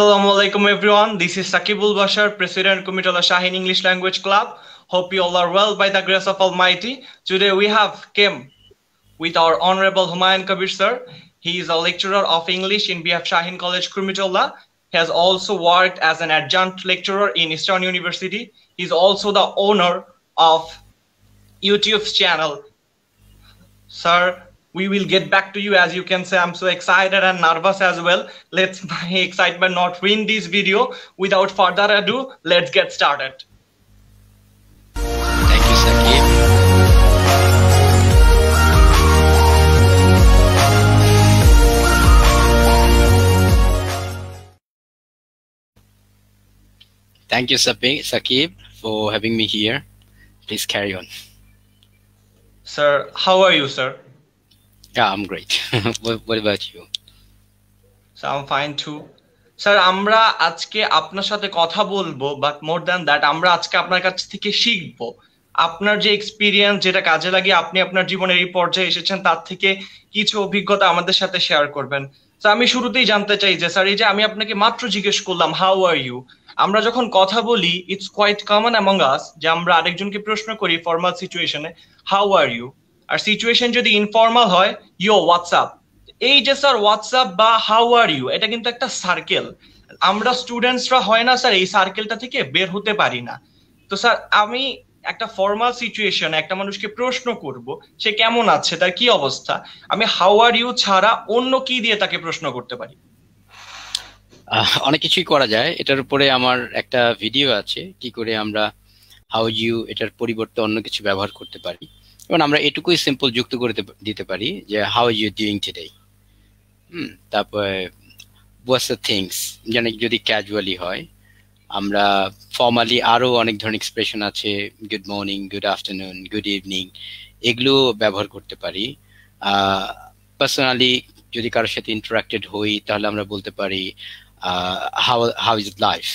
Assalamu alaikum everyone. This is Sakibul Bashar, President Kumitola shaheen English Language Club. Hope you all are well by the grace of Almighty. Today we have Kim with our Honorable Humayun Kabir sir. He is a lecturer of English in BF Shaheen College Kumitola. He has also worked as an adjunct lecturer in Eastern University. He is also the owner of YouTube's channel. Sir, we will get back to you. As you can see, I'm so excited and nervous as well. Let's my excitement not ruin this video. Without further ado, let's get started. Thank you, Sakib. Thank you, Sakib, for having me here. Please carry on. Sir, how are you, sir? Yeah, I'm great. what, what about you? So I'm fine too. Sir আমরা আজকে আপনার সাথে কথা বলবো but more than that আমরা আজকে আপনার কাছ থেকে শিখবো আপনার যে এক্সপিরিয়েন্স যেটা কাজে লাগে আপনি আপনার জীবনের এই পর্যায়ে এসেছেন তার থেকে কিছু অভিজ্ঞতা আমাদের সাথে শেয়ার করবেন তো আমি শুরুতেই জানতে চাই যে স্যার এই যে আমি আপনাকে মাত্র জিজ্ঞেস করলাম হাউ আর ইউ আমরা যখন কথা বলি it's quite common among us যে আমরা আরেকজনকে প্রশ্ন করি ফর্মাল সিচুয়েশনে হাউ আর ইউ আর সিচুয়েশন যদি ইনফর্মাল হয় ইয়ো হোয়াটসঅ্যাপ এই যে স্যার হোয়াটসঅ্যাপ বা হাউ আর ইউ এটা কিন্তু একটা সার্কেল আমরা স্টুডেন্টসরা হয় না স্যার এই সার্কেলটা থেকে বের হতে পারি না তো স্যার আমি একটা ফর্মাল সিচুয়েশন একটা মানুষকে প্রশ্ন করব সে কেমন আছে তার কি অবস্থা আমি হাউ আর ইউ ছাড়া অন্য কি দিয়ে তাকে প্রশ্ন করতে পারি অনেক কিছুই করা যায় এটার উপরে আমার একটা ভিডিও আছে কি করে আমরা হাউ ইউ এটার পরিবর্তে অন্য কিছু ব্যবহার করতে পারি এবং আমরা এটুকুই সিম্পল যুক্ত করে দিতে পারি যে how you doing today hmm তারপরে ওয়াটস দ্য থিংস যেন যদি ক্যাজুয়ালি হয় আমরা ফর্মালি আরও অনেক ধরনের এক্সপ্রেশন আছে good morning good afternoon good evening এগুলো ব্যবহার করতে পারি পার্সোনালি যদি কারোর সাথে ইন্টারাক্টেড হই তাহলে আমরা বলতে পারি how how is life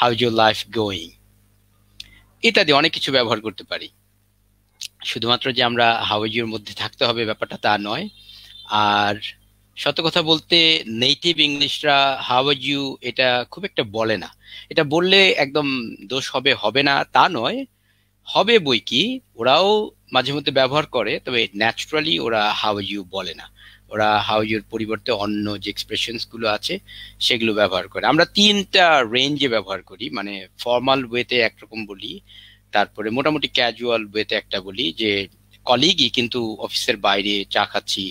how is your life going ইত্যাদি অনেক কিছু ব্যবহার করতে পারি শুধুমাত্র যে আমরা হাওয়াইজুর মধ্যে থাকতে হবে ব্যাপারটা তা নয় আর সত্য কথা বলতে নেটিভ ইংলিশরা হাওয়াইজু এটা খুব একটা বলে না এটা বললে একদম দোষ হবে হবে না তা নয় হবে বই কি ওরাও মাঝে মধ্যে ব্যবহার করে তবে ন্যাচুরালি ওরা ইউ বলে না ওরা হাওয়াইজুর পরিবর্তে অন্য যে এক্সপ্রেশনসগুলো আছে সেগুলো ব্যবহার করে আমরা তিনটা রেঞ্জে ব্যবহার করি মানে ফর্মাল ওয়েতে একরকম বলি তারপরে মোটামুটি ক্যাজুয়াল ওয়েতে একটা বলি যে কলিগই কিন্তু অফিসের বাইরে চা খাচ্ছি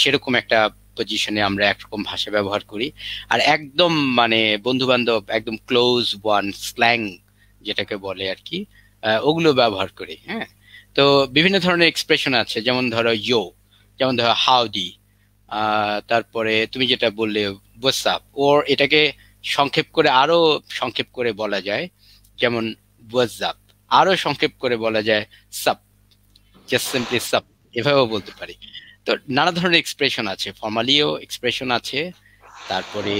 সেরকম একটা পজিশনে আমরা একরকম ভাষা ব্যবহার করি আর একদম মানে বন্ধু বান্ধব একদম ক্লোজ ওয়ান স্ল্যাং যেটাকে বলে আর কি ওগুলো ব্যবহার করি হ্যাঁ তো বিভিন্ন ধরনের এক্সপ্রেশন আছে যেমন ধরো ইয়ো যেমন ধরো হাউডি তারপরে তুমি যেটা বললে ওয়াটসঅ্যাপ ওর এটাকে সংক্ষেপ করে আরো সংক্ষেপ করে বলা যায় যেমন ওয়াটসঅ্যাপ আরো সংক্ষেপ করে বলা যায় সাপ জাস্ট সিম্পলি সাপ এভাবেও বলতে পারি তো নানা ধরনের এক্সপ্রেশন আছে ফর্মালিও এক্সপ্রেশন আছে তারপরে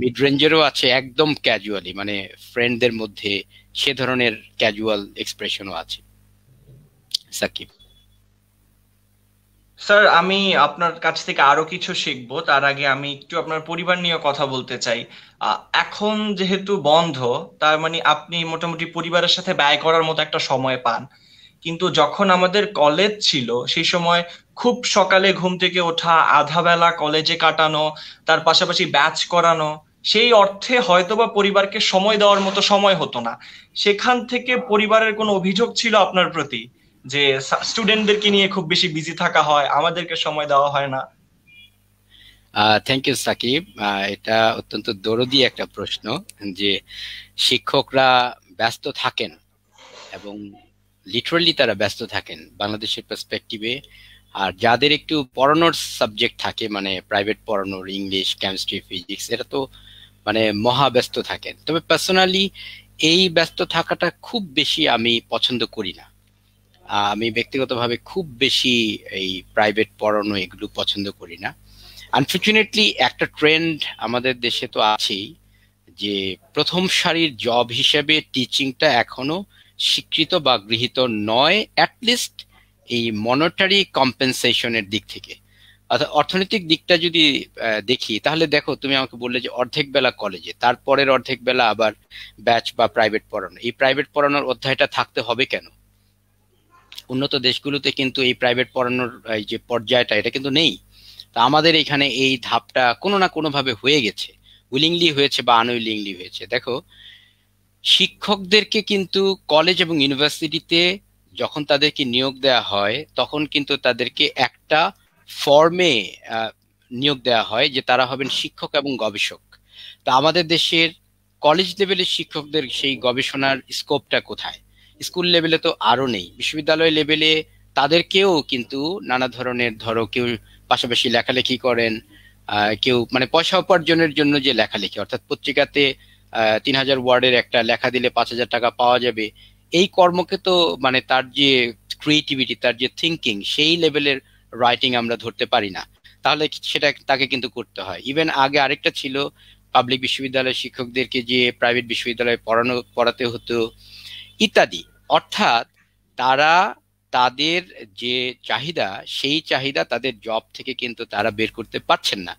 মিড রেঞ্জেরও আছে একদম ক্যাজুয়ালি মানে ফ্রেন্ডদের মধ্যে সে ধরনের ক্যাজুয়াল এক্সপ্রেশনও আছে সাকিব স্যার আমি আপনার কাছ থেকে আরো কিছু শিখব তার আগে আমি একটু আপনার পরিবার নিয়ে কথা বলতে চাই এখন যেহেতু বন্ধ তার মানে আপনি মোটামুটি পরিবারের সাথে ব্যয় করার মতো একটা সময় পান কিন্তু যখন আমাদের কলেজ ছিল সেই সময় খুব সকালে ঘুম থেকে ওঠা আধা বেলা কলেজে কাটানো তার পাশাপাশি ব্যাচ করানো সেই অর্থে হয়তোবা পরিবারকে সময় দেওয়ার মতো সময় হতো না সেখান থেকে পরিবারের কোনো অভিযোগ ছিল আপনার প্রতি যে স্টুডেন্টদেরকে নিয়ে খুব বেশি বিজি থাকা হয় আমাদেরকে সময় দেওয়া হয় না থ্যাংক ইউ সাকিব এটা অত্যন্ত দরদি একটা প্রশ্ন যে শিক্ষকরা ব্যস্ত থাকেন এবং লিটারালি তারা ব্যস্ত থাকেন বাংলাদেশের পার্সপেক্টিভে আর যাদের একটু পড়ানোর সাবজেক্ট থাকে মানে প্রাইভেট পড়ানোর ইংলিশ কেমিস্ট্রি ফিজিক্স এটা তো মানে মহা ব্যস্ত থাকেন তবে পার্সোনালি এই ব্যস্ত থাকাটা খুব বেশি আমি পছন্দ করি না আমি ব্যক্তিগতভাবে খুব বেশি এই প্রাইভেট পড়ানো এগুলো পছন্দ করি না আনফর্চুনেটলি একটা ট্রেন্ড আমাদের দেশে তো আছেই যে প্রথম সারির জব হিসেবে টিচিংটা এখনো স্বীকৃত বা গৃহীত নয় অ্যাটলিস্ট এই মনিটারি কম্পেনসেশনের দিক থেকে অর্থাৎ অর্থনৈতিক দিকটা যদি দেখি তাহলে দেখো তুমি আমাকে বললে যে অর্ধেক বেলা কলেজে তারপরের অর্ধেক বেলা আবার ব্যাচ বা প্রাইভেট পড়ানো এই প্রাইভেট পড়ানোর অধ্যায়টা থাকতে হবে কেন উন্নত দেশগুলোতে কিন্তু এই প্রাইভেট পড়ানোর যে পর্যায়টা এটা কিন্তু নেই তা আমাদের এখানে এই ধাপটা কোনো না কোনোভাবে হয়ে গেছে উইলিংলি হয়েছে বা আনউইলিংলি হয়েছে দেখো শিক্ষকদেরকে কিন্তু কলেজ এবং ইউনিভার্সিটিতে যখন তাদেরকে নিয়োগ দেওয়া হয় তখন কিন্তু তাদেরকে একটা ফর্মে নিয়োগ দেওয়া হয় যে তারা হবেন শিক্ষক এবং গবেষক তা আমাদের দেশের কলেজ লেভেলের শিক্ষকদের সেই গবেষণার স্কোপটা কোথায় স্কুল লেভেলে তো আরো নেই বিশ্ববিদ্যালয় লেভেলে তাদেরকেও কিন্তু নানা ধরনের ধরো কেউ পাশাপাশি লেখালেখি করেন কেউ মানে পয়সা উপার্জনের জন্য যে লেখালেখি অর্থাৎ পত্রিকাতে তিন হাজার ওয়ার্ডের একটা লেখা দিলে পাঁচ হাজার টাকা পাওয়া যাবে এই কর্মকে তো মানে তার যে ক্রিয়েটিভিটি তার যে থিঙ্কিং সেই লেভেলের রাইটিং আমরা ধরতে পারি না তাহলে সেটা তাকে কিন্তু করতে হয় ইভেন আগে আরেকটা ছিল পাবলিক বিশ্ববিদ্যালয়ের শিক্ষকদেরকে যে প্রাইভেট বিশ্ববিদ্যালয়ে পড়ানো পড়াতে হতো ইত্যাদি অর্থাৎ তারা তাদের যে চাহিদা সেই চাহিদা তাদের জব থেকে কিন্তু তারা বের করতে পারছেন না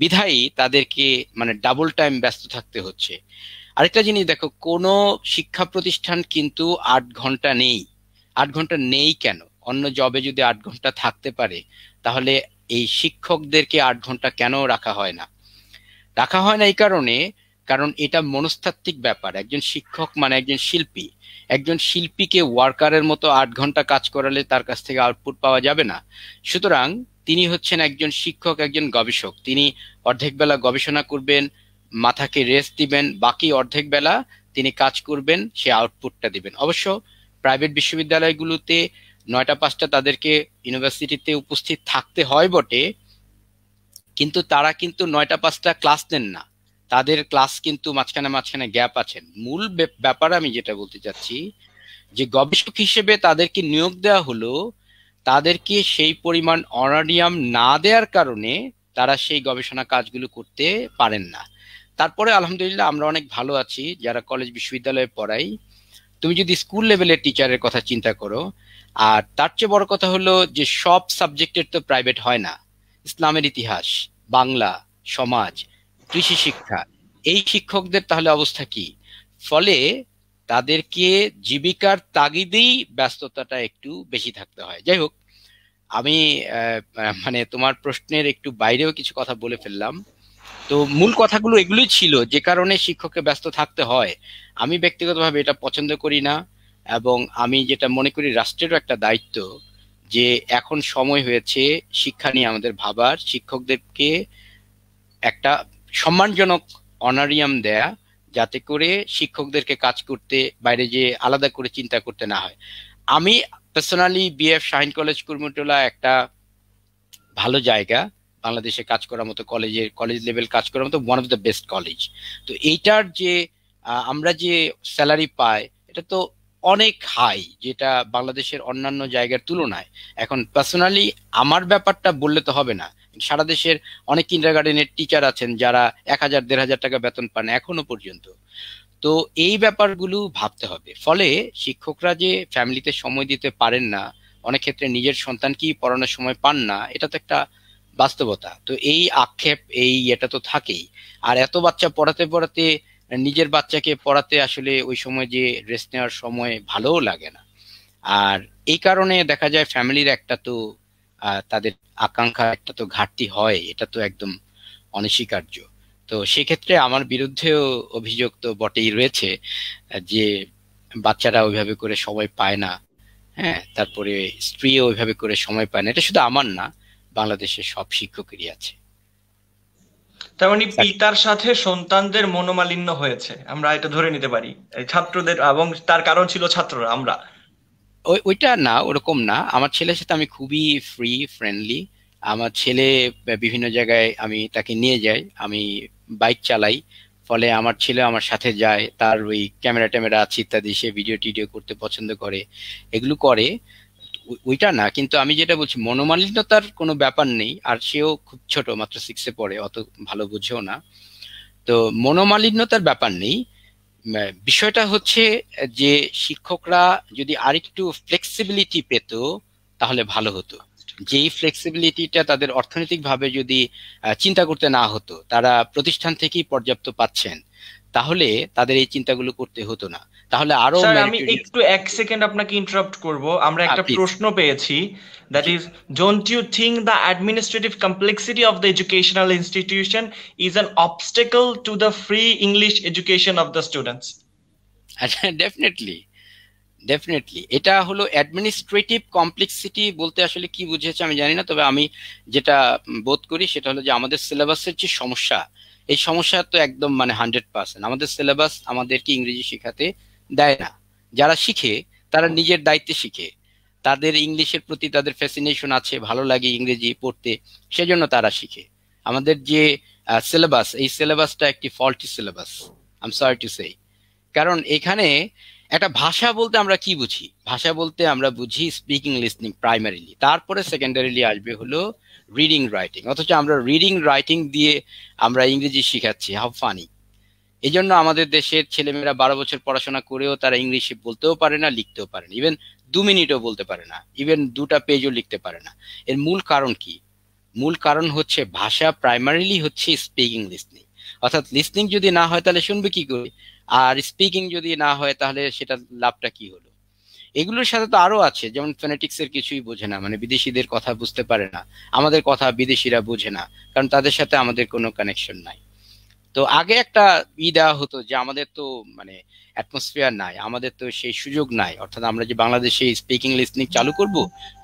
বিধায়ী তাদেরকে মানে ডাবল টাইম ব্যস্ত থাকতে হচ্ছে আরেকটা জিনিস দেখো কোনো শিক্ষা প্রতিষ্ঠান কিন্তু আট ঘন্টা নেই আট ঘন্টা নেই কেন অন্য জবে যদি আট ঘন্টা থাকতে পারে তাহলে এই শিক্ষকদেরকে আট ঘন্টা কেন রাখা হয় না রাখা হয় না এই কারণে কারণ এটা মনস্তাত্ত্বিক ব্যাপার একজন শিক্ষক মানে একজন শিল্পী একজন শিল্পীকে ওয়ার্কারের মতো আট ঘন্টা কাজ করালে তার কাছ থেকে আউটপুট পাওয়া যাবে না সুতরাং তিনি হচ্ছেন একজন শিক্ষক একজন গবেষক তিনি অর্ধেক বেলা গবেষণা করবেন মাথাকে রেস্ট দিবেন বাকি অর্ধেক বেলা তিনি কাজ করবেন সে আউটপুটটা দিবেন অবশ্য প্রাইভেট বিশ্ববিদ্যালয়গুলোতে নয়টা পাঁচটা তাদেরকে ইউনিভার্সিটিতে উপস্থিত থাকতে হয় বটে কিন্তু তারা কিন্তু নয়টা পাঁচটা ক্লাস নেন না তাদের ক্লাস কিন্তু মাঝখানে মাঝখানে গ্যাপ আছেন মূল ব্যাপারে আমি যেটা বলতে চাচ্ছি যে গবেষক হিসেবে তাদেরকে নিয়োগ দেওয়া হলো তাদেরকে সেই পরিমাণ অনারিয়াম না দেওয়ার কারণে তারা সেই গবেষণা কাজগুলো করতে পারেন না তারপরে আলহামদুলিল্লাহ আমরা অনেক ভালো আছি যারা কলেজ বিশ্ববিদ্যালয়ে পড়াই তুমি যদি স্কুল লেভেলের টিচারের কথা চিন্তা করো আর তার চেয়ে বড় কথা হলো যে সব সাবজেক্টের তো প্রাইভেট হয় না ইসলামের ইতিহাস বাংলা সমাজ কৃষি শিক্ষা এই শিক্ষকদের তাহলে অবস্থা কি ফলে তাদেরকে জীবিকার তাগিদেই ব্যস্ততাটা একটু বেশি থাকতে হয় যাই হোক আমি মানে তোমার প্রশ্নের একটু বাইরেও কিছু কথা বলে ফেললাম তো মূল কথাগুলো এগুলোই ছিল যে কারণে শিক্ষককে ব্যস্ত থাকতে হয় আমি ব্যক্তিগতভাবে এটা পছন্দ করি না এবং আমি যেটা মনে করি রাষ্ট্রেরও একটা দায়িত্ব যে এখন সময় হয়েছে শিক্ষা নিয়ে আমাদের ভাবার শিক্ষকদেরকে একটা সম্মানজনক অনারিয়াম দেয়া যাতে করে শিক্ষকদেরকে কাজ করতে বাইরে যে আলাদা করে চিন্তা করতে না হয় আমি personally B F Shaheen college Kurmitola একটা ভালো জায়গা বাংলাদেশে কাজ করার মতো কলেজের কলেজ লেভেল কাজ করার মতো one of the best college তো এইটার যে আমরা যে স্যালারি পাই এটা তো অনেক হাই যেটা বাংলাদেশের অন্যান্য জায়গার তুলনায় এখন পার্সোনালি আমার ব্যাপারটা বললে তো হবে না সারা দেশের অনেক কিন্ডার গার্ডেনের টিচার আছেন যারা এক হাজার দেড় হাজার টাকা বেতন পান এখনো পর্যন্ত তো এই ব্যাপারগুলো ভাবতে হবে ফলে শিক্ষকরা যে ফ্যামিলিতে সময় দিতে পারেন না অনেক ক্ষেত্রে নিজের সন্তানকেই পড়ানোর সময় পান না এটা তো একটা বাস্তবতা তো এই আক্ষেপ এই এটা তো থাকেই আর এত বাচ্চা পড়াতে পড়াতে নিজের বাচ্চাকে পড়াতে আসলে ওই সময় যে রেস্ট নেওয়ার সময় ভালোও লাগে না আর এই কারণে দেখা যায় ফ্যামিলির একটা তো তাদের আকাঙ্ক্ষা একটা তো ঘাটতি হয় এটা তো একদম অনস্বীকার্য তো সেক্ষেত্রে আমার বিরুদ্ধেও অভিযোগ তো বটেই রয়েছে যে বাচ্চারা ওইভাবে করে সময় পায় না হ্যাঁ তারপরে স্ত্রী ওইভাবে করে সময় পায় না এটা শুধু আমার না বাংলাদেশের সব শিক্ষকেরই আছে তার মানে পিতার সাথে সন্তানদের মনোমালিন্য হয়েছে আমরা এটা ধরে নিতে পারি ছাত্রদের এবং তার কারণ ছিল ছাত্ররা আমরা ওইটা না ওরকম না আমার ছেলের সাথে আমি খুবই ফ্রি ফ্রেন্ডলি আমার ছেলে বিভিন্ন জায়গায় আমি তাকে নিয়ে যাই আমি বাইক চালাই ফলে আমার ছেলে আমার সাথে যায় তার ওই ক্যামেরা ট্যামেরা আছে ইত্যাদি সে ভিডিও টিডিও করতে পছন্দ করে এগুলো করে ওইটা না কিন্তু আমি যেটা বলছি মনোমালিন্যতার কোনো ব্যাপার নেই আর সেও খুব ছোট মাত্র সিক্সে পড়ে অত ভালো বুঝেও না তো মনোমালিন্যতার ব্যাপার নেই বিষয়টা হচ্ছে যে শিক্ষকরা যদি আরেকটু ফ্লেক্সিবিলিটি পেত তাহলে ভালো হতো যেই ফ্লেক্সিবিলিটিটা তাদের অর্থনৈতিকভাবে যদি চিন্তা করতে না হতো তারা প্রতিষ্ঠান থেকেই পর্যাপ্ত পাচ্ছেন তাহলে তাদের এই চিন্তাগুলো করতে হতো না তাহলে আরো আমি একটু এক সেকেন্ড আপনাকে ইন্টারাপ্ট করব আমরা ah, একটা প্রশ্ন পেয়েছি that is don't you think the administrative complexity of the educational institution is an obstacle to the free English education of the students definitely definitely এটা হলো অ্যাডমিনিস্ট্রেটিভ কমপ্লেক্সিটি বলতে আসলে কি বুঝেছে আমি জানি না তবে আমি যেটা বোধ করি সেটা হলো যে আমাদের সিলেবাসের যে সমস্যা এই সমস্যা তো একদম মানে হান্ড্রেড পার্সেন্ট আমাদের সিলেবাস আমাদেরকে ইংরেজি শেখাতে দেয় না যারা শিখে তারা নিজের দায়িত্বে শিখে তাদের ইংলিশের প্রতি তাদের ফ্যাসিনেশন আছে ভালো লাগে ইংরেজি পড়তে সেজন্য তারা শিখে আমাদের যে সিলেবাস এই সিলেবাসটা একটি faulty syllabus um sorry to সেই কারণ এখানে একটা ভাষা বলতে আমরা কি বুঝি ভাষা বলতে আমরা বুঝি স্পিকিং লিসনিং প্রাইমারিলি তারপরে সেকেন্ডারিলি আসবে হলো রিডিং রাইটিং অথচ আমরা রিডিং রাইটিং দিয়ে আমরা ইংরেজি শিখাচ্ছি হাউ ফানি এই জন্য আমাদের দেশের ছেলেমেয়েরা বারো বছর পড়াশোনা করেও তারা ইংলিশে বলতেও পারে না লিখতেও পারে না ইভেন দু মিনিটও বলতে পারে না ইভেন দুটা পেজও লিখতে পারে না এর মূল কারণ কি মূল কারণ হচ্ছে ভাষা প্রাইমারিলি হচ্ছে স্পিকিং লিসনিং অর্থাৎ লিসনিং যদি না হয় তাহলে শুনবে কি করে আর স্পিকিং যদি না হয় তাহলে সেটা লাভটা কি হলো এগুলোর সাথে তো আরো আছে যেমন ফেনেটিক্স এর কিছুই বোঝে না মানে বিদেশিদের কথা বুঝতে পারে না আমাদের কথা বিদেশিরা বোঝে না কারণ তাদের সাথে আমাদের কোনো কানেকশন নাই তো আগে একটা ই দেওয়া হতো যে আমাদের তো মানে অ্যাটমসফিয়ার নাই আমাদের তো সেই সুযোগ নাই অর্থাৎ আমরা যে বাংলাদেশে স্পিকিং লিসনিং চালু করব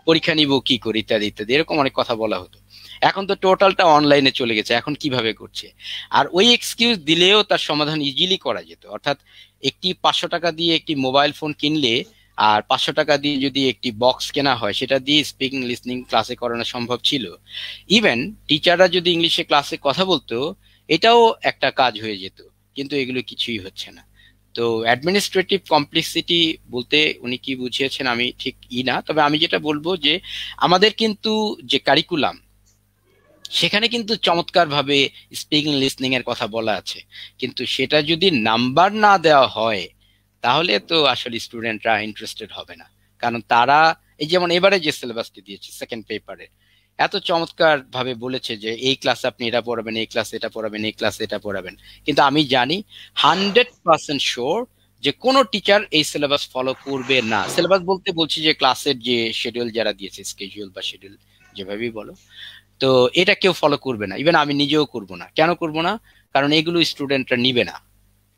পরীক্ষা নিব কি করে ইত্যাদি ইত্যাদি এরকম অনেক কথা বলা হতো এখন তো টোটালটা অনলাইনে চলে গেছে এখন কিভাবে করছে আর ওই এক্সকিউজ দিলেও তার সমাধান ইজিলি করা যেত অর্থাৎ একটি পাঁচশো টাকা দিয়ে একটি মোবাইল ফোন কিনলে আর পাঁচশো টাকা দিয়ে যদি একটি বক্স কেনা হয় সেটা দিয়ে স্পিকিং লিসনিং ক্লাসে করানো সম্ভব ছিল ইভেন টিচাররা যদি ইংলিশে ক্লাসে কথা বলতো এটাও একটা কাজ হয়ে যেত কিন্তু এগুলো কিছুই হচ্ছে না তো অ্যাডমিনিস্ট্রেটিভ কমপ্লেক্সিটি বলতে উনি কি বুঝিয়েছেন আমি ঠিক ই না তবে আমি যেটা বলবো যে আমাদের কিন্তু যে কারিকুলাম সেখানে কিন্তু চমৎকারভাবে স্পিকিং লিসনিং এর কথা বলা আছে কিন্তু সেটা যদি নাম্বার না দেওয়া হয় তাহলে তো আসলে স্টুডেন্টরা ইন্টারেস্টেড হবে না কারণ তারা এই যেমন এবারে যে সিলেবাসটি দিয়েছে সেকেন্ড পেপারে এত চমৎকার ভাবে বলেছে যে এই ক্লাসে আপনি এটা পড়াবেন এই ক্লাসে এটা পড়াবেন এই ক্লাসে এটা পড়াবেন কিন্তু আমি জানি হান্ড্রেড পার্সেন্ট শিওর যে কোন টিচার এই সিলেবাস ফলো করবে না সিলেবাস বলতে বলছি যে ক্লাসের যে শিডিউল যারা দিয়েছে স্কেজুয়াল বা শিডিউল যেভাবেই বলো তো এটা কেউ ফলো করবে না ইভেন আমি নিজেও করব না কেন করব না কারণ এগুলো স্টুডেন্টরা নিবে না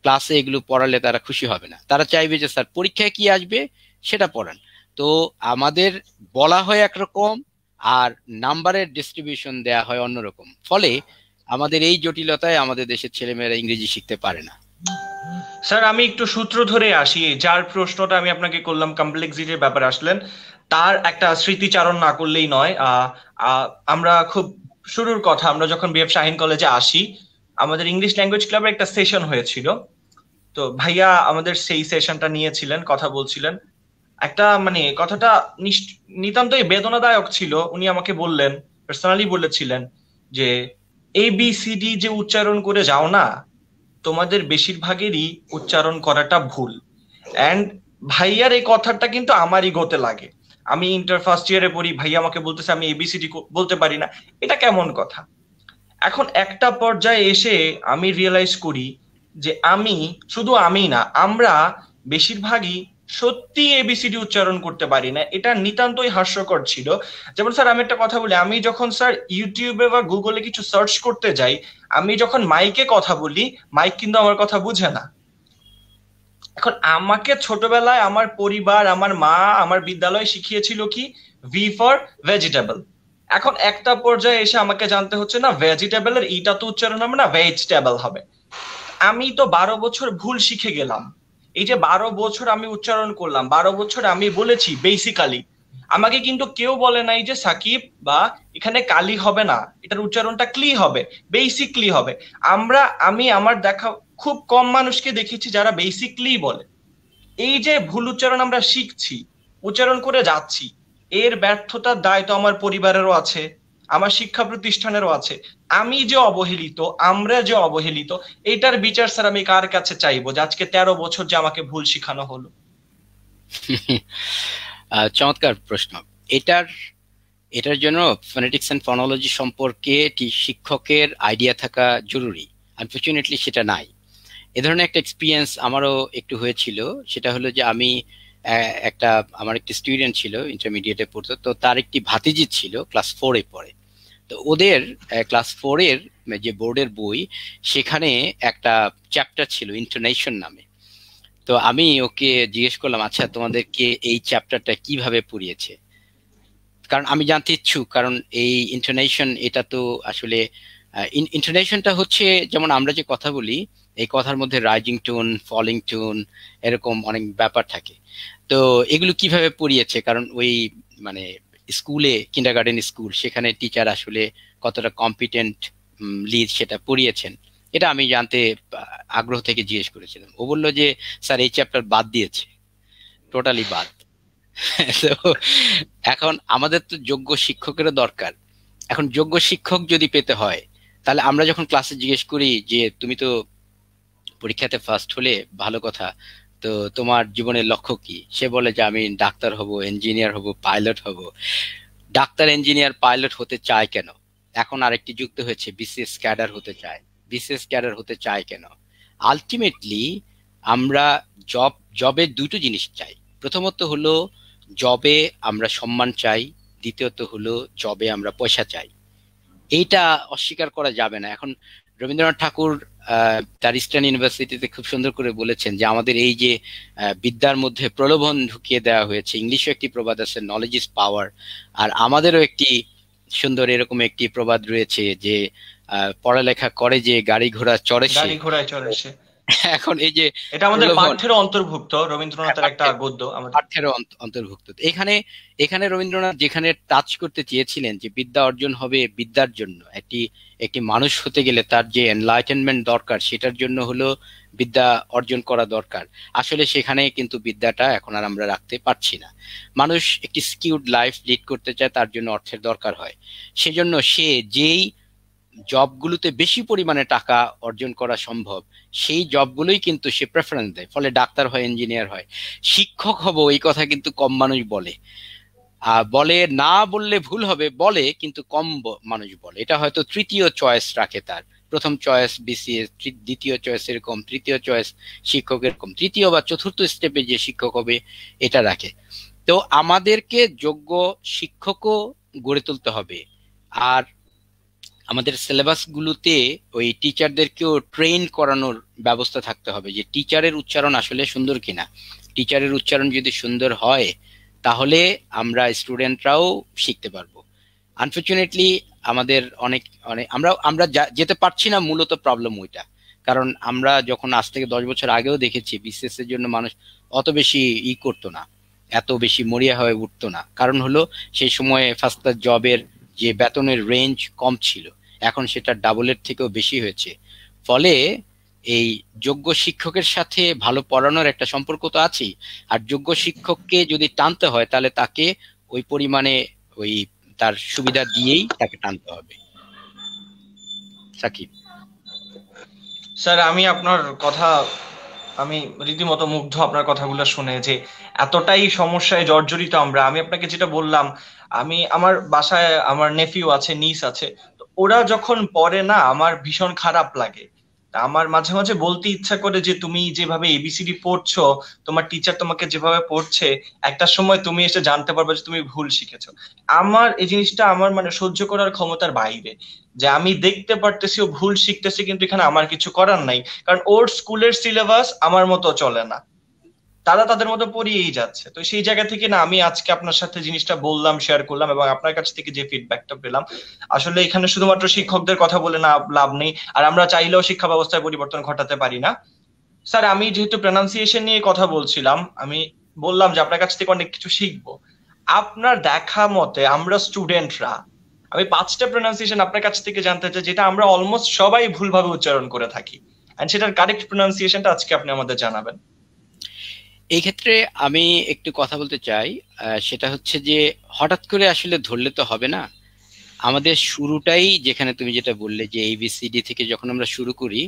ক্লাসে এগুলো পড়ালে তারা খুশি হবে না তারা চাইবে যে স্যার পরীক্ষায় কি আসবে সেটা পড়ান তো আমাদের বলা হয় একরকম আর নাম্বারের ডিস্ট্রিবিউশন দেয়া হয় অন্যরকম ফলে আমাদের এই জটিলতায় আমাদের দেশের ছেলেমেয়েরা ইংরেজি শিখতে পারে না স্যার আমি একটু সূত্র ধরে আসি যার প্রশ্নটা আমি আপনাকে করলাম কমপ্লেক্সিটির ব্যাপারে আসলেন তার একটা স্মৃতিচারণ না করলেই নয় আমরা খুব শুরুর কথা আমরা যখন বিএফ শাহিন কলেজে আসি আমাদের ইংলিশ ল্যাঙ্গুয়েজ ক্লাবের একটা সেশন হয়েছিল তো ভাইয়া আমাদের সেই সেশনটা নিয়েছিলেন কথা বলছিলেন একটা মানে কথাটা নিতান্তই বেদনাদায়ক ছিল উনি আমাকে বললেন পার্সোনালি বলেছিলেন যে এ বি সি ডি যে উচ্চারণ করে যাও না তোমাদের বেশিরভাগেরই উচ্চারণ করাটা ভুল অ্যান্ড ভাইয়ার এই কথাটা কিন্তু আমারই গোতে লাগে আমি ইন্টার ফার্স্ট ইয়ারে পড়ি ভাইয়া আমাকে বলতেছে আমি এবিসিডি বলতে পারি না এটা কেমন কথা এখন একটা পর্যায়ে এসে আমি রিয়েলাইজ করি যে আমি শুধু আমি না আমরা বেশিরভাগই সত্যি এবিসিডি উচ্চারণ করতে পারি না এটা নিতান্তই হাস্যকর ছিল যেমন স্যার আমি একটা কথা বলি আমি যখন স্যার ইউটিউবে বা গুগলে কিছু সার্চ করতে যাই আমি যখন মাইকে কথা বলি মাইক কিন্তু আমার কথা বুঝে না এখন আমাকে ছোটবেলায় আমার পরিবার আমার মা আমার বিদ্যালয় শিখিয়েছিল কি ভি ফর ভেজিটেবল এখন একটা পর্যায়ে এসে আমাকে জানতে হচ্ছে না ভেজিটেবলের ইটা তো উচ্চারণ হবে না ভেজিটেবল হবে আমি তো বারো বছর ভুল শিখে গেলাম এই যে বারো বছর আমি উচ্চারণ করলাম বারো বছর আমি বলেছি বেসিক্যালি আমাকে কিন্তু কেউ বলে নাই যে সাকিব বা এখানে কালি হবে না এটার উচ্চারণটা ক্লি হবে বেসিকলি হবে আমরা আমি আমার দেখা খুব কম মানুষকে দেখেছি যারা বেসিকলি বলে এই যে ভুল উচ্চারণ আমরা শিখছি উচ্চারণ করে যাচ্ছি এর ব্যর্থতার দায় তো আমার পরিবারেরও আছে আমার শিক্ষা প্রতিষ্ঠানেরও আছে আমি যে অবহেলিত আমরা যে অবহেলিত এটার বিচার স্যার আমি কার কাছে চাইবো যে আজকে তেরো বছর যে আমাকে ভুল শিখানো হলো চমৎকার প্রশ্ন এটার এটার জন্য ফোনেটিক্স অ্যান্ড ফোনোলজি সম্পর্কে শিক্ষকের আইডিয়া থাকা জরুরি আনফর্চুনেটলি সেটা নাই এ ধরনের একটা এক্সপিরিয়েন্স আমারও একটু হয়েছিল সেটা হলো যে আমি একটা আমার একটি স্টুডেন্ট ছিল ইন্টারমিডিয়েটে পড়তো তো তার একটি ভাতিজি ছিল ক্লাস ফোরে পড়ে তো ওদের ক্লাস ফোরের যে বোর্ডের বই সেখানে একটা চ্যাপ্টার ছিল ইন্টারনেশন নামে তো আমি ওকে জিজ্ঞেস করলাম আচ্ছা তোমাদেরকে এই চ্যাপ্টারটা কিভাবে পড়িয়েছে কারণ আমি জানতে ইচ্ছুক কারণ এই ইন্টারনেশন এটা তো আসলে ইন্টারনেশনটা হচ্ছে যেমন আমরা যে কথা বলি এই কথার মধ্যে রাইজিং টোন ফলিং টোন এরকম অনেক ব্যাপার থাকে তো এগুলো কিভাবে পড়িয়েছে কারণ ওই মানে স্কুলে কিন্ডার স্কুল সেখানে টিচার আসলে কতটা কম্পিটেন্ট লিড সেটা পড়িয়েছেন এটা আমি জানতে আগ্রহ থেকে জিজ্ঞেস করেছিলাম ও বললো যে স্যার এই চ্যাপ্টার বাদ দিয়েছে টোটালি বাদ তো এখন আমাদের তো যোগ্য শিক্ষকেরও দরকার এখন যোগ্য শিক্ষক যদি পেতে হয় তাহলে আমরা যখন ক্লাসে জিজ্ঞেস করি যে তুমি তো পরীক্ষাতে ফার্স্ট হলে ভালো কথা তো তোমার জীবনের লক্ষ্য কি সে বলে যে আমি ডাক্তার হব ইঞ্জিনিয়ার হব পাইলট হব ডাক্তার ইঞ্জিনিয়ার পাইলট হতে চায় কেন এখন আরেকটি যুক্ত হয়েছে বিসিএস ক্যাডার হতে চায় বিসিএস ক্যাডার হতে চায় কেন আলটিমেটলি আমরা জব জবে দুটো জিনিস চাই প্রথমত হলো জবে আমরা সম্মান চাই দ্বিতীয়ত হলো জবে আমরা পয়সা চাই এইটা অস্বীকার করা যাবে না এখন রবীন্দ্রনাথ ঠাকুর তার ইস্টার্ন ইউনিভার্সিটিতে খুব সুন্দর করে বলেছেন যে আমাদের এই যে বিদ্যার মধ্যে প্রলোভন ঢুকিয়ে দেওয়া হয়েছে ইংলিশও একটি প্রবাদ আছে নলেজ ইজ পাওয়ার আর আমাদেরও একটি সুন্দর এরকম একটি প্রবাদ রয়েছে যে পড়ালেখা করে যে গাড়ি ঘোড়া চড়ে গাড়ি ঘোড়ায় চড়ে এখন এই যে এটা আমাদের পাঠ্যের অন্তর্ভুক্ত রবীন্দ্রনাথের একটা গদ্য পাঠ্যের অন্তর্ভুক্ত এখানে এখানে রবীন্দ্রনাথ যেখানে টাচ করতে চেয়েছিলেন যে বিদ্যা অর্জন হবে বিদ্যার জন্য একটি একটি মানুষ হতে গেলে তার যে এনলাইটেনমেন্ট দরকার সেটার জন্য হলো বিদ্যা অর্জন করা দরকার আসলে সেখানে কিন্তু বিদ্যাটা এখন আর আমরা রাখতে পারছি না মানুষ একটি স্কিউড লাইফ লিড করতে চায় তার জন্য অর্থের দরকার হয় সেজন্য সে যেই জবগুলোতে বেশি পরিমাণে টাকা অর্জন করা সম্ভব সেই জবগুলোই কিন্তু সে প্রেফারেন্স দেয় ফলে ডাক্তার হয় ইঞ্জিনিয়ার হয় শিক্ষক হব এই কথা কিন্তু কম মানুষ বলে আর বলে না বললে ভুল হবে বলে কিন্তু কম মানুষ বলে এটা হয়তো তৃতীয় চয়েস রাখে তার প্রথম চয়েস বিসিএস দ্বিতীয় চয়েস এরকম তৃতীয় চয়েস শিক্ষক এরকম তৃতীয় বা চতুর্থ স্টেপে যে শিক্ষক হবে এটা রাখে তো আমাদেরকে যোগ্য শিক্ষকও গড়ে তুলতে হবে আর আমাদের সিলেবাসগুলোতে ওই টিচারদেরকেও ট্রেন করানোর ব্যবস্থা থাকতে হবে যে টিচারের উচ্চারণ আসলে সুন্দর কিনা টিচারের উচ্চারণ যদি সুন্দর হয় তাহলে আমরা স্টুডেন্টরাও শিখতে পারবো আনফর্চুনেটলি আমাদের অনেক অনেক আমরা আমরা যেতে পারছি না মূলত প্রবলেম ওইটা কারণ আমরা যখন আজ থেকে দশ বছর আগেও দেখেছি বিসিএস এর জন্য মানুষ অত বেশি ই করতো না এত বেশি মরিয়া হয়ে উঠতো না কারণ হলো সেই সময়ে ফার্স্ট ক্লাস জবের যে বেতনের রেঞ্জ কম ছিল এখন সেটা ডাবলের থেকেও বেশি হয়েছে ফলে এই যোগ্য শিক্ষকের সাথে ভালো পড়ানোর একটা সম্পর্ক তো আছেই আর যোগ্য শিক্ষককে যদি টানতে হয় তাহলে তাকে ওই পরিমাণে ওই তার সুবিধা দিয়েই তাকে টানতে হবে সাকিব স্যার আমি আপনার কথা আমি রীতিমতো মুগ্ধ আপনার কথাগুলো শুনে যে এতটাই সমস্যায় জর্জরিত আমরা আমি আপনাকে যেটা বললাম আমি আমার বাসায় আমার নেফিউ আছে নিস আছে ওরা যখন পড়ে না আমার ভীষণ খারাপ লাগে আমার মাঝে মাঝে বলতে ইচ্ছা করে যে তুমি যেভাবে এবিসিডি পড়ছো তোমার টিচার তোমাকে যেভাবে পড়ছে একটা সময় তুমি এসে জানতে পারবে যে তুমি ভুল শিখেছো আমার এই জিনিসটা আমার মানে সহ্য করার ক্ষমতার বাইরে যে আমি দেখতে পারতেছি ও ভুল শিখতেছি কিন্তু এখানে আমার কিছু করার নাই কারণ ওর স্কুলের সিলেবাস আমার মতো চলে না তারা তাদের মতো পড়িয়েই যাচ্ছে তো সেই জায়গা থেকে না আমি আজকে আপনার সাথে জিনিসটা বললাম শেয়ার করলাম এবং আপনার কাছ থেকে যে ফিডব্যাকটা পেলাম আসলে এখানে শুধুমাত্র শিক্ষকদের কথা বলে না লাভ নেই আর আমরা চাইলেও শিক্ষা ব্যবস্থায় পরিবর্তন ঘটাতে পারি না স্যার আমি যেহেতু প্রনাউন্সিয়েশন নিয়ে কথা বলছিলাম আমি বললাম যে আপনার কাছ থেকে অনেক কিছু শিখবো আপনার দেখা মতে আমরা স্টুডেন্টরা আমি পাঁচটা প্রনাউন্সিয়েশন আপনার কাছ থেকে জানতে চাই যেটা আমরা অলমোস্ট সবাই ভুলভাবে উচ্চারণ করে থাকি এন্ড সেটার কারেক্ট প্রনাউন্সিয়েশনটা আজকে আপনি আমাদের জানাবেন এই ক্ষেত্রে আমি একটু কথা বলতে চাই সেটা হচ্ছে যে হঠাৎ করে আসলে ধরলে তো হবে না আমাদের শুরুটাই যেখানে তুমি যেটা বললে যে এবিসিডি থেকে যখন আমরা শুরু করি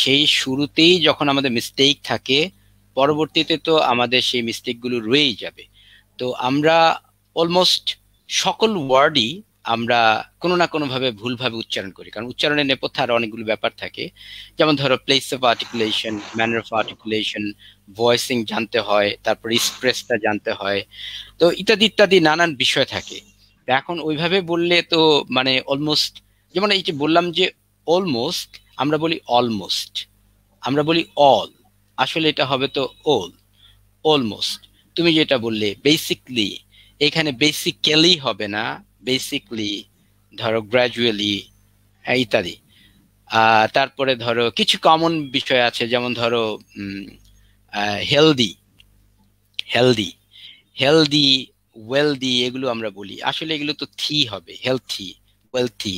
সেই শুরুতেই যখন আমাদের মিস্টেক থাকে পরবর্তীতে তো আমাদের সেই মিস্টেকগুলো রয়েই যাবে তো আমরা অলমোস্ট সকল ওয়ার্ডই আমরা কোনো না কোনোভাবে ভুলভাবে উচ্চারণ করি কারণ উচ্চারণের নেপথ্যে আরো অনেকগুলো ব্যাপার থাকে যেমন ধরো place of articulation manner of articulation voicing জানতে হয় তারপর স্প্রেসটা জানতে হয় তো ইত্যাদি ইত্যাদি নানান বিষয় থাকে এখন ওইভাবে বললে তো মানে অলমোস্ট যেমন এই যে বললাম যে অলমোস্ট আমরা বলি অলমোস্ট আমরা বলি অল আসলে এটা হবে তো অল অলমোস্ট তুমি যেটা বললে বেসিকলি এখানে বেসিক্যালি হবে না বেসিকলি ধরো গ্র্যাজুয়ালি ইত্যাদি তারপরে ধরো কিছু কমন বিষয় আছে যেমন ধরো হেলদি হেলদি হেলদি ওয়েলদি এগুলো আমরা বলি আসলে এগুলো তো থি হবে হেলথি ওয়েলথি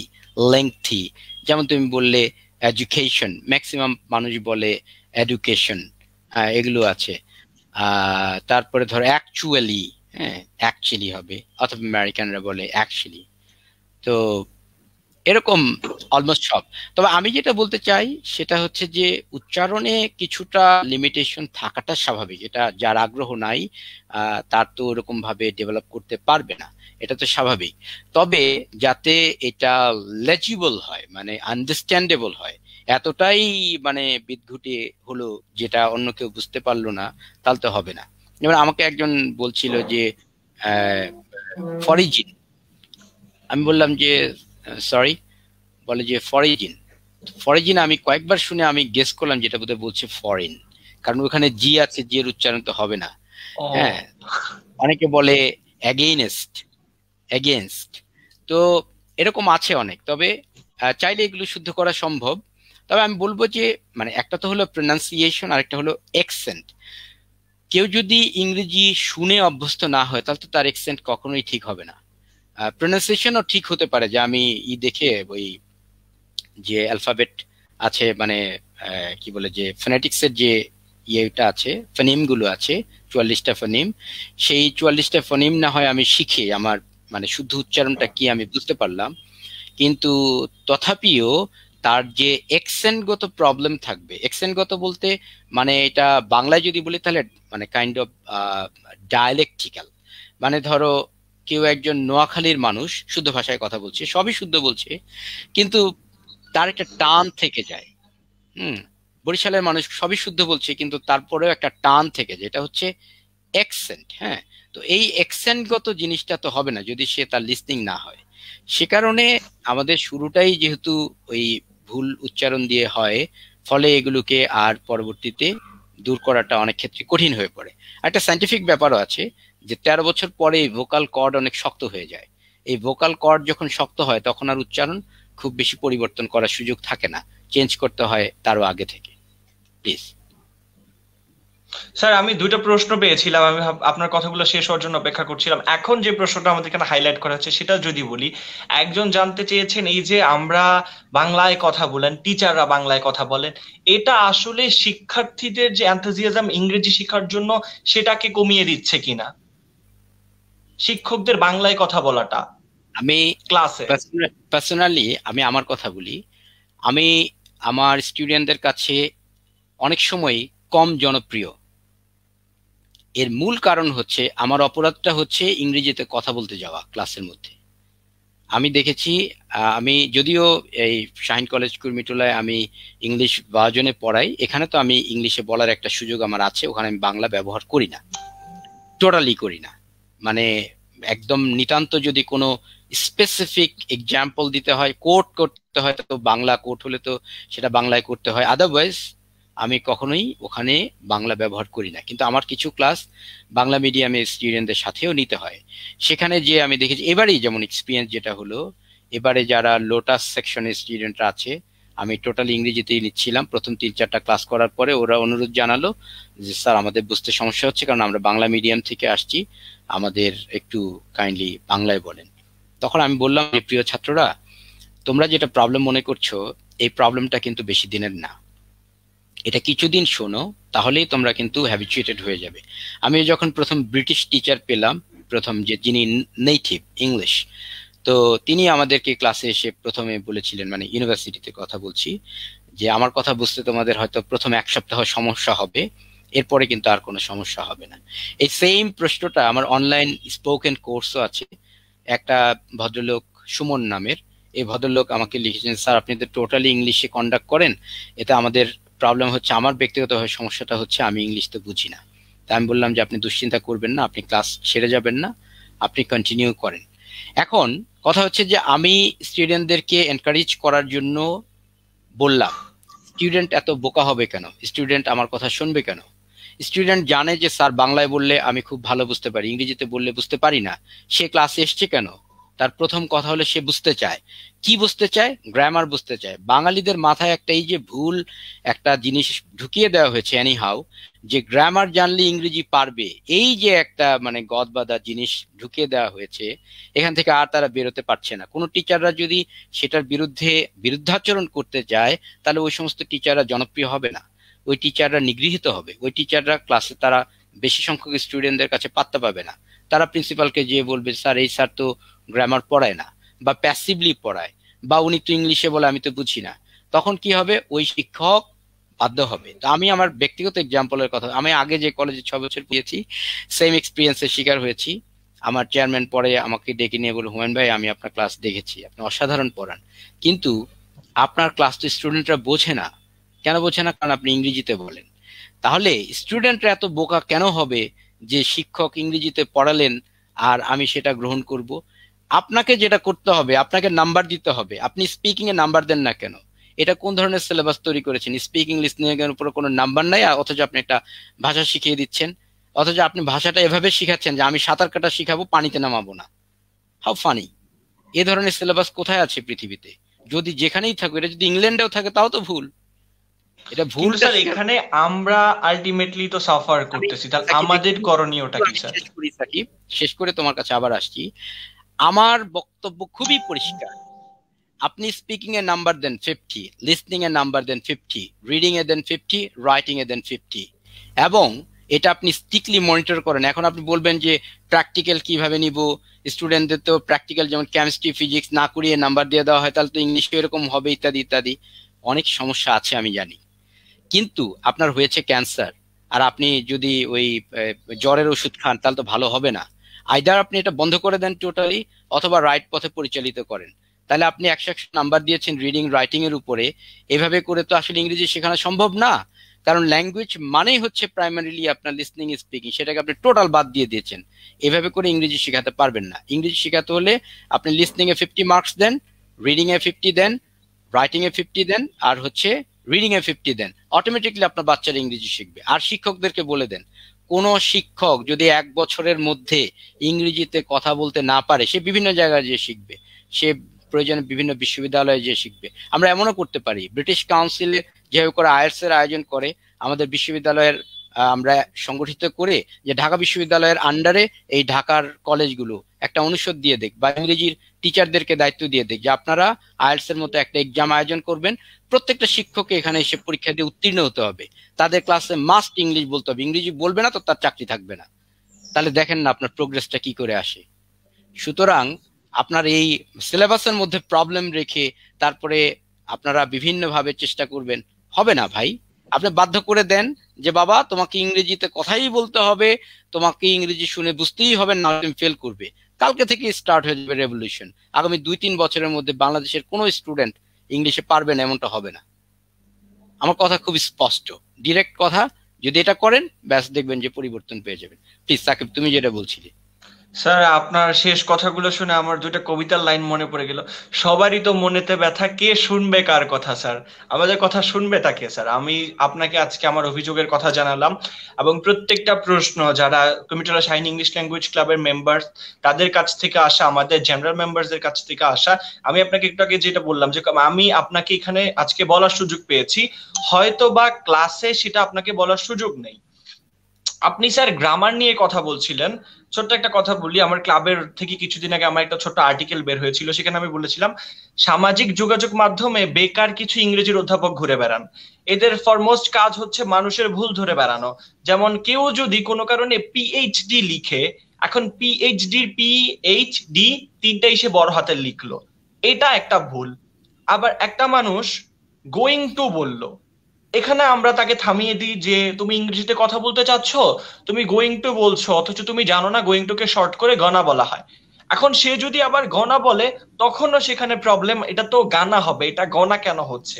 লেংথি যেমন তুমি বললে এডুকেশন ম্যাক্সিমাম মানুষ বলে এডুকেশন এগুলো আছে তারপরে ধরো অ্যাকচুয়ালি হ্যাঁ অ্যাকচুয়ালি হবে অথবা আমেরিকানরা বলে অ্যাকচুয়ালি তো এরকম অলমোস্ট সব তবে আমি যেটা বলতে চাই সেটা হচ্ছে যে উচ্চারণে কিছুটা লিমিটেশন থাকাটা স্বাভাবিক এটা যার আগ্রহ নাই তার তো ওরকম ভাবে ডেভেলপ করতে পারবে না এটা তো স্বাভাবিক তবে যাতে এটা লেজিবল হয় মানে আন্ডারস্ট্যান্ডেবল হয় এতটাই মানে বিদ্যুটে হলো যেটা অন্য কেউ বুঝতে পারলো না তাহলে তো হবে না যেমন আমাকে একজন বলছিল যে ফরিজিন আমি বললাম যে সরি বলে যে ফরেজিন ফরেজিন আমি কয়েকবার শুনে আমি গেস করলাম যেটা বোধহয় বলছে ফরেন কারণ ওখানে জি আছে জি এর উচ্চারণ তো হবে না হ্যাঁ অনেকে বলে অ্যাগেইনেস্ট অ্যাগেনস্ট তো এরকম আছে অনেক তবে চাইলে এগুলো শুদ্ধ করা সম্ভব তবে আমি বলবো যে মানে একটা তো হলো আর একটা হলো অ্যাকসেন্ট কেউ যদি ইংরেজি শুনে অভ্যস্ত না হয় তাহলে তো তার অ্যাকসেন্ট কখনোই ঠিক হবে না প্রোনাউন্সিয়েশনও ঠিক হতে পারে যে আমি ই দেখে ওই যে অ্যালফাবেট আছে মানে কি বলে যে ফোনেটিক্সের যে ইয়েটা আছে ফনিমগুলো আছে চুয়াল্লিশটা ফনিম সেই চুয়াল্লিশটা ফনিম না হয় আমি শিখে আমার মানে শুদ্ধ উচ্চারণটা কি আমি বুঝতে পারলাম কিন্তু তথাপিও তার যে এক্সেন্টগত প্রবলেম থাকবে এক্সেন্টগত বলতে মানে এটা বাংলায় যদি বলি তাহলে মানে কাইন্ড অফ ডায়ালেকটিক্যাল মানে ধরো কেউ একজন নোয়াখালীর মানুষ শুদ্ধ ভাষায় কথা বলছে সবই শুদ্ধ বলছে কিন্তু তার একটা টান থেকে যায় হুম বরিশালের মানুষ সবই শুদ্ধ বলছে কিন্তু তারপরেও একটা টান থেকে যেটা হচ্ছে অ্যাকসেন্ট হ্যাঁ তো এই অ্যাকসেন্টগত জিনিসটা তো হবে না যদি সে তার লিসনিং না হয় সে কারণে আমাদের শুরুটাই যেহেতু ওই ভুল উচ্চারণ দিয়ে হয় ফলে এগুলোকে আর পরবর্তীতে দূর করাটা অনেক ক্ষেত্রে কঠিন হয়ে পড়ে একটা সাইন্টিফিক ব্যাপারও আছে যে তেরো বছর পরে ভোকাল কর্ড অনেক শক্ত হয়ে যায় এই ভোকাল কর্ড যখন শক্ত হয় তখন আর উচ্চারণ খুব বেশি পরিবর্তন করার সুযোগ থাকে না চেঞ্জ করতে হয় তারও আগে থেকে প্লিজ স্যার আমি দুটো প্রশ্ন পেয়েছিলাম আমি আপনার কথাগুলো শেষ হওয়ার জন্য অপেক্ষা করছিলাম এখন যে প্রশ্নটা আমাদের এখানে হাইলাইট করা হচ্ছে সেটা যদি বলি একজন জানতে চেয়েছেন এই যে আমরা বাংলায় কথা বলেন টিচাররা বাংলায় কথা বলেন এটা আসলে শিক্ষার্থীদের যে অ্যান্থোজিয়াজম ইংরেজি শেখার জন্য সেটাকে কমিয়ে দিচ্ছে কিনা শিক্ষকদের বাংলায় কথা বলাটা আমি ক্লাসে পার্সোনালি আমি আমার কথা বলি আমি আমার স্টুডেন্টদের কাছে অনেক সময় কম জনপ্রিয় এর মূল কারণ হচ্ছে আমার অপরাধটা হচ্ছে ইংরেজিতে কথা বলতে যাওয়া ক্লাসের মধ্যে আমি দেখেছি আমি যদিও এই শাহিন কলেজ কুর্মিটোলায় আমি ইংলিশ ভার্জনে পড়াই এখানে তো আমি ইংলিশে বলার একটা সুযোগ আমার আছে ওখানে আমি বাংলা ব্যবহার করি না টোটালি করি না মানে একদম নিতান্ত যদি কোনো স্পেসিফিক এক্সাম্পল দিতে হয় কোট করতে হয় তো বাংলা কোট হলে তো সেটা বাংলায় করতে হয় আদারওয়াইজ আমি কখনোই ওখানে বাংলা ব্যবহার করি না কিন্তু আমার কিছু ক্লাস বাংলা মিডিয়ামে স্টুডেন্টদের সাথেও নিতে হয় সেখানে যে আমি দেখেছি এবারেই যেমন এক্সপিরিয়েন্স যেটা হলো এবারে যারা লোটাস সেকশনের স্টুডেন্টরা আছে আমি টোটাল ইংরেজিতেই নিচ্ছিলাম প্রথম তিন চারটা ক্লাস করার পরে ওরা অনুরোধ জানালো যে স্যার আমাদের বুঝতে সমস্যা হচ্ছে কারণ আমরা বাংলা মিডিয়াম থেকে আসছি আমাদের একটু কাইন্ডলি বাংলায় বলেন তখন আমি বললাম যে প্রিয় ছাত্ররা তোমরা যেটা প্রবলেম মনে করছো এই প্রবলেমটা কিন্তু বেশি দিনের না এটা কিছুদিন শোনো তাহলেই তোমরা কিন্তু হ্যাবিচুয়েটেড হয়ে যাবে আমি যখন প্রথম ব্রিটিশ টিচার পেলাম প্রথম যে যিনি নেইটিভ ইংলিশ তো তিনি আমাদেরকে ক্লাসে এসে প্রথমে বলেছিলেন মানে ইউনিভার্সিটিতে কথা বলছি যে আমার কথা বুঝতে তোমাদের হয়তো প্রথম এক সপ্তাহ সমস্যা হবে এরপরে কিন্তু আর কোনো সমস্যা হবে না এই সেম প্রশ্নটা আমার অনলাইন স্পোকেন কোর্সও আছে একটা ভদ্রলোক সুমন নামের এই ভদ্রলোক আমাকে লিখেছেন স্যার আপনি তো টোটালি ইংলিশে কন্ডাক্ট করেন এতে আমাদের প্রবলেম হচ্ছে আমার ব্যক্তিগত সমস্যাটা হচ্ছে আমি ইংলিশ তো বুঝি না তাই আমি বললাম যে আপনি দুশ্চিন্তা করবেন না আপনি ক্লাস ছেড়ে যাবেন না আপনি কন্টিনিউ করেন এখন কথা হচ্ছে যে আমি স্টুডেন্টদেরকে এনকারেজ করার জন্য বললাম স্টুডেন্ট এত বোকা হবে কেন স্টুডেন্ট আমার কথা শুনবে কেন স্টুডেন্ট জানে যে স্যার বাংলায় বললে আমি খুব ভালো বুঝতে পারি ইংরেজিতে বললে বুঝতে পারি না সে ক্লাসে এসছে কেন তার প্রথম কথা হলে সে বুঝতে চায় কি বুঝতে চায় গ্রামার বুঝতে চায় বাঙালিদের মাথায় একটা এই যে ভুল একটা জিনিস ঢুকিয়ে দেওয়া হয়েছে এনি হাউ যে গ্রামার জানলে ইংরেজি পারবে এই যে একটা মানে গদবাদা জিনিস ঢুকিয়ে দেওয়া হয়েছে এখান থেকে আর তারা বেরোতে পারছে না কোনো টিচাররা যদি সেটার বিরুদ্ধে বিরুদ্ধাচরণ করতে যায় তাহলে ওই সমস্ত টিচাররা জনপ্রিয় হবে না ওই টিচাররা নিগৃহীত হবে ওই টিচাররা ক্লাসে তারা বেশি সংখ্যক স্টুডেন্টদের কাছে পাত্তা পাবে না তারা প্রিন্সিপালকে যেয়ে বলবে স্যার এই স্যার তো গ্রামার পড়ায় না বা প্যাসিভলি পড়ায় বা উনি তো ইংলিশে বলে আমি তো বুঝি না তখন কি হবে ওই শিক্ষক বাধ্য হবে তো আমি আমার ব্যক্তিগত এক্সাম্পলের কথা আমি আগে যে কলেজে ছ বছর পেয়েছি সেম এক্সপিরিয়েন্সের শিকার হয়েছি আমার চেয়ারম্যান পরে আমাকে ডেকে নিয়ে বলল হুমেন ভাই আমি আপনার ক্লাস দেখেছি আপনি অসাধারণ পড়ান কিন্তু আপনার ক্লাস তো স্টুডেন্টরা বোঝে না কেন বলছে না কারণ আপনি ইংরেজিতে বলেন তাহলে স্টুডেন্টরা এত বোকা কেন হবে যে শিক্ষক ইংরেজিতে পড়ালেন আর আমি সেটা গ্রহণ করব আপনাকে যেটা করতে হবে আপনাকে নাম্বার দিতে হবে আপনি স্পিকিং এ নাম্বার দেন না কেন এটা কোন ধরনের সিলেবাস তৈরি করেছেন স্পিকিং লিসনিং এর উপর কোনো নাম্বার নাই অথচ আপনি একটা ভাষা শিখিয়ে দিচ্ছেন অথচ আপনি ভাষাটা এভাবে শিখাচ্ছেন যে আমি সাঁতার কাটা শিখাবো পানিতে নামাবো না হাউ ফানি এ ধরনের সিলেবাস কোথায় আছে পৃথিবীতে যদি যেখানেই থাকো এটা যদি ইংল্যান্ডেও থাকে তাও তো ভুল এটা ভুল স্যার এখানে আমরা আলটিমেটলি তো সাফার করতেছি তাহলে আমাদের করণীয়টা কি স্যার শেষ করে তোমার কাছে আবার আসছি আমার বক্তব্য খুবই পরিষ্কার আপনি স্পিকিং এর নাম্বার দেন ফিফটি লিসনিং এর নাম্বার দেন ফিফটি রিডিং এ দেন ফিফটি রাইটিং এ দেন ফিফটি এবং এটা আপনি স্টিকলি মনিটর করেন এখন আপনি বলবেন যে প্র্যাকটিক্যাল কিভাবে নিব স্টুডেন্টদের তো প্র্যাকটিক্যাল যেমন কেমিস্ট্রি ফিজিক্স না করিয়ে নাম্বার দিয়ে দেওয়া হয় তাহলে তো ইংলিশে এরকম হবে ইত্যাদি ইত্যাদি অনেক সমস্যা আছে আমি জানি কিন্তু আপনার হয়েছে ক্যান্সার আর আপনি যদি ওই জ্বরের ওষুধ খান তাহলে তো ভালো হবে না আইদার আপনি এটা বন্ধ করে দেন টোটালি অথবা রাইট পথে পরিচালিত করেন তাহলে আপনি একশো একশো নাম্বার দিয়েছেন রিডিং রাইটিং এর উপরে এভাবে করে তো আসলে ইংরেজি শেখানো সম্ভব না কারণ ল্যাঙ্গুয়েজ মানেই হচ্ছে প্রাইমারিলি আপনার লিসনিং স্পিকিং সেটাকে আপনি টোটাল বাদ দিয়ে দিয়েছেন এভাবে করে ইংরেজি শেখাতে পারবেন না ইংরেজি শেখাতে হলে আপনি লিসনিং এ ফিফটি মার্কস দেন রিডিং এ ফিফটি দেন রাইটিং এ ফিফটি দেন আর হচ্ছে রিডিং এ ফিফটি দেন অটোমেটিকলি আপনার বাচ্চারা ইংরেজি শিখবে আর শিক্ষকদেরকে বলে দেন কোনো শিক্ষক যদি এক বছরের মধ্যে ইংরেজিতে কথা বলতে না পারে সে বিভিন্ন জায়গায় যে শিখবে সে প্রয়োজনে বিভিন্ন বিশ্ববিদ্যালয়ে যে শিখবে আমরা এমনও করতে পারি ব্রিটিশ কাউন্সিলে যেভাবে করে আয়ার্স এর আয়োজন করে আমাদের বিশ্ববিদ্যালয়ের আমরা সংগঠিত করে যে ঢাকা বিশ্ববিদ্যালয়ের আন্ডারে এই ঢাকার কলেজগুলো একটা অনুষদ দিয়ে দেখ বা ইংরেজির টিচারদেরকে দায়িত্ব দিয়ে দেয় যে আপনারা আয়ার্স এর মতো একটা এক্সাম আয়োজন করবেন প্রত্যেকটা শিক্ষককে এখানে এসে পরীক্ষা দিয়ে উত্তীর্ণ হতে হবে তাদের ক্লাসে মাস্ট ইংলিশ বলতে হবে ইংরেজি বলবে না তো তার চাকরি থাকবে না তাহলে দেখেন না আপনার প্রোগ্রেসটা কি করে আসে সুতরাং আপনার এই সিলেবাসের মধ্যে প্রবলেম রেখে তারপরে আপনারা বিভিন্নভাবে চেষ্টা করবেন হবে না ভাই আপনি বাধ্য করে দেন যে বাবা তোমাকে ইংরেজিতে কথাই বলতে হবে তোমাকে ইংরেজি শুনে বুঝতেই হবে না তুমি ফেল করবে কালকে থেকে স্টার্ট হয়ে যাবে রেভলিউশন আগামী দুই তিন বছরের মধ্যে বাংলাদেশের কোনো স্টুডেন্ট ইংলিশে পারবে না এমনটা হবে না আমার কথা খুব স্পষ্ট ডিরেক্ট কথা যদি এটা করেন ব্যাস দেখবেন যে পরিবর্তন পেয়ে যাবেন প্লিজ সাকিব তুমি যেটা বলছিলে স্যার আপনার শেষ কথাগুলো শুনে আমার দুটো কবিতার লাইন মনে পড়ে গেল সবারই তো মনেতে ব্যথা কে শুনবে কার কথা স্যার আমাদের কথা শুনবে তাকে স্যার আমি আপনাকে আজকে আমার অভিযোগের কথা জানালাম এবং প্রত্যেকটা প্রশ্ন যারা কমিটলা শাইন ইংলিশ ল্যাঙ্গুয়েজ ক্লাবের মেম্বার তাদের কাছ থেকে আসা আমাদের জেনারেল মেম্বারদের কাছ থেকে আসা আমি আপনাকে একটু আগে যেটা বললাম যে আমি আপনাকে এখানে আজকে বলার সুযোগ পেয়েছি হয়তো বা ক্লাসে সেটা আপনাকে বলার সুযোগ নেই আপনি স্যার গ্রামার নিয়ে কথা বলছিলেন ছোট্ট একটা কথা বলি আমার ক্লাবের থেকে কিছুদিন আগে আমার একটা ছোট্ট আর্টিকেল বের হয়েছিল সেখানে আমি বলেছিলাম সামাজিক যোগাযোগ মাধ্যমে বেকার কিছু ইংরেজির অধ্যাপক ঘুরে বেড়ান এদের ফরমোস্ট কাজ হচ্ছে মানুষের ভুল ধরে বেড়ানো যেমন কেউ যদি কোনো কারণে পিএইচডি লিখে এখন পিএইচডির পিএইচডি তিনটাই সে বড় হাতের লিখলো এটা একটা ভুল আবার একটা মানুষ গোয়িং টু বললো এখানে আমরা তাকে থামিয়ে দিই যে তুমি ইংরেজিতে কথা বলতে চাচ্ছ তুমি গোয়িং টু বলছো অথচ তুমি জানো না গোয়িং টুকে শর্ট করে গনা বলা হয় এখন সে যদি আবার গনা বলে তখনও সেখানে প্রবলেম এটা তো গানা হবে এটা গনা কেন হচ্ছে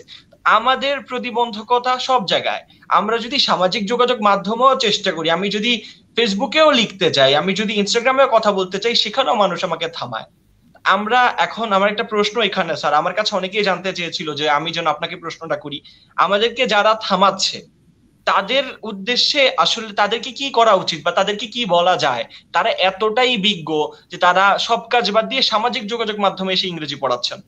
আমাদের প্রতিবন্ধকতা সব জায়গায় আমরা যদি সামাজিক যোগাযোগ মাধ্যমেও চেষ্টা করি আমি যদি ফেসবুকেও লিখতে চাই আমি যদি ইনস্টাগ্রামেও কথা বলতে চাই সেখানেও মানুষ আমাকে থামায় আমরা এখন আমার একটা প্রশ্ন এখানে স্যার আমার কাছে অনেকেই জানতে চেয়েছিল যে আমি যেন আপনাকে প্রশ্নটা করি আমাদেরকে যারা থামাচ্ছে তাদের উদ্দেশ্যে আসলে তাদেরকে কি করা উচিত বা তাদেরকে কি বলা যায় তারা এতটাই বিজ্ঞ যে তারা সব কাজ বাদ দিয়ে সামাজিক যোগাযোগ মাধ্যমে এসে ইংরেজি পড়াচ্ছেন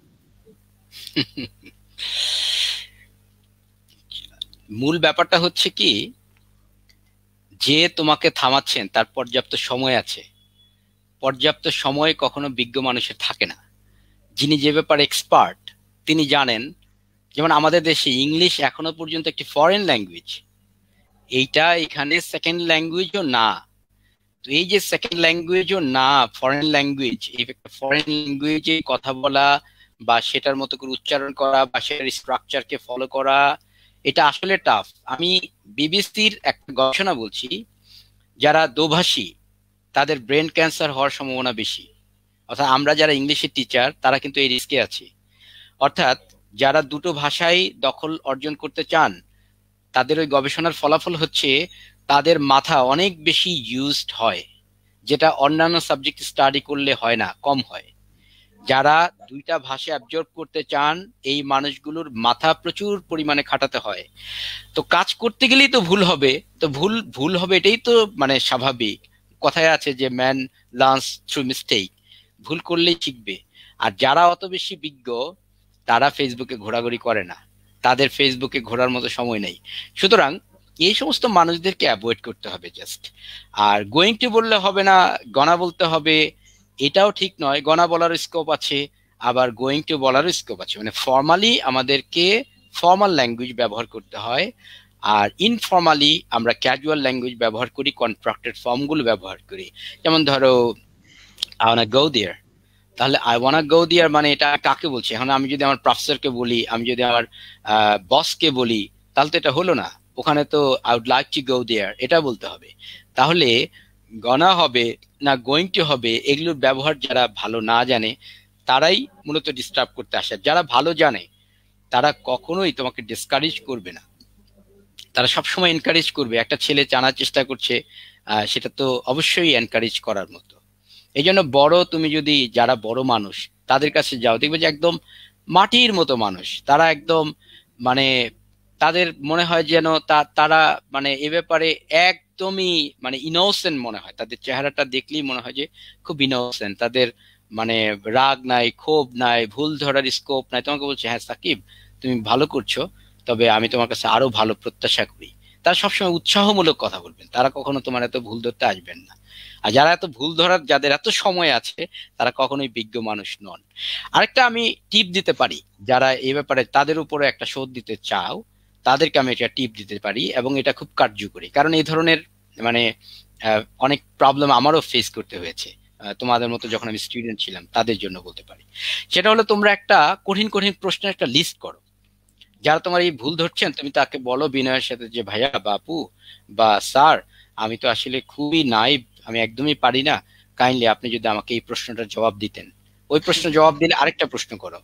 মূল ব্যাপারটা হচ্ছে কি যে তোমাকে থামাচ্ছেন তার পর্যাপ্ত সময় আছে পর্যাপ্ত সময় কখনো বিজ্ঞ মানুষের থাকে না যিনি যে ব্যাপারে এক্সপার্ট তিনি জানেন যেমন আমাদের দেশে ইংলিশ এখনো পর্যন্ত একটি ফরেন ল্যাঙ্গুয়েজ এইটা এখানে সেকেন্ড ল্যাঙ্গুয়েজও না তো এই যে সেকেন্ড ল্যাঙ্গুয়েজও না ফরেন ল্যাঙ্গুয়েজ এই একটা ফরেন ল্যাঙ্গুয়েজে কথা বলা বা সেটার মতো করে উচ্চারণ করা বা সেটার স্ট্রাকচারকে ফলো করা এটা আসলে টাফ আমি বিবিসির একটা গবেষণা বলছি যারা দোভাষী তাদের ব্রেন ক্যান্সার হওয়ার সম্ভাবনা বেশি অর্থাৎ আমরা যারা ইংলিশের টিচার তারা কিন্তু এই রিস্কে আছি অর্থাৎ যারা দুটো ভাষাই দখল অর্জন করতে চান তাদের ওই গবেষণার ফলাফল হচ্ছে তাদের মাথা অনেক বেশি ইউজড হয় যেটা অন্যান্য সাবজেক্ট স্টাডি করলে হয় না কম হয় যারা দুইটা ভাষা অ্যাবজর্ব করতে চান এই মানুষগুলোর মাথা প্রচুর পরিমাণে খাটাতে হয় তো কাজ করতে গেলেই তো ভুল হবে তো ভুল ভুল হবে এটাই তো মানে স্বাভাবিক কথায় আছে যে ম্যান লার্নস থ্রু মিস্টেক ভুল করলেই শিখবে আর যারা অত বেশি বিজ্ঞ তারা ফেসবুকে ঘোরাঘুরি করে না তাদের ফেসবুকে ঘোরার মতো সময় নেই সুতরাং এই সমস্ত মানুষদেরকে অ্যাভয়েড করতে হবে জাস্ট আর গোয়িং টু বললে হবে না গনা বলতে হবে এটাও ঠিক নয় গনা বলার স্কোপ আছে আবার গোয়িং টু বলার স্কোপ আছে মানে ফর্মালি আমাদেরকে ফর্মাল ল্যাঙ্গুয়েজ ব্যবহার করতে হয় আর ইনফর্মালি আমরা ক্যাজুয়াল ল্যাঙ্গুয়েজ ব্যবহার করি কন্ট্রাক্টেড ফর্মগুলো ব্যবহার করি যেমন ধরো আই ওয়ান গৌ দিয়ার তাহলে আই ওয়ান গৌ দিয়ার মানে এটা কাকে বলছে এখন আমি যদি আমার প্রফেসরকে বলি আমি যদি আমার বসকে বলি তাহলে তো এটা হলো না ওখানে তো আই উড লাইক টু গৌ দেয়ার এটা বলতে হবে তাহলে গনা হবে না গোয়িং টু হবে এগুলোর ব্যবহার যারা ভালো না জানে তারাই মূলত ডিস্টার্ব করতে আসে যারা ভালো জানে তারা কখনোই তোমাকে ডিসকারেজ করবে না তারা সবসময় এনকারেজ করবে একটা ছেলে জানার চেষ্টা করছে সেটা তো অবশ্যই এনকারেজ করার মতো এই জন্য বড় তুমি যদি যারা বড় মানুষ তাদের কাছে যাও দেখবে যে একদম মাটির মতো মানুষ তারা একদম মানে তাদের মনে হয় যেন তা তারা মানে এ ব্যাপারে একদমই মানে ইনোসেন্ট মনে হয় তাদের চেহারাটা দেখলেই মনে হয় যে খুব ইনোসেন্ট তাদের মানে রাগ নাই ক্ষোভ নাই ভুল ধরার স্কোপ নাই তোমাকে বলছে হ্যাঁ সাকিব তুমি ভালো করছো তবে আমি তোমার কাছে আরো ভালো প্রত্যাশা করি তারা সবসময় উৎসাহমূলক কথা বলবেন তারা কখনো তোমার এত ভুল ধরতে আসবেন না আর যারা এত ভুল ধরার যাদের এত সময় আছে তারা কখনোই বিজ্ঞ মানুষ নন আরেকটা আমি টিপ দিতে পারি যারা এ ব্যাপারে তাদের উপরে একটা শোধ দিতে চাও তাদেরকে আমি একটা টিপ দিতে পারি এবং এটা খুব কার্যকরী কারণ এই ধরনের মানে অনেক প্রবলেম আমারও ফেস করতে হয়েছে তোমাদের মতো যখন আমি স্টুডেন্ট ছিলাম তাদের জন্য বলতে পারি সেটা হলো তোমরা একটা কঠিন কঠিন প্রশ্নের একটা লিস্ট করো যারা তোমার এই ভুল ধরছেন তুমি তাকে বলো বিনয়ের সাথে যে ভাইয়া বাপু বা স্যার আমি তো আসলে খুবই নাই আমি একদমই পারি না কাইন্ডলি আপনি যদি আমাকে এই প্রশ্নটার জবাব দিতেন ওই প্রশ্ন জবাব দিলে আরেকটা প্রশ্ন করো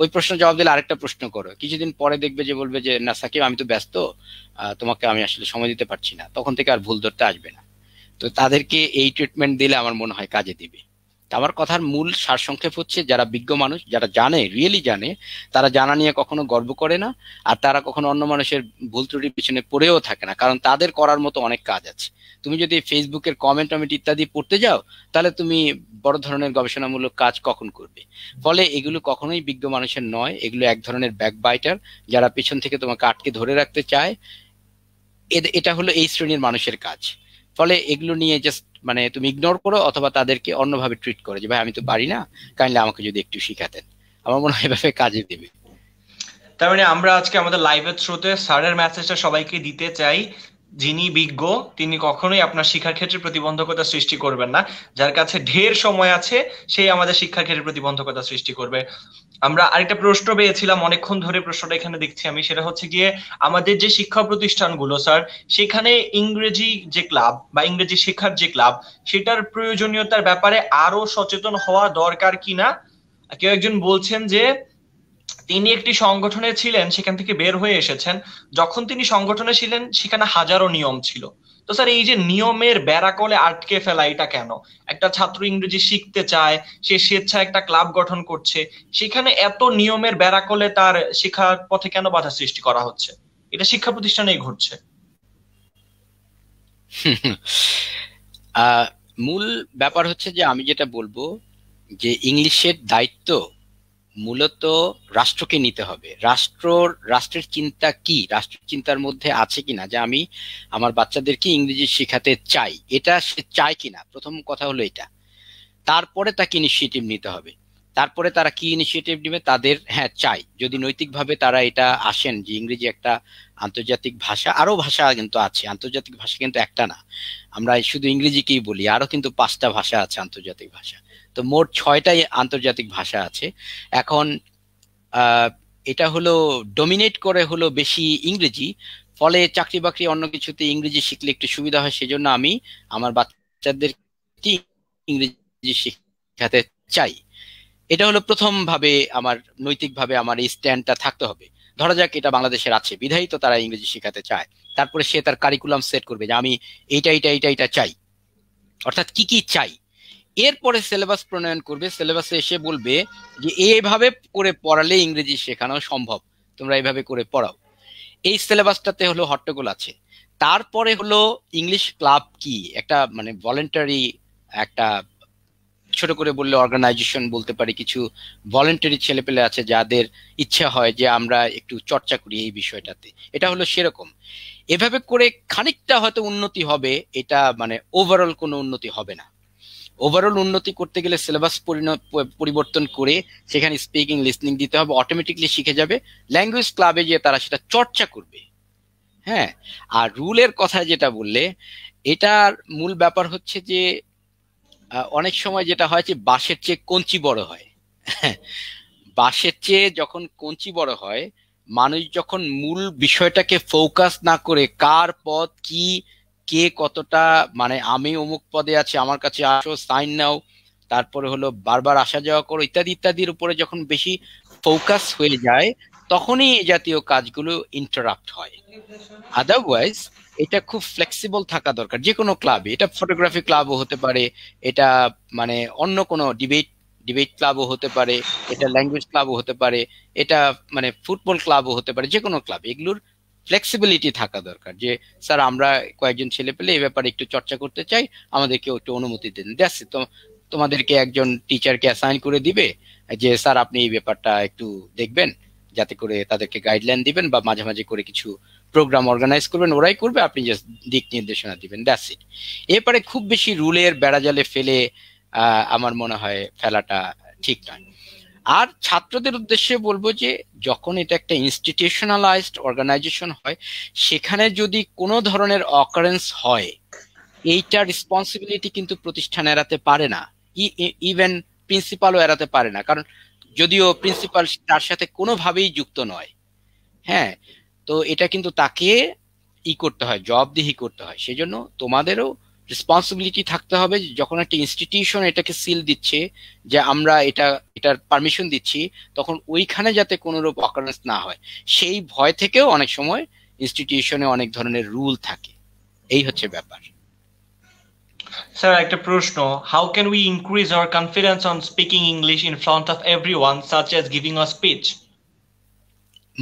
ওই প্রশ্ন জবাব দিলে আরেকটা প্রশ্ন করো কিছুদিন পরে দেখবে যে বলবে যে না সাকিব আমি তো ব্যস্ত তোমাকে আমি আসলে সময় দিতে পারছি না তখন থেকে আর ভুল ধরতে আসবে না তো তাদেরকে এই ট্রিটমেন্ট দিলে আমার মনে হয় কাজে দিবে আমার কথার মূল সারসংক্ষেপ হচ্ছে যারা বিজ্ঞ মানুষ যারা জানে রিয়েলি জানে তারা জানা নিয়ে কখনো গর্ব করে না আর তারা কখনো অন্য মানুষের ভুল ত্রুটির পিছনে পড়েও থাকে না কারণ তাদের করার মতো অনেক কাজ আছে তুমি যদি ফেসবুকের কমেন্ট টমেন্ট ইত্যাদি পড়তে যাও তাহলে তুমি বড় ধরনের গবেষণামূলক কাজ কখন করবে ফলে এগুলো কখনোই বিজ্ঞ মানুষের নয় এগুলো এক ধরনের ব্যাকবাইটার যারা পিছন থেকে তোমাকে আটকে ধরে রাখতে চায় এটা হলো এই শ্রেণীর মানুষের কাজ ফলে এগুলো নিয়ে জাস্ট মানে তুমি ইগনোর করো অথবা তাদেরকে অন্যভাবে ট্রিট করো যে ভাই আমি তো পারি না কাইন্ডলি আমাকে যদি একটু শিখাতেন আমার মনে হয় এভাবে কাজে দেবে তার মানে আমরা আজকে আমাদের লাইভের থ্রুতে স্যারের মেসেজটা সবাইকে দিতে চাই যিনি বিজ্ঞ তিনি কখনোই আপনার শিক্ষার ক্ষেত্রে প্রতিবন্ধকতা সৃষ্টি করবেন না যার কাছে ঢের সময় আছে সেই আমাদের শিক্ষার ক্ষেত্রে প্রতিবন্ধকতা সৃষ্টি করবে আমরা আরেকটা প্রশ্ন পেয়েছিলাম অনেকক্ষণ ধরে প্রশ্নটা এখানে দেখছি আমি সেটা হচ্ছে গিয়ে আমাদের যে শিক্ষা প্রতিষ্ঠানগুলো স্যার সেখানে ইংরেজি যে ক্লাব বা ইংরেজি শেখার যে ক্লাব সেটার প্রয়োজনীয়তার ব্যাপারে আরো সচেতন হওয়া দরকার কিনা কেউ একজন বলছেন যে তিনি একটি সংগঠনে ছিলেন সেখান থেকে বের হয়ে এসেছেন যখন তিনি সংগঠনে ছিলেন সেখানে হাজারো নিয়ম ছিল তো স্যার এই যে নিয়মের ব্যারাকলে আটকে ফেলা এটা কেন একটা ছাত্র ইংরেজি শিখতে চায় সে স্বেচ্ছা একটা ক্লাব গঠন করছে সেখানে এত নিয়মের ব্যারাকলে তার শিক্ষার পথে কেন বাধা সৃষ্টি করা হচ্ছে এটা শিক্ষা প্রতিষ্ঠানেই ঘটছে মূল ব্যাপার হচ্ছে যে আমি যেটা বলবো যে ইংলিশের দায়িত্ব মূলত রাষ্ট্রকে নিতে হবে রাষ্ট্রর রাষ্ট্রের চিন্তা কি রাষ্ট্রের চিন্তার মধ্যে আছে কিনা যে আমি আমার বাচ্চাদেরকে ইংরেজি শেখাতে চাই এটা সে চায় কিনা প্রথম কথা হলো এটা তারপরে তাকে ইনিশিয়েটিভ নিতে হবে তারপরে তারা কি ইনিশিয়েটিভ নেবে তাদের হ্যাঁ চাই যদি নৈতিকভাবে তারা এটা আসেন যে ইংরেজি একটা আন্তর্জাতিক ভাষা আরও ভাষা কিন্তু আছে আন্তর্জাতিক ভাষা কিন্তু একটা না আমরা শুধু ইংরেজিকেই বলি আরও কিন্তু পাঁচটা ভাষা আছে আন্তর্জাতিক ভাষা তো মোট ছয়টাই আন্তর্জাতিক ভাষা আছে এখন এটা হলো ডমিনেট করে হলো বেশি ইংরেজি ফলে চাকরি বাকরি অন্য কিছুতে ইংরেজি শিখলে একটু সুবিধা হয় সেজন্য আমি আমার বাচ্চাদের ইংরেজি শিখাতে চাই এটা হলো প্রথম ভাবে আমার নৈতিকভাবে আমার এই স্ট্যান্ডটা থাকতে হবে ধরা যাক এটা বাংলাদেশের আছে বিধাই তো তারা ইংরেজি শেখাতে চায় তারপরে সে তার কারিকুলাম সেট করবে যে আমি এইটা এটা এটা এটা চাই অর্থাৎ কি কি চাই এরপরে সিলেবাস প্রণয়ন করবে সিলেবাসে এসে বলবে যে এইভাবে করে পড়ালে ইংরেজি শেখানো সম্ভব তোমরা এইভাবে করে পড়াও এই সিলেবাসটাতে হলো হট্টগোল আছে তারপরে হলো ইংলিশ ক্লাব কি একটা মানে ভলেন্টারি একটা ছোট করে বললে অর্গানাইজেশন বলতে পারি কিছু ভলেন্টারি ছেলেপেলে আছে যাদের ইচ্ছা হয় যে আমরা একটু চর্চা করি এই বিষয়টাতে এটা হলো সেরকম এভাবে করে খানিকটা হয়তো উন্নতি হবে এটা মানে ওভারঅল কোনো উন্নতি হবে না ওভারঅল উন্নতি করতে গেলে সিলেবাস পরিবর্তন করে সেখানে স্পিকিং লিসনিং দিতে হবে অটোমেটিকলি শিখে যাবে ল্যাঙ্গুয়েজ ক্লাবে গিয়ে তারা সেটা চর্চা করবে হ্যাঁ আর রুলের কথা যেটা বললে এটার মূল ব্যাপার হচ্ছে যে অনেক সময় যেটা হয় যে বাসের চেয়ে কঞ্চি বড় হয় হ্যাঁ? বাসের চেয়ে যখন কঞ্চি বড় হয় মানুষ যখন মূল বিষয়টাকে ফোকাস না করে কার পথ কি কে কতটা মানে আমি অমুক পদে আছি আমার কাছে আসো সাইন নাও তারপরে হলো বারবার আসা যাওয়া করো ইত্যাদি ইত্যাদির উপরে যখন বেশি ফোকাস হয়ে যায় তখনই এই জাতীয় কাজগুলো ইন্টারাপ্ট হয় আদারওয়াইজ এটা খুব ফ্লেক্সিবল থাকা দরকার যে কোনো ক্লাবে এটা ফটোগ্রাফি ক্লাবও হতে পারে এটা মানে অন্য কোনো ডিবেট ডিবেট ক্লাবও হতে পারে এটা ল্যাঙ্গুয়েজ ক্লাবও হতে পারে এটা মানে ফুটবল ক্লাবও হতে পারে যে কোনো ক্লাব এগুলোর ফ্লেক্সিবিলিটি থাকা দরকার যে স্যার আমরা কয়েকজন ছেলে পেলে এই ব্যাপারে একটু চর্চা করতে চাই আমাদেরকে একটু অনুমতি দেন দেখছি তো তোমাদেরকে একজন টিচারকে অ্যাসাইন করে দিবে যে স্যার আপনি এই ব্যাপারটা একটু দেখবেন যাতে করে তাদেরকে গাইডলাইন দিবেন বা মাঝে মাঝে করে কিছু প্রোগ্রাম অর্গানাইজ করবেন ওরাই করবে আপনি জাস্ট দিক নির্দেশনা দিবেন দ্যাটস ইট এরপরে খুব বেশি রুলের বেড়াজালে ফেলে আমার মনে হয় ফেলাটা ঠিক নয় আর ছাত্রদের উদ্দেশ্যে বলবো যে যখন এটা একটা ইনস্টিটিউশনালাইজড অর্গানাইজেশন হয় সেখানে যদি কোনো ধরনের অকারেন্স হয় এইটা রেসপন্সিবিলিটি কিন্তু প্রতিষ্ঠান এড়াতে পারে না ইভেন e, প্রিন্সিপালও e, এড়াতে পারে না কারণ যদিও প্রিন্সিপাল তার সাথে কোনোভাবেই যুক্ত নয় হ্যাঁ তো এটা কিন্তু তাকে ই করতে হয় জবাবদিহি করতে হয় সেজন্য তোমাদেরও রেসপন্সিবিলিটি থাকতে হবে যখন একটা ইনস্টিটিউশন এটাকে সিল দিচ্ছে যে আমরা এটা এটার পারমিশন দিচ্ছি তখন ওইখানে যাতে কোনোরূপ অকারেন্স না হয় সেই ভয় থেকেও অনেক সময় ইনস্টিটিউশনে অনেক ধরনের রুল থাকে এই হচ্ছে ব্যাপার স্যার একটা প্রশ্ন how can we increase our confidence on speaking English in front of everyone such as giving a speech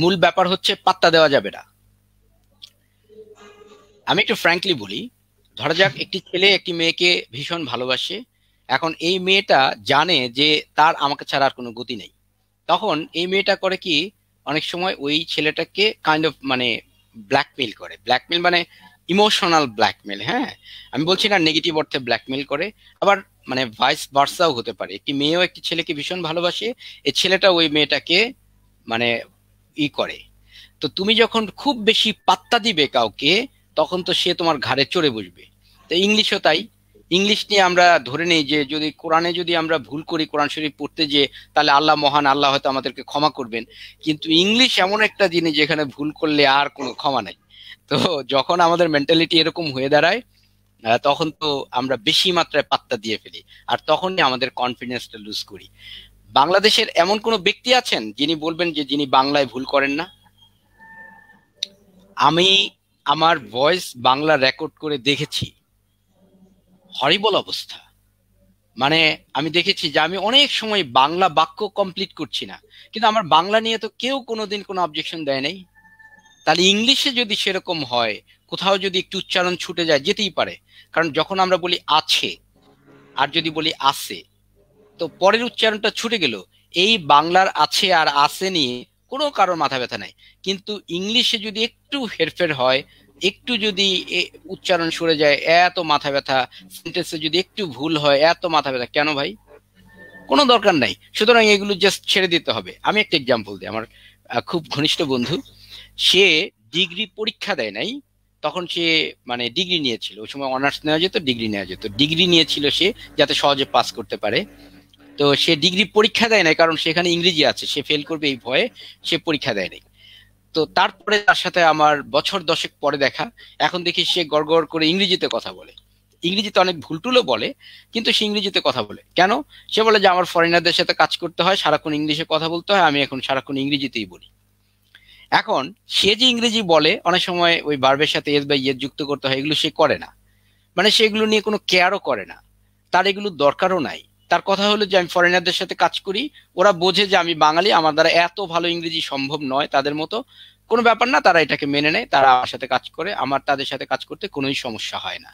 মূল ব্যাপার হচ্ছে পাত্তা দেওয়া যাবে না আমি একটু ফ্র্যাঙ্কলি বলি ধরা যাক একটি ছেলে একটি মেয়েকে ভীষণ ভালোবাসে এখন এই মেয়েটা জানে যে তার আমাকে ছাড়া আর কোনো গতি নেই তখন এই মেয়েটা করে কি অনেক সময় ওই ছেলেটাকে কাইন্ড অফ মানে ব্ল্যাকমেল করে ব্ল্যাকমেল মানে ইমোশনাল ব্ল্যাকমেল হ্যাঁ আমি বলছি না নেগেটিভ অর্থে ব্ল্যাকমেল করে আবার মানে ভাইস বার্সাও হতে পারে একটি মেয়েও একটি ছেলেকে ভীষণ ভালোবাসে এই ছেলেটা ওই মেয়েটাকে মানে ই করে তো তুমি যখন খুব বেশি পাত্তা দিবে কাউকে তখন তো সে তোমার ঘাড়ে চড়ে বসবে তো ইংলিশও তাই ইংলিশ নিয়ে আমরা ধরে নিই যে যদি কোরআনে যদি আমরা ভুল করি কোরআন শরীফ পড়তে যে তাহলে আল্লাহ মহান আল্লাহ হয়তো আমাদেরকে ক্ষমা করবেন কিন্তু ইংলিশ এমন একটা জিনিস যেখানে ভুল করলে আর কোনো ক্ষমা নাই তো যখন আমাদের মেন্টালিটি এরকম হয়ে দাঁড়ায় তখন তো আমরা বেশি মাত্রায় পাত্তা দিয়ে ফেলি আর তখনই আমাদের কনফিডেন্সটা লুজ করি বাংলাদেশের এমন কোনো ব্যক্তি আছেন যিনি বলবেন যে যিনি বাংলায় ভুল করেন না আমি আমার ভয়েস বাংলা রেকর্ড করে দেখেছি হরিবল অবস্থা মানে আমি দেখেছি যে আমি অনেক সময় বাংলা বাক্য কমপ্লিট করছি না কিন্তু আমার বাংলা নিয়ে তো কেউ কোনোদিন কোনো অবজেকশন দেয় নাই তাহলে ইংলিশে যদি সেরকম হয় কোথাও যদি একটু উচ্চারণ ছুটে যায় যেতেই পারে কারণ যখন আমরা বলি আছে আর যদি বলি আছে তো পরের উচ্চারণটা ছুটে গেল এই বাংলার আছে আর আছে নিয়ে কোনো কারোর মাথা ব্যথা নাই কিন্তু ইংলিশে যদি একটু হেরফের হয় একটু যদি উচ্চারণ সরে যায় এত মাথা ব্যথা সেন্টেন্সে যদি একটু ভুল হয় এত মাথা ব্যথা কেন ভাই কোনো দরকার নাই সুতরাং এগুলো জাস্ট ছেড়ে দিতে হবে আমি একটা এক্সাম্পল দিই আমার খুব ঘনিষ্ঠ বন্ধু সে ডিগ্রি পরীক্ষা দেয় নাই তখন সে মানে ডিগ্রি নিয়েছিল ওই সময় অনার্স নেওয়া যেত ডিগ্রি নেওয়া যেত ডিগ্রি নিয়েছিল সে যাতে সহজে পাস করতে পারে তো সে ডিগ্রি পরীক্ষা দেয় নাই কারণ সেখানে ইংরেজি আছে সে ফেল করবে এই ভয়ে সে পরীক্ষা দেয় নাই তো তারপরে তার সাথে আমার বছর দশেক পরে দেখা এখন দেখি সে গড় করে ইংরেজিতে কথা বলে ইংরেজিতে অনেক ভুলটুলও বলে কিন্তু সে ইংরেজিতে কথা বলে কেন সে বলে যে আমার ফরেনারদের সাথে কাজ করতে হয় সারাক্ষণ ইংলিশে কথা বলতে হয় আমি এখন সারাক্ষণ ইংরেজিতেই বলি এখন সে যে ইংরেজি বলে অনেক সময় ওই বার্বের সাথে এস বা ইয়ে যুক্ত করতে হয় এগুলো সে করে না মানে সেগুলো নিয়ে কোনো কেয়ারও করে না তার এগুলো দরকারও নাই তার কথা হলো যে আমি ফরেনারদের সাথে কাজ করি ওরা বোঝে যে আমি বাঙালি আমার দ্বারা এত ভালো ইংরেজি সম্ভব নয় তাদের মতো কোনো ব্যাপার না তারা এটাকে মেনে নেয় তারা আমার সাথে কাজ করে আমার তাদের সাথে কাজ করতে কোনোই সমস্যা হয় না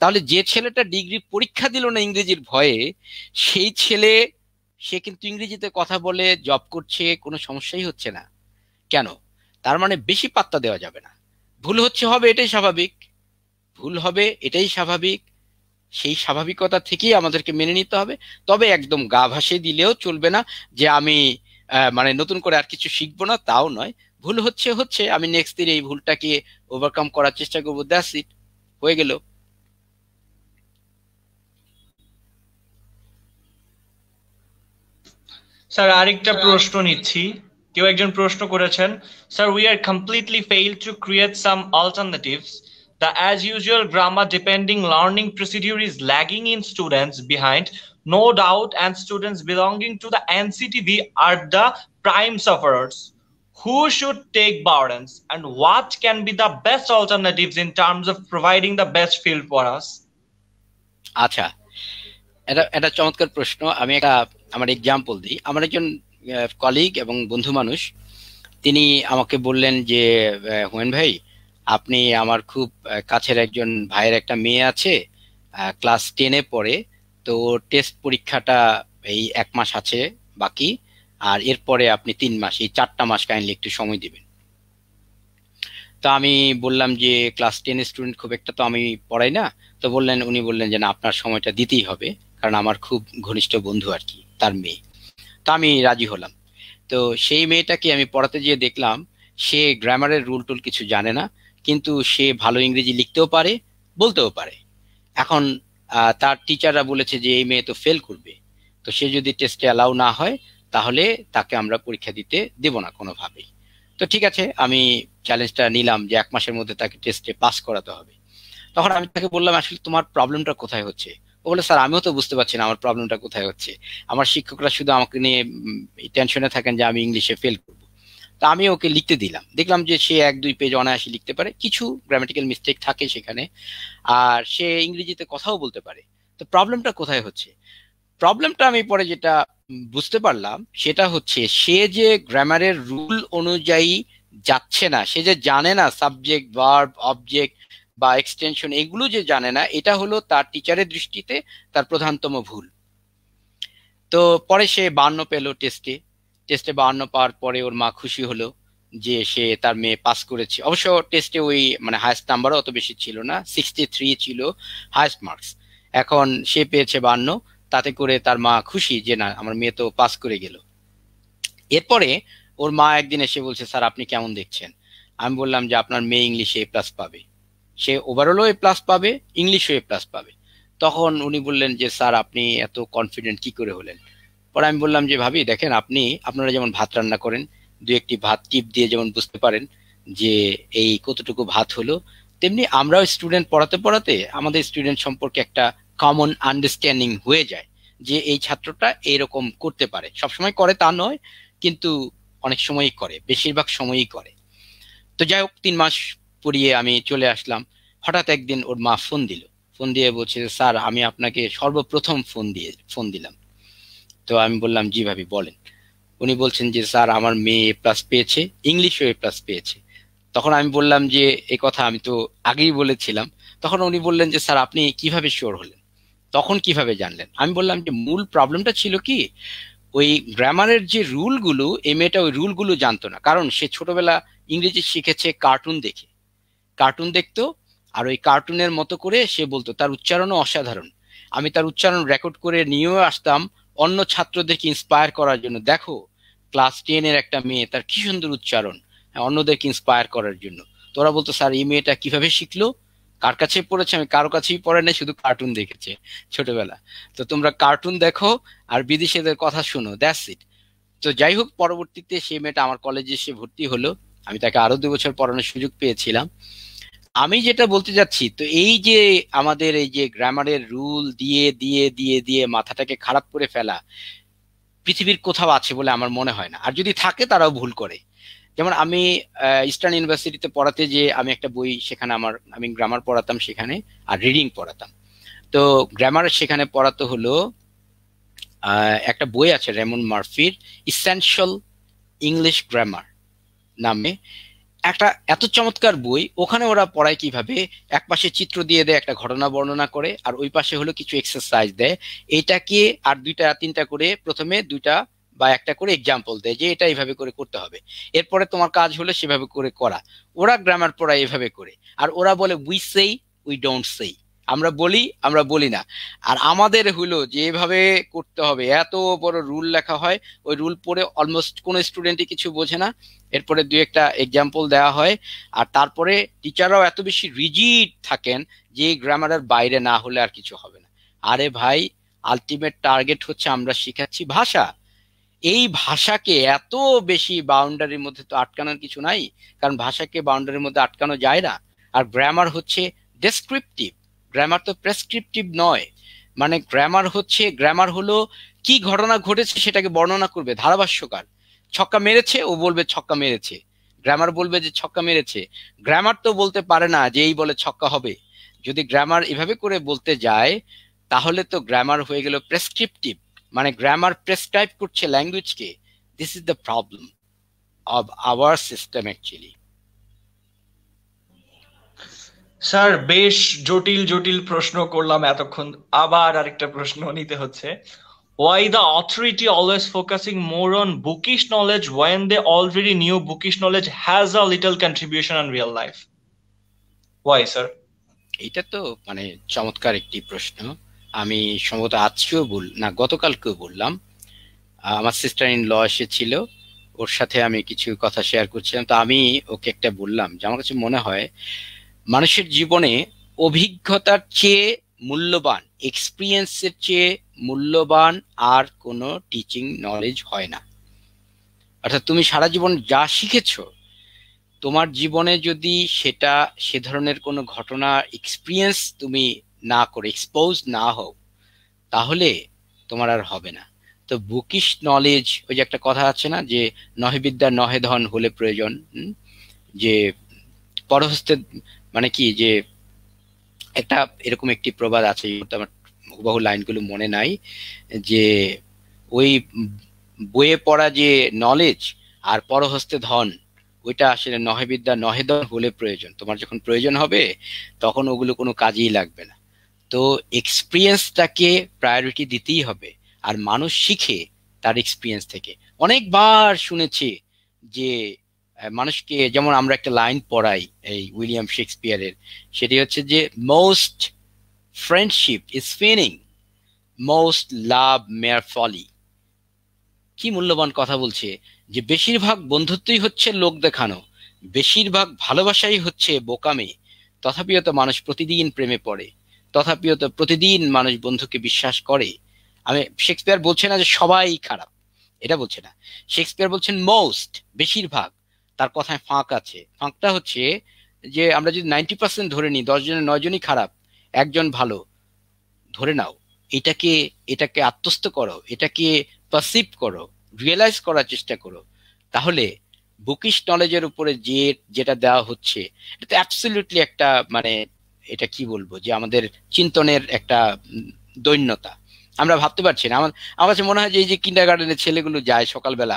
তাহলে যে ছেলেটা ডিগ্রি পরীক্ষা দিল না ইংরেজির ভয়ে সেই ছেলে সে কিন্তু ইংরেজিতে কথা বলে জব করছে কোনো সমস্যাই হচ্ছে না কেন তার মানে বেশি পাত্তা দেওয়া যাবে না ভুল হচ্ছে হবে এটাই স্বাভাবিক ভুল হবে এটাই স্বাভাবিক সেই স্বাভাবিকতা থেকেই আমাদেরকে মেনে নিতে হবে তবে একদম গা ভাসে দিলেও চলবে না যে আমি মানে নতুন করে আর কিছু শিখবো না তাও নয় ভুল হচ্ছে হচ্ছে আমি নেক্সট দিন এই ভুলটাকে ওভারকাম করার চেষ্টা করবো দ্যাস ইট হয়ে গেল স্যার আরেকটা প্রশ্ন নিচ্ছি কেউ একজন প্রশ্ন করেছেন sir we are completely fail to create some alternatives The as usual grammar depending learning procedure is lagging in students behind, no doubt, and students belonging to the NCTV are the prime sufferers. Who should take burdens and what can be the best alternatives in terms of providing the best field for us? আচ্ছা এটা এটা চমৎকার প্রশ্ন আমি একটা আমার example দিই আমার একজন কলিগ এবং বন্ধু মানুষ তিনি আমাকে বললেন যে হুমেন ভাই আহ আপনি আমার খুব কাছের একজন ভাইয়ের একটা মেয়ে আছে ক্লাস টেনে পড়ে তো টেস্ট পরীক্ষাটা এই এক মাস আছে বাকি আর এরপরে আপনি তিন মাস এই চারটা মাস কাইন্ডলি একটু সময় দিবেন তো আমি বললাম যে ক্লাস টেন স্টুডেন্ট খুব একটা তো আমি পড়াই না তো বললেন উনি বললেন যে না আপনার সময়টা দিতেই হবে কারণ আমার খুব ঘনিষ্ঠ বন্ধু আর কি তার মেয়ে তো আমি রাজি হলাম তো সেই মেয়েটাকে আমি পড়াতে গিয়ে দেখলাম সে গ্রামারের রুল টুল কিছু জানে না কিন্তু সে ভালো ইংরেজি লিখতেও পারে বলতেও পারে এখন তার টিচাররা বলেছে যে এই মেয়ে তো ফেল করবে তো সে যদি টেস্টে অ্যালাউ না হয় তাহলে তাকে আমরা পরীক্ষা দিতে দেব না কোনোভাবেই তো ঠিক আছে আমি চ্যালেঞ্জটা নিলাম যে এক মাসের মধ্যে তাকে টেস্টে পাস করাতে হবে তখন আমি তাকে বললাম আসলে তোমার প্রবলেমটা কোথায় হচ্ছে ও বলে স্যার আমিও তো বুঝতে পারছি না আমার প্রবলেমটা কোথায় হচ্ছে আমার শিক্ষকরা শুধু আমাকে নিয়ে টেনশনে থাকেন যে আমি ইংলিশে ফেল করব তা আমি ওকে লিখতে দিলাম দেখলাম যে সে এক দুই পেজ অনায়াসে লিখতে পারে কিছু গ্রামাটিক্যাল মিস্টেক থাকে সেখানে আর সে ইংরেজিতে কথাও বলতে পারে তো প্রবলেমটা কোথায় হচ্ছে প্রবলেমটা আমি পরে যেটা বুঝতে পারলাম সেটা হচ্ছে সে যে গ্রামারের রুল অনুযায়ী যাচ্ছে না সে যে জানে না সাবজেক্ট ভার্ব অবজেক্ট বা এক্সটেনশন এগুলো যে জানে না এটা হলো তার টিচারের দৃষ্টিতে তার প্রধানতম ভুল তো পরে সে বান্ন পেল টেস্টে টেস্টে বাহান্ন পাওয়ার পরে ওর মা খুশি হলো যে সে তার মেয়ে পাস করেছে অবশ্য টেস্টে ওই মানে হায়েস্ট নাম্বারও অত বেশি ছিল না সিক্সটি থ্রি ছিল হায়েস্ট মার্কস এখন সে পেয়েছে বান্ন তাতে করে তার মা খুশি যে না আমার মেয়ে তো পাস করে গেল এরপরে ওর মা একদিন এসে বলছে স্যার আপনি কেমন দেখছেন আমি বললাম যে আপনার মেয়ে ইংলিশে এ প্লাস পাবে সে ওভারঅলও এ প্লাস পাবে ইংলিশও এ প্লাস পাবে তখন উনি বললেন যে স্যার আপনি এত কনফিডেন্ট কি করে হলেন পরে আমি বললাম যে ভাবি দেখেন আপনি আপনারা যেমন ভাত রান্না করেন দু একটি ভাত টিপ দিয়ে যেমন বুঝতে পারেন যে এই কতটুকু ভাত হলো তেমনি আমরাও স্টুডেন্ট পড়াতে পড়াতে আমাদের স্টুডেন্ট সম্পর্কে একটা কমন আন্ডারস্ট্যান্ডিং হয়ে যায় যে এই ছাত্রটা এরকম করতে পারে সবসময় করে তা নয় কিন্তু অনেক সময়ই করে বেশিরভাগ সময়ই করে তো যাই হোক তিন মাস পড়িয়ে আমি চলে আসলাম হঠাৎ একদিন ওর মা ফোন দিল ফোন দিয়ে বলছে স্যার আমি আপনাকে সর্বপ্রথম ফোন দিয়ে ফোন দিলাম তো আমি বললাম জি ভাবি বলেন উনি বলছেন যে স্যার আমার মেয়ে প্লাস পেয়েছে ইংলিশ এ প্লাস পেয়েছে তখন আমি বললাম যে এ কথা আমি তো আগেই বলেছিলাম তখন উনি বললেন যে স্যার আপনি কিভাবে শিওর হলেন তখন কিভাবে জানলেন আমি বললাম যে মূল প্রবলেমটা ছিল কি ওই গ্রামারের যে রুলগুলো এই মেয়েটা ওই রুলগুলো জানতো না কারণ সে ছোটবেলা ইংরেজি শিখেছে কার্টুন দেখে কার্টুন দেখতো আর ওই কার্টুনের মতো করে সে বলতো তার উচ্চারণও অসাধারণ আমি তার উচ্চারণ রেকর্ড করে নিয়েও আসতাম অন্য ছাত্রদেরকে ইন্সপায়ার করার জন্য দেখো ক্লাস টেনের একটা মেয়ে তার কি সুন্দর উচ্চারণ হ্যাঁ, অন্যদেরকে ইন্সপায়ার করার জন্য তোরা বলতো স্যার এই মেয়েটা কিভাবে শিখলো কার কাছে পড়েছে আমি কারো কাছেই পড়ে নাই শুধু কার্টুন দেখেছে ছোটবেলা তো তোমরা কার্টুন দেখো আর বিদেশিদের কথা শুনো দ্যাটস ইট তো যাই হোক পরবর্তীতে সেই মেয়েটা আমার কলেজে এসে ভর্তি হলো আমি তাকে আরো দু বছর পড়ানোর সুযোগ পেয়েছিলাম আমি যেটা বলতে যাচ্ছি তো এই যে আমাদের এই যে গ্রামারের রুল দিয়ে দিয়ে দিয়ে দিয়ে মাথাটাকে খারাপ করে ফেলা পৃথিবীর কোথাও আছে বলে আমার মনে হয় না আর যদি থাকে তারাও ভুল করে যেমন আমি ইস্টার্ন ইউনিভার্সিটিতে পড়াতে যে আমি একটা বই সেখানে আমার আমি গ্রামার পড়াতাম সেখানে আর রিডিং পড়াতাম তো গ্রামার সেখানে পড়াতে হলো একটা বই আছে রেমন মার্ফির ইসেনশিয়াল ইংলিশ গ্রামার নামে একটা এত চমৎকার বই ওখানে ওরা পড়ায় কিভাবে এক পাশে চিত্র দিয়ে দেয় একটা ঘটনা বর্ণনা করে আর ওই পাশে হলো কিছু এক্সারসাইজ দেয় এটাকে আর দুইটা তিনটা করে প্রথমে দুইটা বা একটা করে এক্সাম্পল দেয় যে এটা এইভাবে করে করতে হবে এরপরে তোমার কাজ হলো সেভাবে করে করা ওরা গ্রামার পড়ায় এভাবে করে আর ওরা বলে উই সেই উই ডোন্ট সেই আমরা বলি আমরা বলি না আর আমাদের হলো যে এভাবে করতে হবে এত বড় রুল লেখা হয় ওই রুল পড়ে অলমোস্ট কোনো স্টুডেন্টই কিছু বোঝে না এরপরে দু একটা এক্সাম্পল দেওয়া হয় আর তারপরে টিচাররাও এত বেশি রিজিড থাকেন যে গ্রামারের বাইরে না হলে আর কিছু হবে না আরে ভাই আলটিমেট টার্গেট হচ্ছে আমরা শিখাচ্ছি ভাষা এই ভাষাকে এত বেশি বাউন্ডারির মধ্যে তো আটকানোর কিছু নাই কারণ ভাষাকে বাউন্ডারির মধ্যে আটকানো যায় না আর গ্রামার হচ্ছে ডেসক্রিপটিভ গ্রামার তো প্রেসক্রিপটিভ নয় মানে গ্রামার হচ্ছে গ্রামার হলো কি ঘটনা ঘটেছে সেটাকে বর্ণনা করবে ধারাভাষ্যকার ছক্কা মেরেছে ও বলবে ছক্কা মেরেছে গ্রামার বলবে যে ছক্কা মেরেছে গ্রামার তো বলতে পারে না যে এই বলে ছক্কা হবে যদি গ্রামার এভাবে করে বলতে যায় তাহলে তো গ্রামার হয়ে গেল প্রেসক্রিপটিভ মানে গ্রামার প্রেসক্রাইব করছে ল্যাঙ্গুয়েজকে this is the problem of our system actually sir বেশ জটিল জটিল প্রশ্ন করলাম এতক্ষণ আবার আরেকটা প্রশ্ন নিতে হচ্ছে why the authority always focusing more on bookish knowledge when they already knew bookish knowledge has a little contribution on real life why sir এটা তো মানে চমৎকার একটি প্রশ্ন আমি সম্ভবত আজকেও বল না গতকালকেও বললাম আমার সিস্টার ইন ল এসেছিল ওর সাথে আমি কিছু কথা শেয়ার করছিলাম তো আমি ওকে একটা বললাম যে আমার কাছে মনে হয় মানুষের জীবনে অভিজ্ঞতার চেয়ে মূল্যবান এক্সপিরিয়েন্সের চেয়ে মূল্যবান আর কোনো টিচিং নলেজ হয় না অর্থাৎ তুমি সারা জীবন যা শিখেছ তোমার জীবনে যদি সেটা সে ধরনের কোনো ঘটনা এক্সপিরিয়েন্স তুমি না করে এক্সপোজ না হও তাহলে তোমার আর হবে না তো বুকিশ নলেজ ওই যে একটা কথা আছে না যে নহে বিদ্যা নহে ধন হলে প্রয়োজন যে পরহস্তে মানে কি যে একটা এরকম একটি প্রবাদ আছে আমার হুবাহু লাইনগুলো মনে নাই যে ওই বইয়ে পড়া যে নলেজ আর পরহস্তে ধন ওইটা আসলে নহে বিদ্যা নহে ধন হলে প্রয়োজন তোমার যখন প্রয়োজন হবে তখন ওগুলো কোনো কাজেই লাগবে না তো এক্সপিরিয়েন্সটাকে প্রায়োরিটি দিতেই হবে আর মানুষ শিখে তার এক্সপিরিয়েন্স থেকে অনেকবার শুনেছি যে মানুষকে যেমন আমরা একটা লাইন পড়াই এই উইলিয়াম শেক্সপিয়ারের সেটি হচ্ছে যে most friendship is feigning most love mere folly কি মূল্যবান কথা বলছে যে বেশিরভাগ বন্ধুত্বই হচ্ছে লোক দেখানো বেশিরভাগ ভালোবাসাই হচ্ছে বোকামে তথাপিও তো মানুষ প্রতিদিন প্রেমে পড়ে তথাপিও তো প্রতিদিন মানুষ বন্ধুকে বিশ্বাস করে আমি শেক্সপিয়ার বলছে না যে সবাই খারাপ এটা বলছে না শেক্সপিয়ার বলছেন মোস্ট বেশিরভাগ তার কথায় ফাঁক আছে ফাঁকটা হচ্ছে যে আমরা যদি নাইনটি পার্সেন্ট ধরে নিই দশজনের নয়জনই খারাপ একজন ভালো ধরে নাও এটাকে এটাকে আত্মস্থ করো এটাকে পারসিভ করো রিয়েলাইজ করার চেষ্টা করো তাহলে বুকিশ নলেজের উপরে যে যেটা দেওয়া হচ্ছে এটা তো অ্যাবসলিউটলি একটা মানে এটা কি বলবো যে আমাদের চিন্তনের একটা দৈন্যতা আমরা ভাবতে পারছি না আমার আমার কাছে মনে হয় যে এই যে কিন্ডার গার্ডেনের ছেলেগুলো যায় সকালবেলা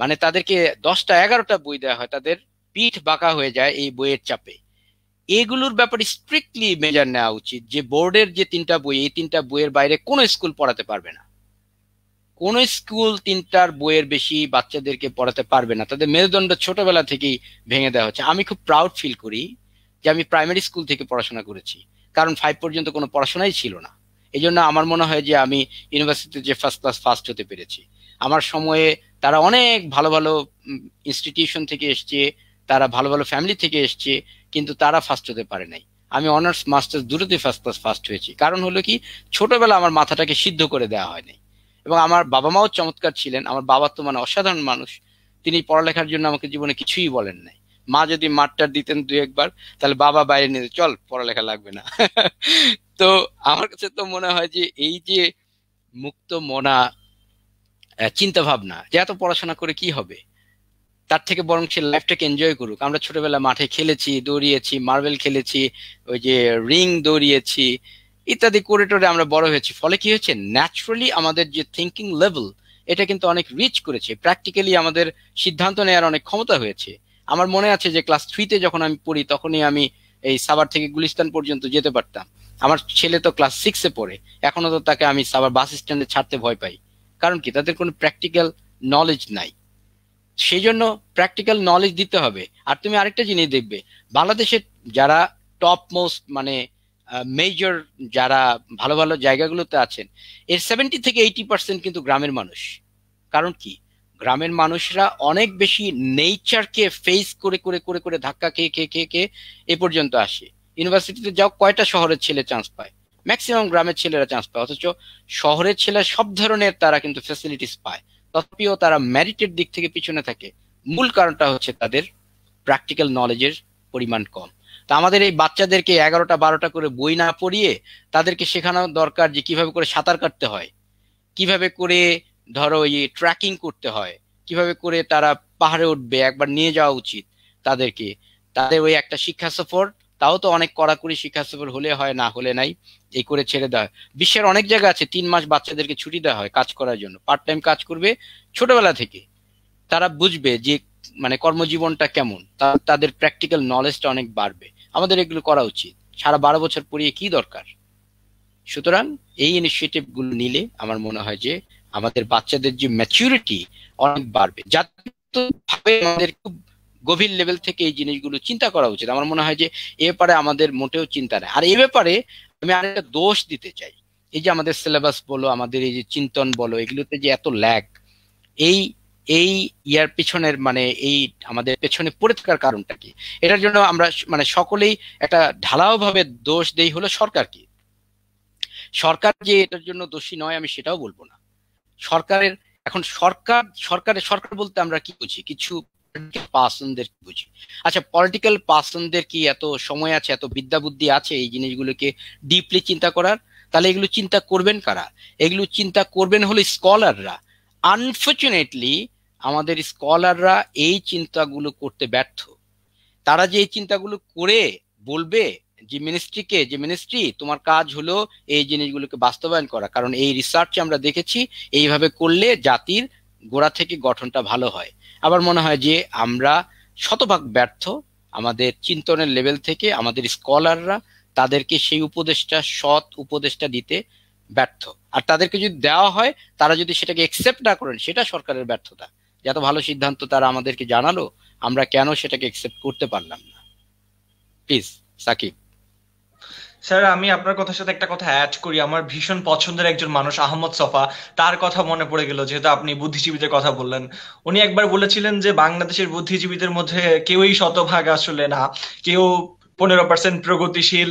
মানে তাদেরকে দশটা এগারোটা বই দেওয়া হয় তাদের পিঠ বাঁকা হয়ে যায় এই বইয়ের চাপে এগুলোর ব্যাপারে স্ট্রিক্টলি মেজার নেওয়া উচিত যে বোর্ডের যে তিনটা বই এই তিনটা বইয়ের বাইরে কোনো স্কুল পড়াতে পারবে না কোন স্কুল তিনটার বইয়ের বেশি বাচ্চাদেরকে পড়াতে পারবে না তাদের মেরুদণ্ড ছোটবেলা থেকেই ভেঙে দেওয়া হচ্ছে আমি খুব প্রাউড ফিল করি যে আমি প্রাইমারি স্কুল থেকে পড়াশোনা করেছি কারণ ফাইভ পর্যন্ত কোনো পড়াশোনাই ছিল না এই জন্য আমার মনে হয় যে আমি ইউনিভার্সিটিতে যে ফার্স্ট ক্লাস ফার্স্ট হতে পেরেছি আমার সময়ে তারা অনেক ভালো ভালো ইনস্টিটিউশন থেকে এসছে তারা ভালো ভালো ফ্যামিলি থেকে এসছে কিন্তু তারা ফার্স্ট হতে পারে নাই আমি অনার্স মাস্টার্স দুটোতে ফার্স্ট ক্লাস ফার্স্ট হয়েছি কারণ হলো কি ছোটবেলা আমার মাথাটাকে সিদ্ধ করে দেওয়া হয়নি এবং আমার বাবা মাও চমৎকার ছিলেন আমার বাবা তো মানে অসাধারণ মানুষ তিনি পড়ালেখার জন্য আমাকে জীবনে কিছুই বলেন নাই মা যদি মাঠটা দিতেন দু একবার তাহলে বাবা বাইরে নিয়ে চল পড়ালেখা লাগবে না তো আমার কাছে তো মনে হয় যে এই যে মুক্ত মনা চিন্তা ভাবনা যে এত পড়াশোনা করে কি হবে তার থেকে বরং সে লাইফটাকে এনজয় করুক আমরা ছোটবেলা মাঠে খেলেছি দৌড়িয়েছি মার্বেল খেলেছি ওই যে রিং দৌড়িয়েছি ইত্যাদি করে টোরে আমরা বড় হয়েছি ফলে কি হয়েছে ন্যাচুরালি আমাদের যে থিঙ্কিং লেভেল এটা কিন্তু অনেক রিচ করেছে প্র্যাকটিক্যালি আমাদের সিদ্ধান্ত নেওয়ার অনেক ক্ষমতা হয়েছে আমার মনে আছে যে ক্লাস থ্রিতে যখন আমি পড়ি তখনই আমি এই সাবার থেকে গুলিস্তান পর্যন্ত যেতে পারতাম আমার ছেলে তো ক্লাস সিক্সে পড়ে এখনো তো তাকে আমি সাবার বাস স্ট্যান্ডে ছাড়তে ভয় পাই কারণ কি তাদের কোনো প্র্যাকটিক্যাল নলেজ নাই সেই জন্য প্র্যাকটিক্যাল নলেজ দিতে হবে আর তুমি আরেকটা জিনিস দেখবে বাংলাদেশের যারা টপ মোস্ট মানে মেজর যারা ভালো ভালো জায়গাগুলোতে আছেন এর সেভেন্টি থেকে এইটি পার্সেন্ট কিন্তু গ্রামের মানুষ কারণ কি গ্রামের মানুষরা অনেক বেশি নেচারকে ফেস করে করে করে করে ধাক্কা খেয়ে খেয়ে খেয়ে খেয়ে এ পর্যন্ত আসে ইউনিভার্সিটিতে যাও কয়টা শহরের ছেলে চান্স পায় ম্যাক্সিমাম গ্রামের ছেলেরা চান্স পায় অথচ শহরের ছেলেরা সব ধরনের তারা কিন্তু ফেসিলিটিস পায় তথাপিও তারা ম্যারিটের দিক থেকে পিছনে থাকে মূল কারণটা হচ্ছে তাদের প্র্যাকটিক্যাল নলেজের পরিমাণ কম তা আমাদের এই বাচ্চাদেরকে এগারোটা বারোটা করে বই না পড়িয়ে তাদেরকে শেখানো দরকার যে কিভাবে করে সাঁতার কাটতে হয় কিভাবে করে ধরো এই ট্র্যাকিং করতে হয় কিভাবে করে তারা পাহাড়ে উঠবে একবার নিয়ে যাওয়া উচিত তাদেরকে তাদের ওই একটা শিক্ষা সফর তাও তো অনেক কড়াকড়ি শিক্ষাসফল হলে হয় না হলে নাই এই করে ছেড়ে দেওয়া হয় বিশ্বের অনেক জায়গা আছে তিন মাস বাচ্চাদেরকে ছুটি দেওয়া হয় কাজ করার জন্য পার্ট টাইম কাজ করবে ছোটবেলা থেকে তারা বুঝবে যে মানে কর্মজীবনটা কেমন তাদের প্র্যাকটিক্যাল নলেজটা অনেক বাড়বে আমাদের এগুলো করা উচিত সারা বারো বছর পড়িয়ে কি দরকার সুতরাং এই ইনিশিয়েটিভ গুলো নিলে আমার মনে হয় যে আমাদের বাচ্চাদের যে ম্যাচিউরিটি অনেক বাড়বে যাতে আমাদের খুব গভীর লেভেল থেকে এই জিনিসগুলো চিন্তা করা উচিত আমার মনে হয় যে এ ব্যাপারে আমাদের মোটেও চিন্তা নেই আর এ ব্যাপারে আমি আরেকটা দোষ দিতে চাই এই যে আমাদের সিলেবাস বলো আমাদের এই যে চিন্তন বলো এগুলোতে যে এত ল্যাক এই এই ইয়ার পিছনের মানে এই আমাদের পেছনে পড়ে থাকার কারণটা কি এটার জন্য আমরা মানে সকলেই একটা ঢালাওভাবে দোষ দেই হলো সরকারকে সরকার যে এটার জন্য দোষী নয় আমি সেটাও বলবো না সরকারের এখন সরকার সরকারের সরকার বলতে আমরা কি বুঝি কিছু পার্সনদের বুঝি আচ্ছা পলিটিক্যাল পার্সনদের কি এত সময় আছে এত বিদ্যা বুদ্ধি আছে এই জিনিসগুলোকে ডিপলি চিন্তা করার তাহলে এগুলো চিন্তা করবেন কারা এগুলো চিন্তা করবেন হলো স্কলাররা আনফর্চুনেটলি আমাদের স্কলাররা এই চিন্তাগুলো করতে ব্যর্থ তারা যে এই চিন্তাগুলো করে বলবে যে মিনিস্ট্রিকে যে মিনিস্ট্রি তোমার কাজ হলো এই জিনিসগুলোকে বাস্তবায়ন করা কারণ এই রিসার্চ আমরা দেখেছি এইভাবে করলে জাতির গোড়া থেকে গঠনটা ভালো হয় আবার মনে হয় যে আমরা শতভাগ ব্যর্থ আমাদের চিন্তনের লেভেল থেকে আমাদের স্কলাররা তাদেরকে সেই উপদেশটা সৎ উপদেশটা দিতে ব্যর্থ আর তাদেরকে যদি দেওয়া হয় তারা যদি সেটাকে একসেপ্ট না করেন সেটা সরকারের ব্যর্থতা যত ভালো সিদ্ধান্ত তারা আমাদেরকে জানালো আমরা কেন সেটাকে একসেপ্ট করতে পারলাম না প্লিজ সাকিব স্যার আমি আপনার কথার সাথে একটা কথা অ্যাড করি আমার ভীষণ পছন্দের একজন মানুষ আহমদ সফা তার কথা মনে পড়ে গেল যেহেতু আপনি বুদ্ধিজীবীদের কথা বললেন উনি একবার বলেছিলেন যে বাংলাদেশের বুদ্ধিজীবীদের মধ্যে কেউই শতভাগ আসলে না কেউ পনেরো পার্সেন্ট প্রগতিশীল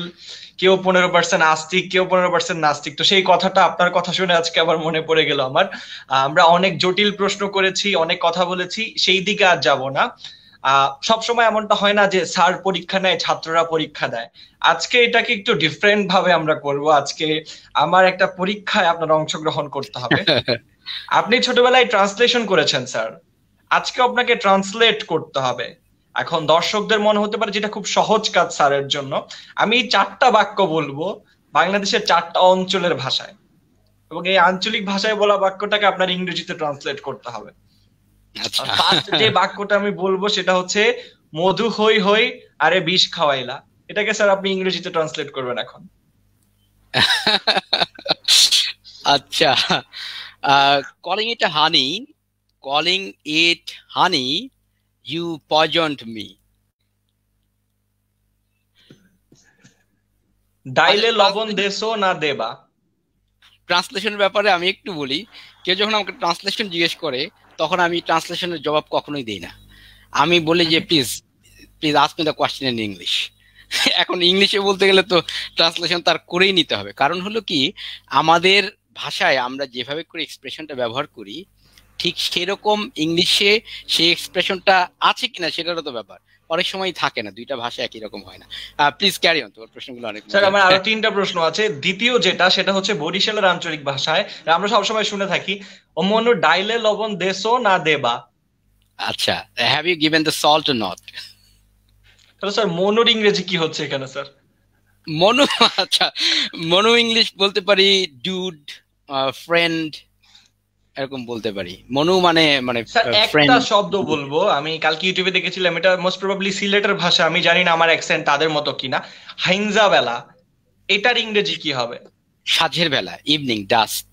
কেউ পনেরো পার্সেন্ট আস্তিক কেউ পনেরো পার্সেন্ট নাস্তিক তো সেই কথাটা আপনার কথা শুনে আজকে আবার মনে পড়ে গেল আমার আমরা অনেক জটিল প্রশ্ন করেছি অনেক কথা বলেছি সেই দিকে আর যাব না সবসময় এমনটা হয় না যে স্যার পরীক্ষা নেয় ছাত্ররা পরীক্ষা দেয় আজকে এটাকে একটু ডিফারেন্ট ভাবে আমরা করব আজকে আমার একটা পরীক্ষায় আপনার অংশগ্রহণ করতে হবে আপনি ছোটবেলায় ট্রান্সলেশন করেছেন স্যার আজকে আপনাকে ট্রান্সলেট করতে হবে এখন দর্শকদের মনে হতে পারে যেটা খুব সহজ কাজ স্যারের জন্য আমি চারটা বাক্য বলবো বাংলাদেশের চারটা অঞ্চলের ভাষায় এবং এই আঞ্চলিক ভাষায় বলা বাক্যটাকে আপনার ইংরেজিতে ট্রান্সলেট করতে হবে আচ্ছা। যে বাক্যটা আমি বলবো সেটা হচ্ছে মধু হই হই আরে বিষ খাওয়াইলা এটাকে স্যার আপনি ইংরেজিতে ট্রান্সলেট করবেন এখন আচ্ছা calling it honey calling it honey you poisoned me ডাইলে লবণ দেশো না দেবা ট্রান্সলেশন ব্যাপারে আমি একটু বলি কেউ যখন আমাকে ট্রান্সলেশন জিজ্ঞেস করে তখন আমি ট্রান্সলেশনের জবাব কখনোই দিই না আমি বলি যে please please ask me the question in English এখন ইংলিশে বলতে গেলে তো ট্রান্সলেশন তার করেই নিতে হবে কারণ হলো কি আমাদের ভাষায় আমরা যেভাবে করে এক্সপ্রেশনটা ব্যবহার করি ঠিক সেরকম ইংলিশে সেই এক্সপ্রেশনটা আছে কিনা সেটারও তো ব্যাপার অনেক সময় থাকে না দুইটা ভাষা একই রকম হয় না প্লিজ ক্যারি অন তোমার প্রশ্নগুলো অনেক স্যার আমার আরো তিনটা প্রশ্ন আছে দ্বিতীয় যেটা সেটা হচ্ছে বরিশালের আঞ্চলিক ভাষায় আমরা সবসময় শুনে থাকি অমন ডাইলে লবণ দেশো না দেবা আচ্ছা have you given the salt not তাহলে স্যার মনোর ইংরেজি কি হচ্ছে এখানে স্যার মনো আচ্ছা মনো ইংলিশ বলতে পারি ডুড ফ্রেন্ড এরকম বলতে পারি মনু মানে মানে একটা শব্দ বলবো আমি কালকে ইউটিউবে দেখেছিলাম এটা মোস্ট প্রবাবলি সিলেটের ভাষা আমি জানি না আমার অ্যাকসেন্ট তাদের মতো কিনা হাইনজা বেলা এটার ইংরেজি কি হবে সাজের বেলা evening dust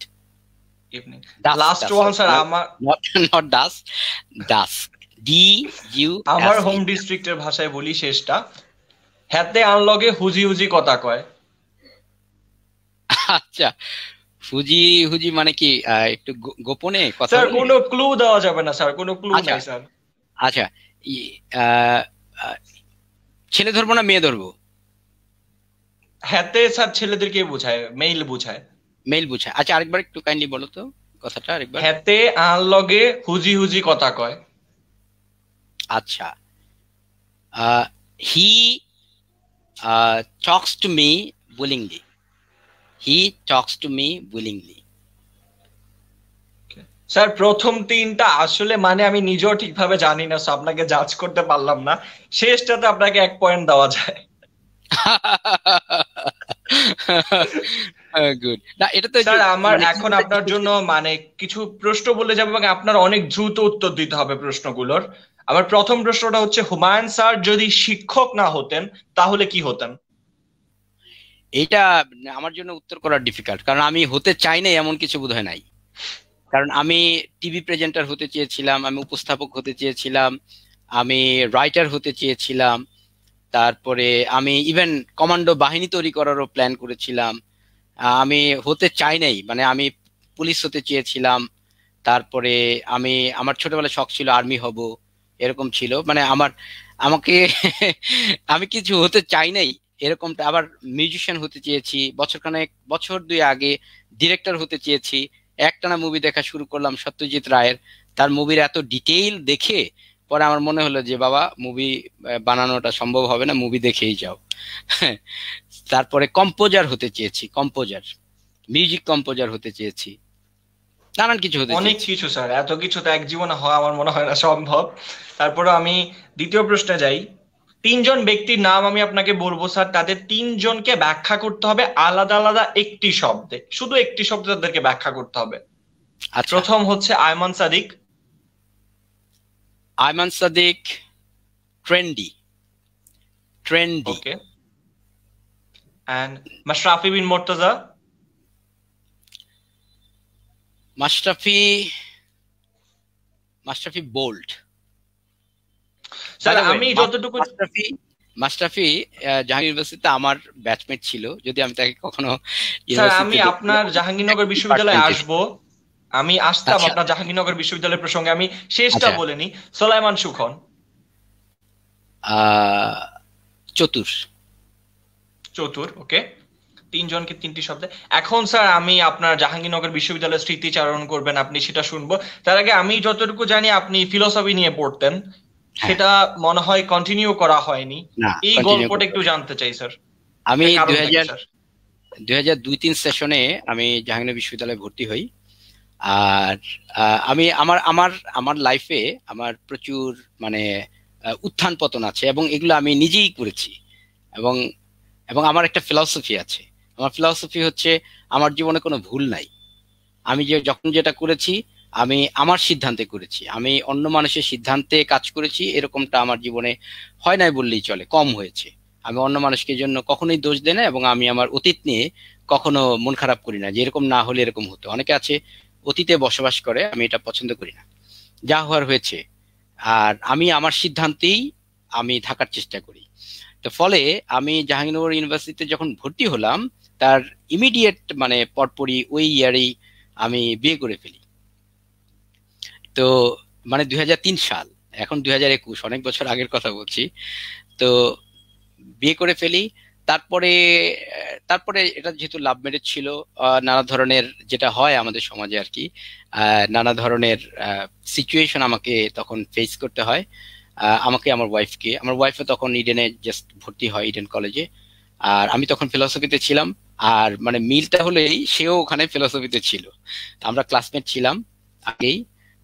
evening last one sir আমার not not dust dust D U আমার হোম ডিস্ট্রিক্টের ভাষায় বলি শেষটা হ্যাতে আনলগে হুজি হুজি কথা কয় আচ্ছা ফুজি হুজি মানে কি একটু গোপনে কথা স্যার কোনো ক্লু দেওয়া যাবে না স্যার কোনো ক্লু আচ্ছা। নাই স্যার আচ্ছা ছেলে ধরবো না মেয়ে ধরবো হ্যাতে স্যার ছেলেদেরকে বোঝায় মেইল বোঝায় মেইল বোঝায় আচ্ছা আরেকবার একটু কাইন্ডলি বলো তো কথাটা আরেকবার হ্যাতে আর লগে হুজি হুজি কথা কয় আচ্ছা হি টক্স টু মি বুলিংলি he talks to me willingly sir প্রথম তিনটা আসলে মানে আমি নিজেও ঠিকভাবে জানি না সো আপনাকে জাজ করতে পারলাম না শেষটাতে আপনাকে এক পয়েন্ট দেওয়া যায় গুড oh, না এটা তো স্যার আমার মানে এখন আপনার জন্য মানে কিছু প্রশ্ন বলে যাব এবং আপনার অনেক দ্রুত উত্তর দিতে হবে প্রশ্নগুলোর আমার প্রথম প্রশ্নটা হচ্ছে হুমায়ুন স্যার যদি শিক্ষক না হতেন তাহলে কি হতেন এটা আমার জন্য উত্তর করা ডিফিকাল্ট কারণ আমি হতে চাই না এমন কিছু বোধ হয় নাই কারণ আমি টিভি প্রেজেন্টার হতে চেয়েছিলাম আমি উপস্থাপক হতে চেয়েছিলাম আমি রাইটার হতে চেয়েছিলাম তারপরে আমি ইভেন কমান্ডো বাহিনী তৈরি করারও প্ল্যান করেছিলাম আমি হতে চাই নাই মানে আমি পুলিশ হতে চেয়েছিলাম তারপরে আমি আমার ছোটবেলা শখ ছিল আর্মি হব এরকম ছিল মানে আমার আমাকে আমি কিছু হতে চাই নাই এরকমটা আবার মিউজিশিয়ান হতে চেয়েছি বছর খানেক বছর দুই আগে ডিরেক্টর হতে চেয়েছি একটানা মুভি দেখা শুরু করলাম সত্যজিৎ রায়ের তার মুভির এত ডিটেইল দেখে পরে আমার মনে হলো যে বাবা মুভি বানানোটা সম্ভব হবে না মুভি দেখেই যাও তারপরে কম্পোজার হতে চেয়েছি কম্পোজার মিউজিক কম্পোজার হতে চেয়েছি নানান কিছু হতে অনেক কিছু স্যার এত কিছু তো এক জীবনে হওয়া আমার মনে হয় না সম্ভব তারপরে আমি দ্বিতীয় প্রশ্নে যাই তিনজন ব্যক্তির নাম আমি আপনাকে বলবো স্যার তাদের তিনজনকে ব্যাখ্যা করতে হবে আলাদা আলাদা একটি শব্দে শুধু একটি শব্দে তাদেরকে ব্যাখ্যা করতে হবে আচ্ছা। প্রথম হচ্ছে Ayman Sadiq Ayman Sadiq trendy trendy okay and Mashrafe Bin Mortaza Mashrafe Mashrafe bold আমি যতটুকু মাস্টাফি জাহাঙ্গীর ইউনিভার্সিটিতে আমার ব্যাচমেট ছিল যদি আমি তাকে কখনো স্যার আমি আপনার জাহাঙ্গীরনগর বিশ্ববিদ্যালয়ে আসব আমি আসতাম আচ্ছা। আপনার জাহাঙ্গীরনগর বিশ্ববিদ্যালয়ের প্রসঙ্গে আমি শেষটা আচ্ছা। বলেনি সোলাইমান সুখন চতুর চতুর ওকে তিনজনকে তিনটি শব্দে এখন স্যার আমি আপনার জাহাঙ্গীরনগর বিশ্ববিদ্যালয়ের স্মৃতিচারণ করবেন আপনি সেটা শুনবো তার আগে আমি যতটুকু জানি আপনি ফিলোসফি নিয়ে পড়তেন হ্যাঁ। সেটা মনে হয় কন্টিনিউ করা হয়নি এই গল্পটা একটু জানতে চাই স্যার আমি দুই তিন সেশনে আমি জাহাঙ্গীর বিশ্ববিদ্যালয়ে ভর্তি হই আর আমি আমার আমার আমার লাইফে আমার প্রচুর মানে উত্থান পতন আছে এবং এগুলো আমি নিজেই করেছি এবং এবং আমার একটা ফিলসফি আছে আমার ফিলসফি হচ্ছে আমার জীবনে কোনো ভুল নাই আমি যে যখন যেটা করেছি আমি আমার সিদ্ধান্তে করেছি আমি অন্য মানুষের সিদ্ধান্তে কাজ করেছি এরকমটা আমার জীবনে হয় নাই বললেই চলে কম হয়েছে আমি অন্য মানুষকে জন্য কখনোই দোষ দেয় না এবং আমি আমার অতীত নিয়ে কখনো মন খারাপ করি না যে এরকম না হলে এরকম হতো অনেকে আছে অতীতে বসবাস করে আমি এটা পছন্দ করি না যা হওয়ার হয়েছে আর আমি আমার সিদ্ধান্তেই আমি থাকার চেষ্টা করি তো ফলে আমি জাহাঙ্গীরনগর ইউনিভার্সিটিতে যখন ভর্তি হলাম তার ইমিডিয়েট মানে পরপরই ওই ইয়ারেই আমি বিয়ে করে ফেলি তো মানে দুই সাল এখন দুই অনেক বছর আগের কথা বলছি তো বিয়ে করে ফেলি তারপরে তারপরে এটা যেহেতু লাভ ম্যারেজ ছিল নানা ধরনের যেটা হয় আমাদের সমাজে আর কি নানা ধরনের সিচুয়েশন আমাকে তখন ফেস করতে হয় আমাকে আমার ওয়াইফকে আমার ওয়াইফও তখন ইডেনে জাস্ট ভর্তি হয় ইডেন কলেজে আর আমি তখন ফিলসফিতে ছিলাম আর মানে মিলটা হলেই সেও ওখানে ফিলসফিতে ছিল আমরা ক্লাসমেট ছিলাম আগেই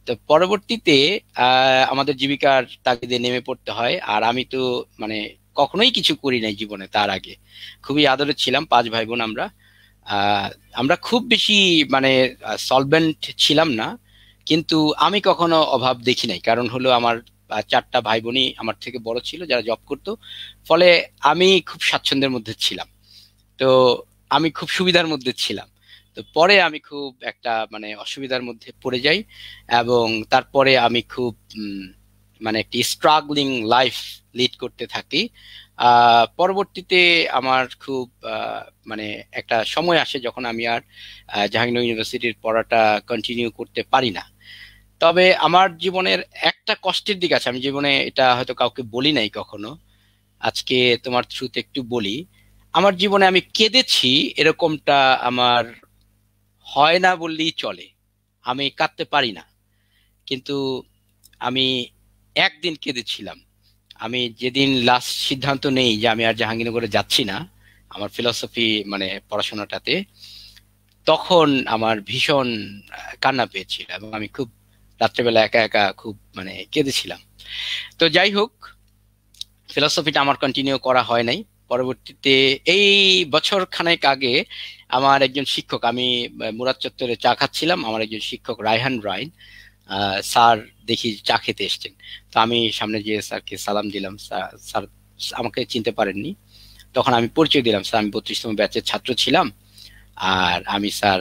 তো পরবর্তীতে আমাদের জীবিকার তাগিদে নেমে পড়তে হয় আর আমি তো মানে কখনোই কিছু করি নাই জীবনে তার আগে খুবই আদরে ছিলাম পাঁচ ভাই বোন আমরা আমরা খুব বেশি মানে সলভেন্ট ছিলাম না কিন্তু আমি কখনো অভাব দেখি নাই কারণ হলো আমার চারটা ভাই বোনই আমার থেকে বড় ছিল যারা জব করত ফলে আমি খুব স্বাচ্ছন্দ্যের মধ্যে ছিলাম তো আমি খুব সুবিধার মধ্যে ছিলাম তো পরে আমি খুব একটা মানে অসুবিধার মধ্যে পড়ে যাই এবং তারপরে আমি খুব মানে একটি স্ট্রাগলিং লাইফ লিড করতে থাকি পরবর্তীতে আমার খুব মানে একটা সময় আসে যখন আমি আর জাহাঙ্গীর ইউনিভার্সিটির পড়াটা কন্টিনিউ করতে পারি না তবে আমার জীবনের একটা কষ্টের দিক আছে আমি জীবনে এটা হয়তো কাউকে বলি নাই কখনো আজকে তোমার থ্রুতে একটু বলি আমার জীবনে আমি কেঁদেছি এরকমটা আমার হয় না বললেই চলে আমি কাঁদতে পারি না কিন্তু আমি একদিন কেঁদেছিলাম আমি যেদিন লাস্ট সিদ্ধান্ত নেই যে আমি আর জাহাঙ্গীরনগরে যাচ্ছি না আমার ফিলসফি মানে পড়াশোনাটাতে তখন আমার ভীষণ কান্না পেয়েছিল এবং আমি খুব রাত্রেবেলা একা একা খুব মানে কেঁদেছিলাম তো যাই হোক ফিলসফিটা আমার কন্টিনিউ করা হয় নাই পরবর্তীতে এই বছর খানেক আগে আমার একজন শিক্ষক আমি মুরাদ চত্বরে চা খাচ্ছিলাম আমার একজন শিক্ষক রায়হান রায়ন স্যার দেখি চা খেতে এসছেন তো আমি সামনে গিয়ে স্যারকে সালাম দিলাম স্যার আমাকে চিনতে পারেননি তখন আমি পরিচয় দিলাম স্যার আমি বত্রিশতম ব্যাচের ছাত্র ছিলাম আর আমি স্যার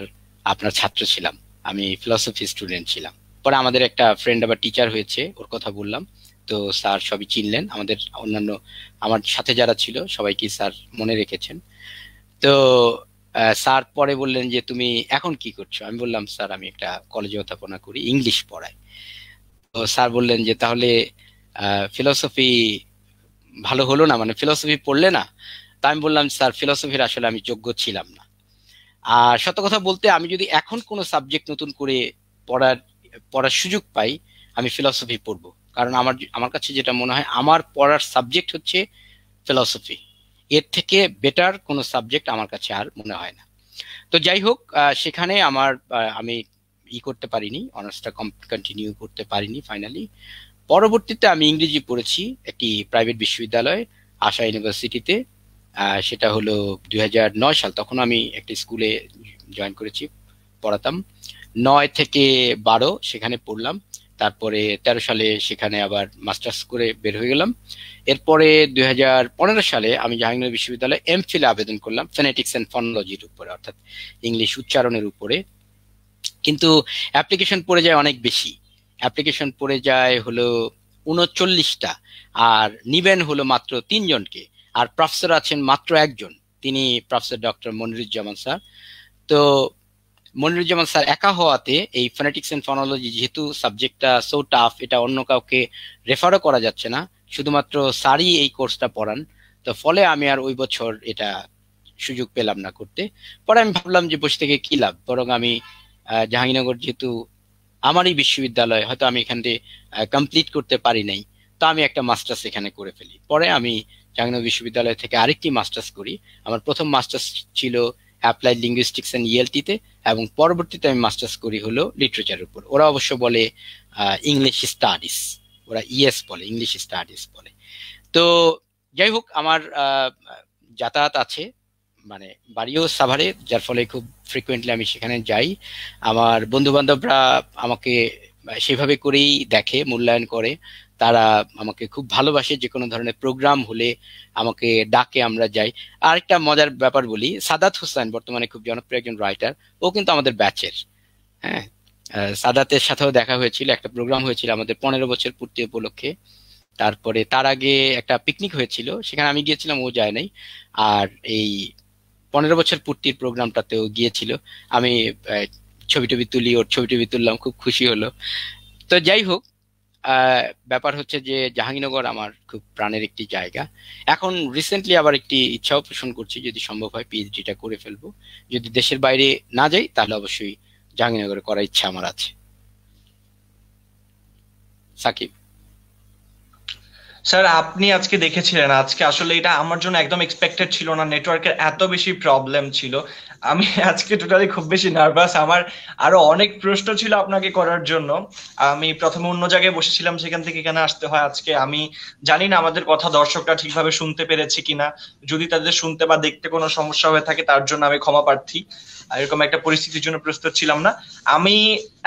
আপনার ছাত্র ছিলাম আমি ফিলসফি স্টুডেন্ট ছিলাম পরে আমাদের একটা ফ্রেন্ড আবার টিচার হয়েছে ওর কথা বললাম তো স্যার সবই চিনলেন আমাদের অন্যান্য আমার সাথে যারা ছিল সবাইকে স্যার মনে রেখেছেন তো স্যার পরে বললেন যে তুমি এখন কি করছো আমি বললাম স্যার আমি একটা কলেজে অধ্যাপনা করি ইংলিশ পড়াই তো স্যার বললেন যে তাহলে ফিলসফি ভালো হলো না মানে ফিলসফি পড়লে না তা আমি বললাম স্যার ফিলসফির আসলে আমি যোগ্য ছিলাম না আর সত্য কথা বলতে আমি যদি এখন কোনো সাবজেক্ট নতুন করে পড়ার পড়ার সুযোগ পাই আমি ফিলসফি পড়ব কারণ আমার আমার কাছে যেটা মনে হয় আমার পড়ার সাবজেক্ট হচ্ছে ফিলসফি এর থেকে বেটার কোনো সাবজেক্ট আমার কাছে আর মনে হয় না তো যাই হোক সেখানে আমার আমি ই করতে পারিনি অনার্সটা কন্টিনিউ করতে পারিনি ফাইনালি পরবর্তীতে আমি ইংরেজি পড়েছি একটি প্রাইভেট বিশ্ববিদ্যালয় আশা ইউনিভার্সিটিতে সেটা হলো দুই সাল তখন আমি একটি স্কুলে জয়েন করেছি পড়াতাম নয় থেকে বারো সেখানে পড়লাম তারপরে তেরো সালে সেখানে আবার মাস্টার্স করে বের হয়ে গেলাম এরপরে দুই হাজার পনেরো সালে আমি জাহাঙ্গীর বিশ্ববিদ্যালয়ে এম ফিলে আবেদন করলাম ফেনেটিক্স অ্যান্ড ফনোলজির উপরে অর্থাৎ ইংলিশ উচ্চারণের উপরে কিন্তু অ্যাপ্লিকেশন পড়ে যায় অনেক বেশি অ্যাপ্লিকেশন পড়ে যায় হলো উনচল্লিশটা আর নিবেন হলো মাত্র তিনজনকে আর প্রফেসর আছেন মাত্র একজন তিনি প্রফেসর ডক্টর মনিরুজ্জামান স্যার তো মনিরুজ্জামান স্যার একা হওয়াতে এই ফোনেটিক্স অ্যান্ড ফোনোলজি যেহেতু সাবজেক্টটা সো টাফ এটা অন্য কাউকে রেফারও করা যাচ্ছে না শুধুমাত্র স্যারই এই কোর্সটা পড়ান তো ফলে আমি আর ওই বছর এটা সুযোগ পেলাম না করতে পরে আমি ভাবলাম যে বসে থেকে কি লাভ বরং আমি জাহাঙ্গীরনগর যেহেতু আমারই বিশ্ববিদ্যালয় হয়তো আমি এখান থেকে কমপ্লিট করতে পারি নাই তো আমি একটা মাস্টার্স এখানে করে ফেলি পরে আমি জাহাঙ্গীরনগর বিশ্ববিদ্যালয় থেকে আরেকটি মাস্টার্স করি আমার প্রথম মাস্টার্স ছিল অ্যাপ্লাইড লিঙ্গুইস্টিক্স অ্যান্ড ইএলটিতে এবং পরবর্তীতে আমি মাস্টার্স করি হলো লিটারেচারের উপর ওরা অবশ্য বলে ইংলিশ স্টাডিস ওরা ইএস e বলে ইংলিশ স্টাডিস বলে তো যাই হোক আমার যাতায়াত আছে মানে বাড়িও সাভারে যার ফলে খুব ফ্রিকুয়েন্টলি আমি সেখানে যাই আমার বন্ধু বান্ধবরা আমাকে সেভাবে করেই দেখে মূল্যায়ন করে তারা আমাকে খুব ভালোবাসে যে কোনো ধরনের প্রোগ্রাম হলে আমাকে ডাকে আমরা যাই আর একটা মজার ব্যাপার বলি সাদাত হোসেন বর্তমানে খুব জনপ্রিয় একজন রাইটার ও কিন্তু আমাদের ব্যাচের হ্যাঁ সাদাতের সাথেও দেখা হয়েছিল একটা প্রোগ্রাম হয়েছিল আমাদের পনেরো বছর পূর্তি উপলক্ষে তারপরে তার আগে একটা পিকনিক হয়েছিল সেখানে আমি গিয়েছিলাম ও যায় নাই আর এই পনেরো বছর পূর্তির প্রোগ্রামটাতেও গিয়েছিল আমি ছবি টবি তুলি ওর ছবি টবি তুললাম খুব খুশি হলো তো যাই হোক ব্যাপার হচ্ছে যে জাহাঙ্গীরনগর আমার খুব প্রাণের একটি জায়গা এখন রিসেন্টলি আবার একটি ইচ্ছাও পোষণ করছি যদি সম্ভব হয় পিএইচডিটা করে ফেলবো যদি দেশের বাইরে না যাই তাহলে অবশ্যই জাহাঙ্গীরনগরে করার ইচ্ছা আমার আছে সাকিব স্যার আপনি আজকে দেখেছিলেন আজকে আসলে এটা আমার জন্য একদম এক্সপেক্টেড ছিল না নেটওয়ার্কের এত বেশি প্রবলেম ছিল আমি আজকে টোটালি খুব বেশি নার্ভাস আমার আরো অনেক প্রশ্ন ছিল আপনাকে করার জন্য আমি প্রথমে অন্য জায়গায় বসেছিলাম সেখান থেকে এখানে আসতে হয় আজকে আমি জানি না আমাদের কথা দর্শকরা ঠিকভাবে শুনতে পেরেছে কিনা যদি তাদের শুনতে বা দেখতে কোনো সমস্যা হয়ে থাকে তার জন্য আমি ক্ষমা প্রার্থী এরকম একটা পরিস্থিতির জন্য প্রস্তুত ছিলাম না আমি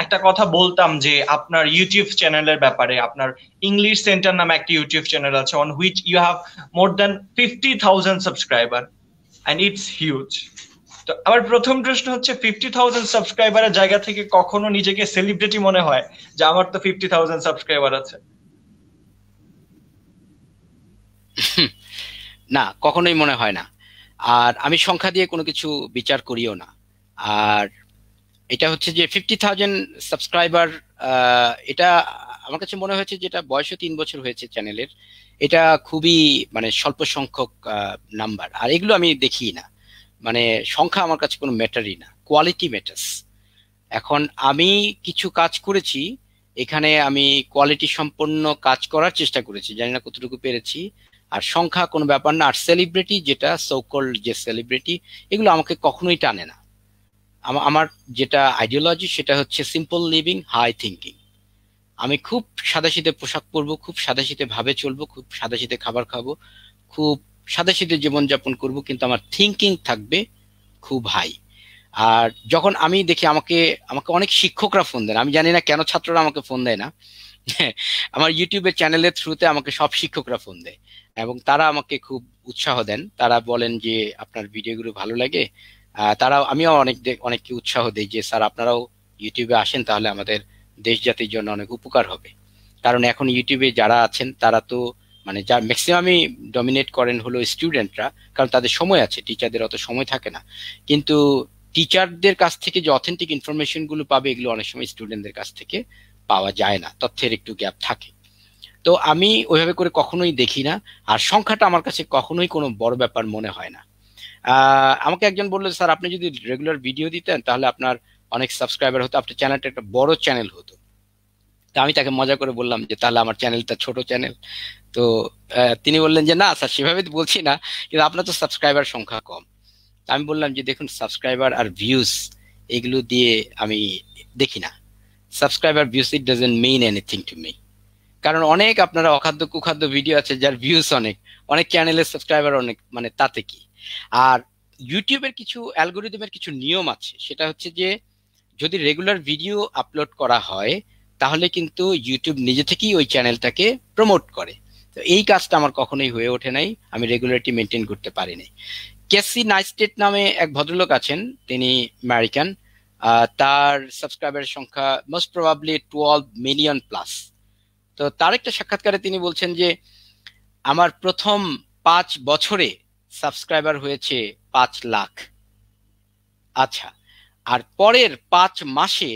একটা কথা বলতাম যে আপনার ইউটিউব চ্যানেলের ব্যাপারে আপনার ইংলিশ সেন্টার নামে একটা ইউটিউব চ্যানেল আছে on which you have more than fifty thousand subscriber and it's huge তো আমার প্রথম প্রশ্ন হচ্ছে ফিফটি থাউজেন্ড সাবস্ক্রাইবারের জায়গা থেকে কখনো নিজেকে সেলিব্রিটি মনে হয় যে আমার তো ফিফটি থাউজেন্ড সাবস্ক্রাইবার আছে না কখনোই মনে হয় না আর আমি সংখ্যা দিয়ে কোনো কিছু বিচার করিও না আর এটা হচ্ছে যে ফিফটি থাউজেন্ড সাবস্ক্রাইবার এটা আমার কাছে মনে হয়েছে যেটা বয়সও তিন বছর হয়েছে চ্যানেলের এটা খুবই মানে স্বল্প সংখ্যক নাম্বার আর এগুলো আমি দেখি না মানে সংখ্যা আমার কাছে কোনো ম্যাটারই না কোয়ালিটি ম্যাটার্স এখন আমি কিছু কাজ করেছি এখানে আমি কোয়ালিটি সম্পন্ন কাজ করার চেষ্টা করেছি জানি না কতটুকু পেরেছি আর সংখ্যা কোনো ব্যাপার না আর সেলিব্রিটি যেটা সৌকল যে সেলিব্রিটি এগুলো আমাকে কখনোই টানে না আমার যেটা আইডিওলজি সেটা হচ্ছে সিম্পল লিভিং হাই থিঙ্কিং আমি খুব সাদাশীতে পোশাক পরবো খুব সাদাশীতে ভাবে চলবো খুব সাদাশীতে খাবার খাবো খুব সিদ্ধ জীবনযাপন করব কিন্তু আমার থিঙ্কিং থাকবে খুব হাই আর যখন আমি দেখি আমাকে আমাকে অনেক শিক্ষকরা ফোন দেন আমি জানি না কেন ছাত্ররা আমাকে ফোন দেয় না আমার ইউটিউবের চ্যানেলের থ্রুতে আমাকে সব শিক্ষকরা ফোন দেয় এবং তারা আমাকে খুব উৎসাহ দেন তারা বলেন যে আপনার ভিডিওগুলো ভালো লাগে তারা আমিও অনেক অনেককে উৎসাহ দিই যে স্যার আপনারাও ইউটিউবে আসেন তাহলে আমাদের দেশ জাতির জন্য অনেক উপকার হবে কারণ এখন ইউটিউবে যারা আছেন তারা তো মানে যার ম্যাক্সিমামই ডমিনেট করেন হলো স্টুডেন্টরা কারণ তাদের সময় আছে টিচারদের অত সময় থাকে না কিন্তু টিচারদের কাছ থেকে যে অথেন্টিক ইনফরমেশনগুলো পাবে এগুলো অনেক সময় স্টুডেন্টদের কাছ থেকে পাওয়া যায় না তথ্যের একটু গ্যাপ থাকে তো আমি ওইভাবে করে কখনোই দেখি না আর সংখ্যাটা আমার কাছে কখনোই কোনো বড় ব্যাপার মনে হয় না আমাকে একজন বললো স্যার আপনি যদি রেগুলার ভিডিও দিতেন তাহলে আপনার অনেক সাবস্ক্রাইবার হতো আপনার চ্যানেলটা একটা বড় চ্যানেল হতো তা আমি তাকে মজা করে বললাম যে তাহলে আমার চ্যানেলটা ছোট চ্যানেল তো তিনি বললেন যে না স্যার সেভাবে বলছি না কিন্তু আপনার তো সাবস্ক্রাইবার সংখ্যা কম আমি বললাম যে দেখুন সাবস্ক্রাইবার আর ভিউজ এগুলো দিয়ে আমি দেখি না subscriber views it doesn't mean anything to me কারণ অনেক আপনারা অখাদ্য কুখাদ্য ভিডিও আছে যার ভিউজ অনেক অনেক চ্যানেলের সাবস্ক্রাইবার অনেক মানে তাতে কি আর ইউটিউবের কিছু অ্যালগোরিদমের কিছু নিয়ম আছে সেটা হচ্ছে যে যদি রেগুলার ভিডিও আপলোড করা হয় তাহলে কিন্তু ইউটিউব নিজে থেকেই ওই চ্যানেলটাকে প্রমোট করে তো এই কাজটা আমার কখনোই হয়ে ওঠে নাই আমি রেগুলারিটি মেনটেন করতে পারিনি কেসি নাইস্টেট নামে এক ভদ্রলোক আছেন তিনি আমেরিকান তার সাবস্ক্রাইবারের সংখ্যা most probably twelve million plus তো তার একটা সাক্ষাৎকারে তিনি বলছেন যে আমার প্রথম পাঁচ বছরে সাবস্ক্রাইবার হয়েছে পাঁচ লাখ আচ্ছা আর পরের পাঁচ মাসে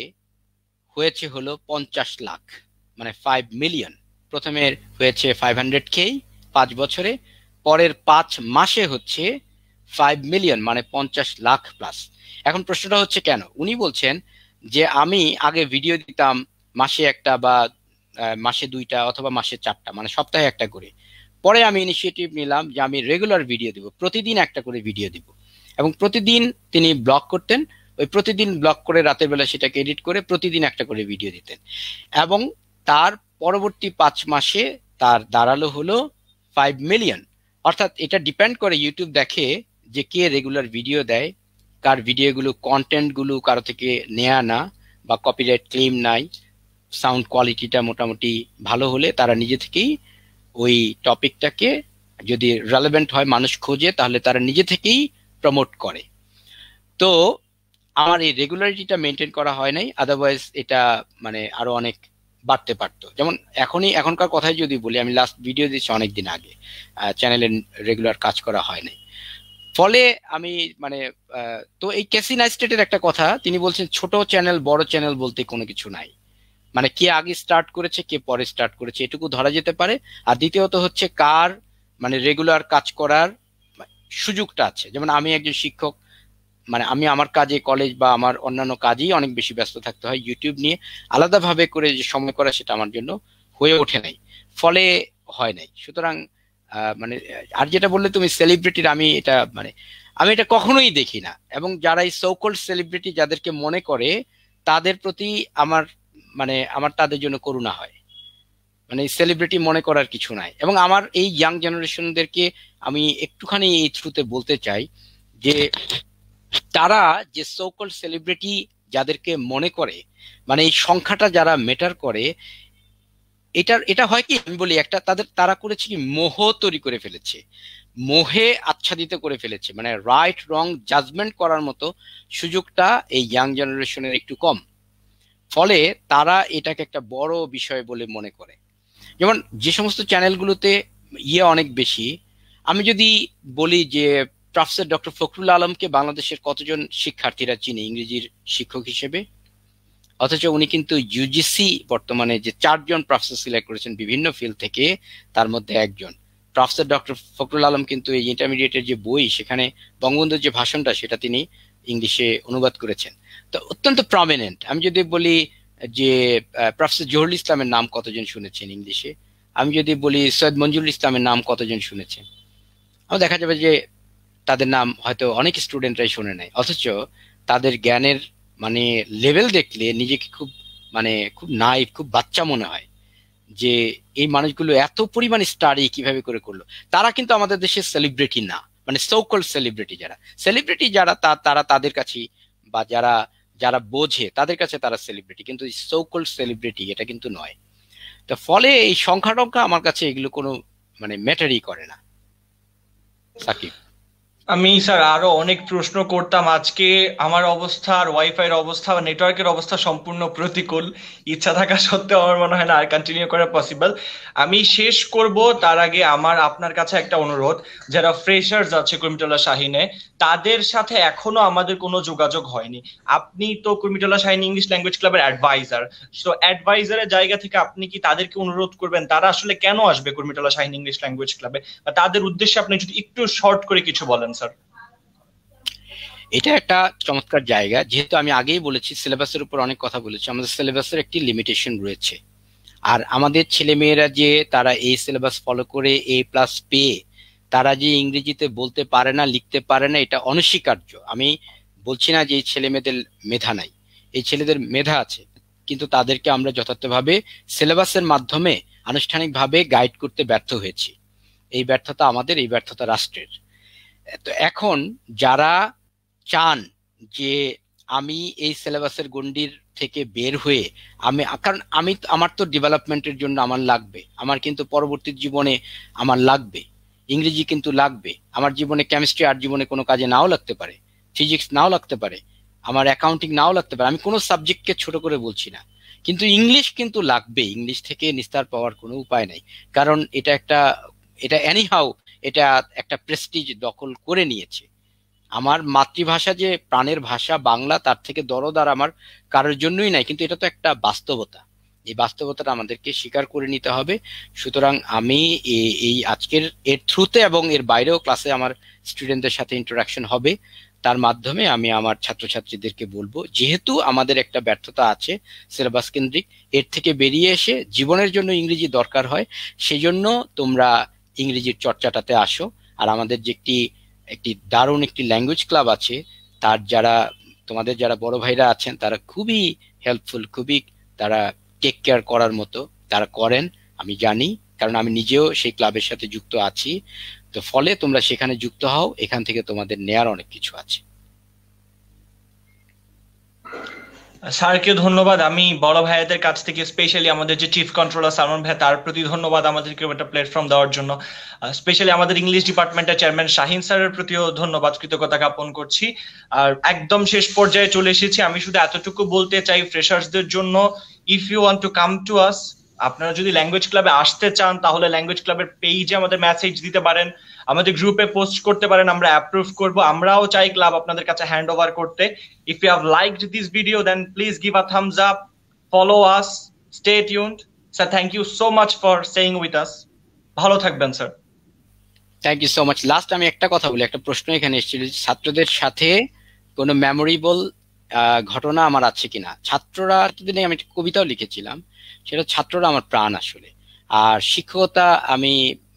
হয়েছে হলো পঞ্চাশ লাখ মানে ফাইভ মিলিয়ন প্রথমে হয়েছে ফাইভ হান্ড্রেড কে পাঁচ বছরে পরের পাঁচ মাসে হচ্ছে ফাইভ মিলিয়ন মানে পঞ্চাশ লাখ প্লাস এখন প্রশ্নটা হচ্ছে কেন উনি বলছেন যে আমি আগে ভিডিও দিতাম মাসে একটা বা মাসে দুইটা অথবা মাসে চারটা মানে সপ্তাহে একটা করে পরে আমি ইনিশিয়েটিভ নিলাম যে আমি রেগুলার ভিডিও দিব প্রতিদিন একটা করে ভিডিও দিব এবং প্রতিদিন তিনি ব্লগ করতেন ওই প্রতিদিন ব্লগ করে রাতের বেলা সেটাকে এডিট করে প্রতিদিন একটা করে ভিডিও দিতেন এবং তার পরবর্তী পাঁচ মাসে তার দাঁড়ালো হলো ফাইভ মিলিয়ন অর্থাৎ এটা ডিপেন্ড করে ইউটিউব দেখে যে কে রেগুলার ভিডিও দেয় কার ভিডিওগুলো কন্টেন্টগুলো কারো থেকে নেয়া না বা কপিরাইট ক্লেম নাই সাউন্ড কোয়ালিটিটা মোটামুটি ভালো হলে তারা নিজে থেকেই ওই টপিকটাকে যদি রেলেভেন্ট হয় মানুষ খোঁজে তাহলে তারা নিজে থেকেই প্রমোট করে তো আমার এই রেগুলারিটিটা মেনটেন করা হয় নাই আদারওয়াইজ এটা মানে আরো অনেক বাড়তে পারতো যেমন এখনই এখনকার কথাই যদি বলি আমি লাস্ট ভিডিও দিচ্ছি অনেক দিন আগে চ্যানেলের রেগুলার কাজ করা হয় নাই ফলে আমি মানে তো এই ক্যাসিনা নাইস্টেটের একটা কথা তিনি বলছেন ছোট চ্যানেল বড় চ্যানেল বলতে কোনো কিছু নাই মানে কে আগে স্টার্ট করেছে কে পরে স্টার্ট করেছে এটুকু ধরা যেতে পারে আর দ্বিতীয়ত হচ্ছে কার মানে রেগুলার কাজ করার সুযোগটা আছে যেমন আমি একজন শিক্ষক মানে আমি আমার কাজে কলেজ বা আমার অন্যান্য কাজেই অনেক বেশি ব্যস্ত থাকতে হয় ইউটিউব নিয়ে আলাদাভাবে করে যে সময় করা সেটা আমার জন্য হয়ে ওঠে নাই ফলে হয় নাই সুতরাং মানে আর যেটা বললে তুমি সেলিব্রিটির আমি এটা মানে আমি এটা কখনোই দেখি না এবং যারা এই সৌকল সেলিব্রিটি যাদেরকে মনে করে তাদের প্রতি আমার মানে আমার তাদের জন্য করুণা হয় মানে সেলিব্রিটি মনে করার কিছু নাই এবং আমার এই ইয়াং জেনারেশনদেরকে আমি একটুখানি এই থ্রুতে বলতে চাই যে তারা যে সকল সেলিব্রিটি যাদেরকে মনে করে মানে এই সংখ্যাটা যারা মেটার করে এটার এটা হয় কি আমি বলি একটা তাদের তারা করেছে কি মোহ তৈরি করে ফেলেছে মোহে আচ্ছাদিত করে ফেলেছে মানে রাইট রং জাজমেন্ট করার মতো সুযোগটা এই ইয়াং জেনারেশনের একটু কম ফলে তারা এটাকে একটা বড় বিষয় বলে মনে করে যেমন যে সমস্ত চ্যানেলগুলোতে ইয়ে অনেক বেশি আমি যদি বলি যে প্রফেসর ডক্টর ফখরুল আলমকে বাংলাদেশের কতজন শিক্ষার্থীরা চিনে ইংরেজির শিক্ষক হিসেবে অথচ উনি কিন্তু ইউজিসি বর্তমানে যে চারজন প্রফেসর সিলেক্ট করেছেন বিভিন্ন ফিল্ড থেকে তার মধ্যে একজন প্রফেসর ডক্টর ফখরুল আলম কিন্তু এই ইন্টারমিডিয়েটের যে বই সেখানে বঙ্গবন্ধুর যে ভাষণটা সেটা তিনি ইংলিশে অনুবাদ করেছেন তো অত্যন্ত প্রমিনেন্ট আমি যদি বলি যে প্রফেসর জহুরুল ইসলামের নাম কতজন শুনেছেন ইংলিশে আমি যদি বলি সৈয়দ মঞ্জুরুল ইসলামের নাম কতজন শুনেছেন আমার দেখা যাবে যে তাদের নাম হয়তো অনেক স্টুডেন্টরাই শুনে নেয় অথচ তাদের জ্ঞানের মানে লেভেল দেখলে নিজেকে খুব মানে খুব নাইভ খুব বাচ্চা মনে হয় যে এই মানুষগুলো এত পরিমাণ স্টাডি কিভাবে করে করলো তারা কিন্তু আমাদের দেশের সেলিব্রিটি না মানে সৌকল সেলিব্রিটি যারা সেলিব্রিটি যারা তা তারা তাদের কাছে বা যারা যারা বোঝে তাদের কাছে তারা সেলিব্রিটি কিন্তু সৌকল সেলিব্রিটি এটা কিন্তু নয় তো ফলে এই সংখ্যা টঙ্কা আমার কাছে এগুলো কোনো মানে ম্যাটারই করে না সাকিব আমি স্যার আরো অনেক প্রশ্ন করতাম আজকে আমার অবস্থা আর এর অবস্থা বা নেটওয়ার্কের অবস্থা সম্পূর্ণ প্রতিকূল ইচ্ছা থাকা সত্ত্বেও আমার মনে হয় না আর কন্টিনিউ করা পসিবল আমি শেষ করব তার আগে আমার আপনার কাছে একটা অনুরোধ যারা ফ্রেশার্স আছে কুর্মিটোলা শাহিনে তাদের সাথে এখনো আমাদের কোনো যোগাযোগ হয়নি আপনি তো কুর্মিটোলা শাহিন ইংলিশ ল্যাঙ্গুয়েজ ক্লাবের অ্যাডভাইজার সো অ্যাডভাইজারের জায়গা থেকে আপনি কি তাদেরকে অনুরোধ করবেন তারা আসলে কেন আসবে কুর্মিটোলা শাহিন ইংলিশ ল্যাঙ্গুয়েজ ক্লাবে বা তাদের উদ্দেশ্যে আপনি যদি একটু শর্ট করে কিছু বলেন স্যার এটা একটা চমৎকার জায়গা যেহেতু আমি আগেই বলেছি সিলেবাসের উপর অনেক কথা বলেছি আমাদের সিলেবাসের একটি লিমিটেশন রয়েছে আর আমাদের ছেলেমেয়েরা যে তারা এই সিলেবাস ফলো করে এ প্লাস পেয়ে তারা যে ইংরেজিতে বলতে পারে না লিখতে পারে না এটা অনস্বীকার্য আমি বলছি না যে এই ছেলে মেয়েদের মেধা নাই এই ছেলেদের মেধা আছে কিন্তু তাদেরকে আমরা যথার্থভাবে সিলেবাসের মাধ্যমে আনুষ্ঠানিকভাবে গাইড করতে ব্যর্থ হয়েছি এই ব্যর্থতা আমাদের এই ব্যর্থতা রাষ্ট্রের তো এখন যারা চান যে আমি এই সিলেবাসের গণ্ডির থেকে বের হয়ে আমি কারণ আমি আমার তো ডেভেলপমেন্টের জন্য আমার লাগবে আমার কিন্তু পরবর্তী জীবনে আমার লাগবে ইংরেজি কিন্তু লাগবে আমার জীবনে কেমিস্ট্রি আর জীবনে কোনো কাজে নাও লাগতে পারে ফিজিক্স নাও লাগতে পারে আমার অ্যাকাউন্টিং নাও লাগতে পারে আমি কোনো সাবজেক্টকে ছোট করে বলছি না কিন্তু ইংলিশ কিন্তু লাগবে ইংলিশ থেকে নিস্তার পাওয়ার কোনো উপায় নাই কারণ এটা একটা এটা হাউ এটা একটা প্রেস্টিজ দখল করে নিয়েছে আমার মাতৃভাষা যে প্রাণের ভাষা বাংলা তার থেকে দরদ আর আমার কারোর জন্যই নাই কিন্তু এটা তো একটা বাস্তবতা এই বাস্তবতাটা আমাদেরকে স্বীকার করে নিতে হবে সুতরাং আমি এই আজকের এর থ্রুতে এবং এর বাইরেও ক্লাসে আমার স্টুডেন্টদের সাথে ইন্টারাকশন হবে তার মাধ্যমে আমি আমার ছাত্রছাত্রীদেরকে বলবো যেহেতু আমাদের একটা ব্যর্থতা আছে সিলেবাস কেন্দ্রিক এর থেকে বেরিয়ে এসে জীবনের জন্য ইংরেজি দরকার হয় সেজন্য তোমরা ইংরেজির চর্চাটাতে আসো আর আমাদের যে একটি একটি দারুণ একটি ল্যাঙ্গুয়েজ ক্লাব আছে তার যারা তোমাদের যারা বড় ভাইরা আছেন তারা খুবই হেল্পফুল খুবই তারা টেক কেয়ার করার মতো তারা করেন আমি জানি কারণ আমি নিজেও সেই ক্লাবের সাথে যুক্ত আছি তো ফলে তোমরা সেখানে যুক্ত হও এখান থেকে তোমাদের নেয়ার অনেক কিছু আছে স্যারকে ধন্যবাদ আমি বড় ভাইয়াদের কাছ থেকে স্পেশালি আমাদের যে চিফ কন্ট্রোলার সালমান ভাই তার প্রতি ধন্যবাদ আমাদেরকে একটা প্ল্যাটফর্ম দেওয়ার জন্য স্পেশালি আমাদের ইংলিশ ডিপার্টমেন্টের চেয়ারম্যান শাহিন স্যারের প্রতিও ধন্যবাদ কৃতজ্ঞতা জ্ঞাপন করছি আর একদম শেষ পর্যায়ে চলে এসেছি আমি শুধু এতটুকু বলতে চাই ফ্রেশার্সদের জন্য if you want to come to us আপনারা যদি ল্যাঙ্গুয়েজ ক্লাবে আসতে চান তাহলে ল্যাঙ্গুয়েজ ক্লাবের পেইজে আমাদের মেসেজ দিতে পারেন আমাদের গ্রুপে পোস্ট করতে পারেন আমরা অ্যাপ্রুভ করব আমরাও চাই ক্লাব আপনাদের কাছে হ্যান্ড ওভার করতে if you have like this video then please give a thumbs up follow us stay tuned sir thank you so much for staying with us ভালো থাকবেন sir thank you so much last আমি একটা কথা বলি একটা প্রশ্ন এখানে এসেছিল ছাত্রদের সাথে কোনো মেমোরিবল ঘটনা আমার আছে কিনা ছাত্ররা কিছুদিন আমি কবিতাও লিখেছিলাম সেটা ছাত্ররা আমার প্রাণ আসলে আর শিক্ষকতা আমি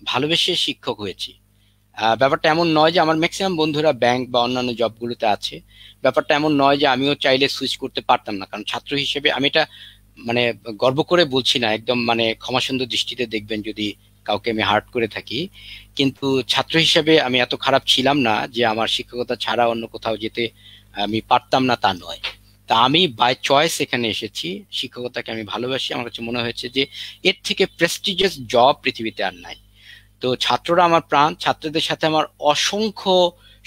ভালোবেসে শিক্ষক হয়েছি ব্যাপারটা এমন নয় যে আমার ম্যাক্সিমাম বন্ধুরা ব্যাংক বা অন্যান্য জবগুলোতে আছে ব্যাপারটা এমন নয় যে আমিও চাইলে সুইচ করতে পারতাম না কারণ ছাত্র হিসেবে আমি এটা মানে গর্ব করে বলছি না একদম মানে ক্ষমাসুন্দর দৃষ্টিতে দেখবেন যদি কাউকে আমি হার্ট করে থাকি কিন্তু ছাত্র হিসেবে আমি এত খারাপ ছিলাম না যে আমার শিক্ষকতা ছাড়া অন্য কোথাও যেতে আমি পারতাম না তা নয় তা আমি বাই চয়েস এখানে এসেছি শিক্ষকতাকে আমি ভালোবাসি আমার কাছে মনে হয়েছে যে এর থেকে প্রেস্টিজিয়াস জব পৃথিবীতে আর নাই তো ছাত্ররা আমার প্রাণ ছাত্রদের সাথে আমার অসংখ্য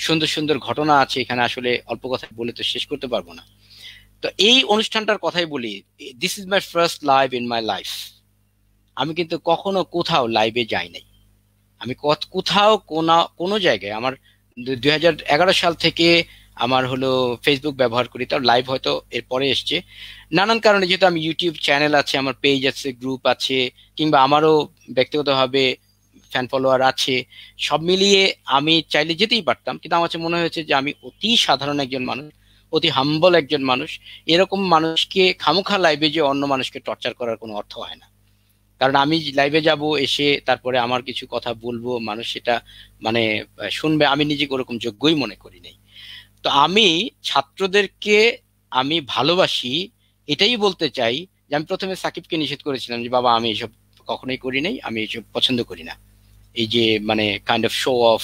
সুন্দর সুন্দর ঘটনা আছে এখানে আসলে অল্প কথা বলে তো শেষ করতে পারবো না তো এই অনুষ্ঠানটার কথাই বলি this is my first live in my life আমি কিন্তু কখনো কোথাও লাইভে যাই নাই আমি কোথাও কোনো কোনো জায়গায় আমার দুই সাল থেকে আমার হলো ফেসবুক ব্যবহার করি তার লাইভ হয়তো এরপরে এসছে নানান কারণে যেহেতু আমি ইউটিউব চ্যানেল আছে আমার পেজ আছে গ্রুপ আছে কিংবা আমারও ব্যক্তিগতভাবে ফ্যান ফলোয়ার আছে সব মিলিয়ে আমি চাইলে যেতেই পারতাম কিন্তু আমার মনে হয়েছে যে আমি অতি সাধারণ একজন মানুষ অতি হাম্বল একজন মানুষ এরকম মানুষকে খামোখা লাইভে যে অন্য মানুষকে টর্চার করার কোনো অর্থ হয় না কারণ আমি লাইভে যাব এসে তারপরে আমার কিছু কথা বলবো মানুষ সেটা মানে শুনবে আমি নিজে ওরকম যোগ্যই মনে করি নাই তো আমি ছাত্রদেরকে আমি ভালোবাসি এটাই বলতে চাই যে আমি প্রথমে সাকিবকে নিষেধ করেছিলাম যে বাবা আমি এসব কখনোই করি নাই আমি এসব পছন্দ করি না এই যে মানে কাইন্ড অফ শো অফ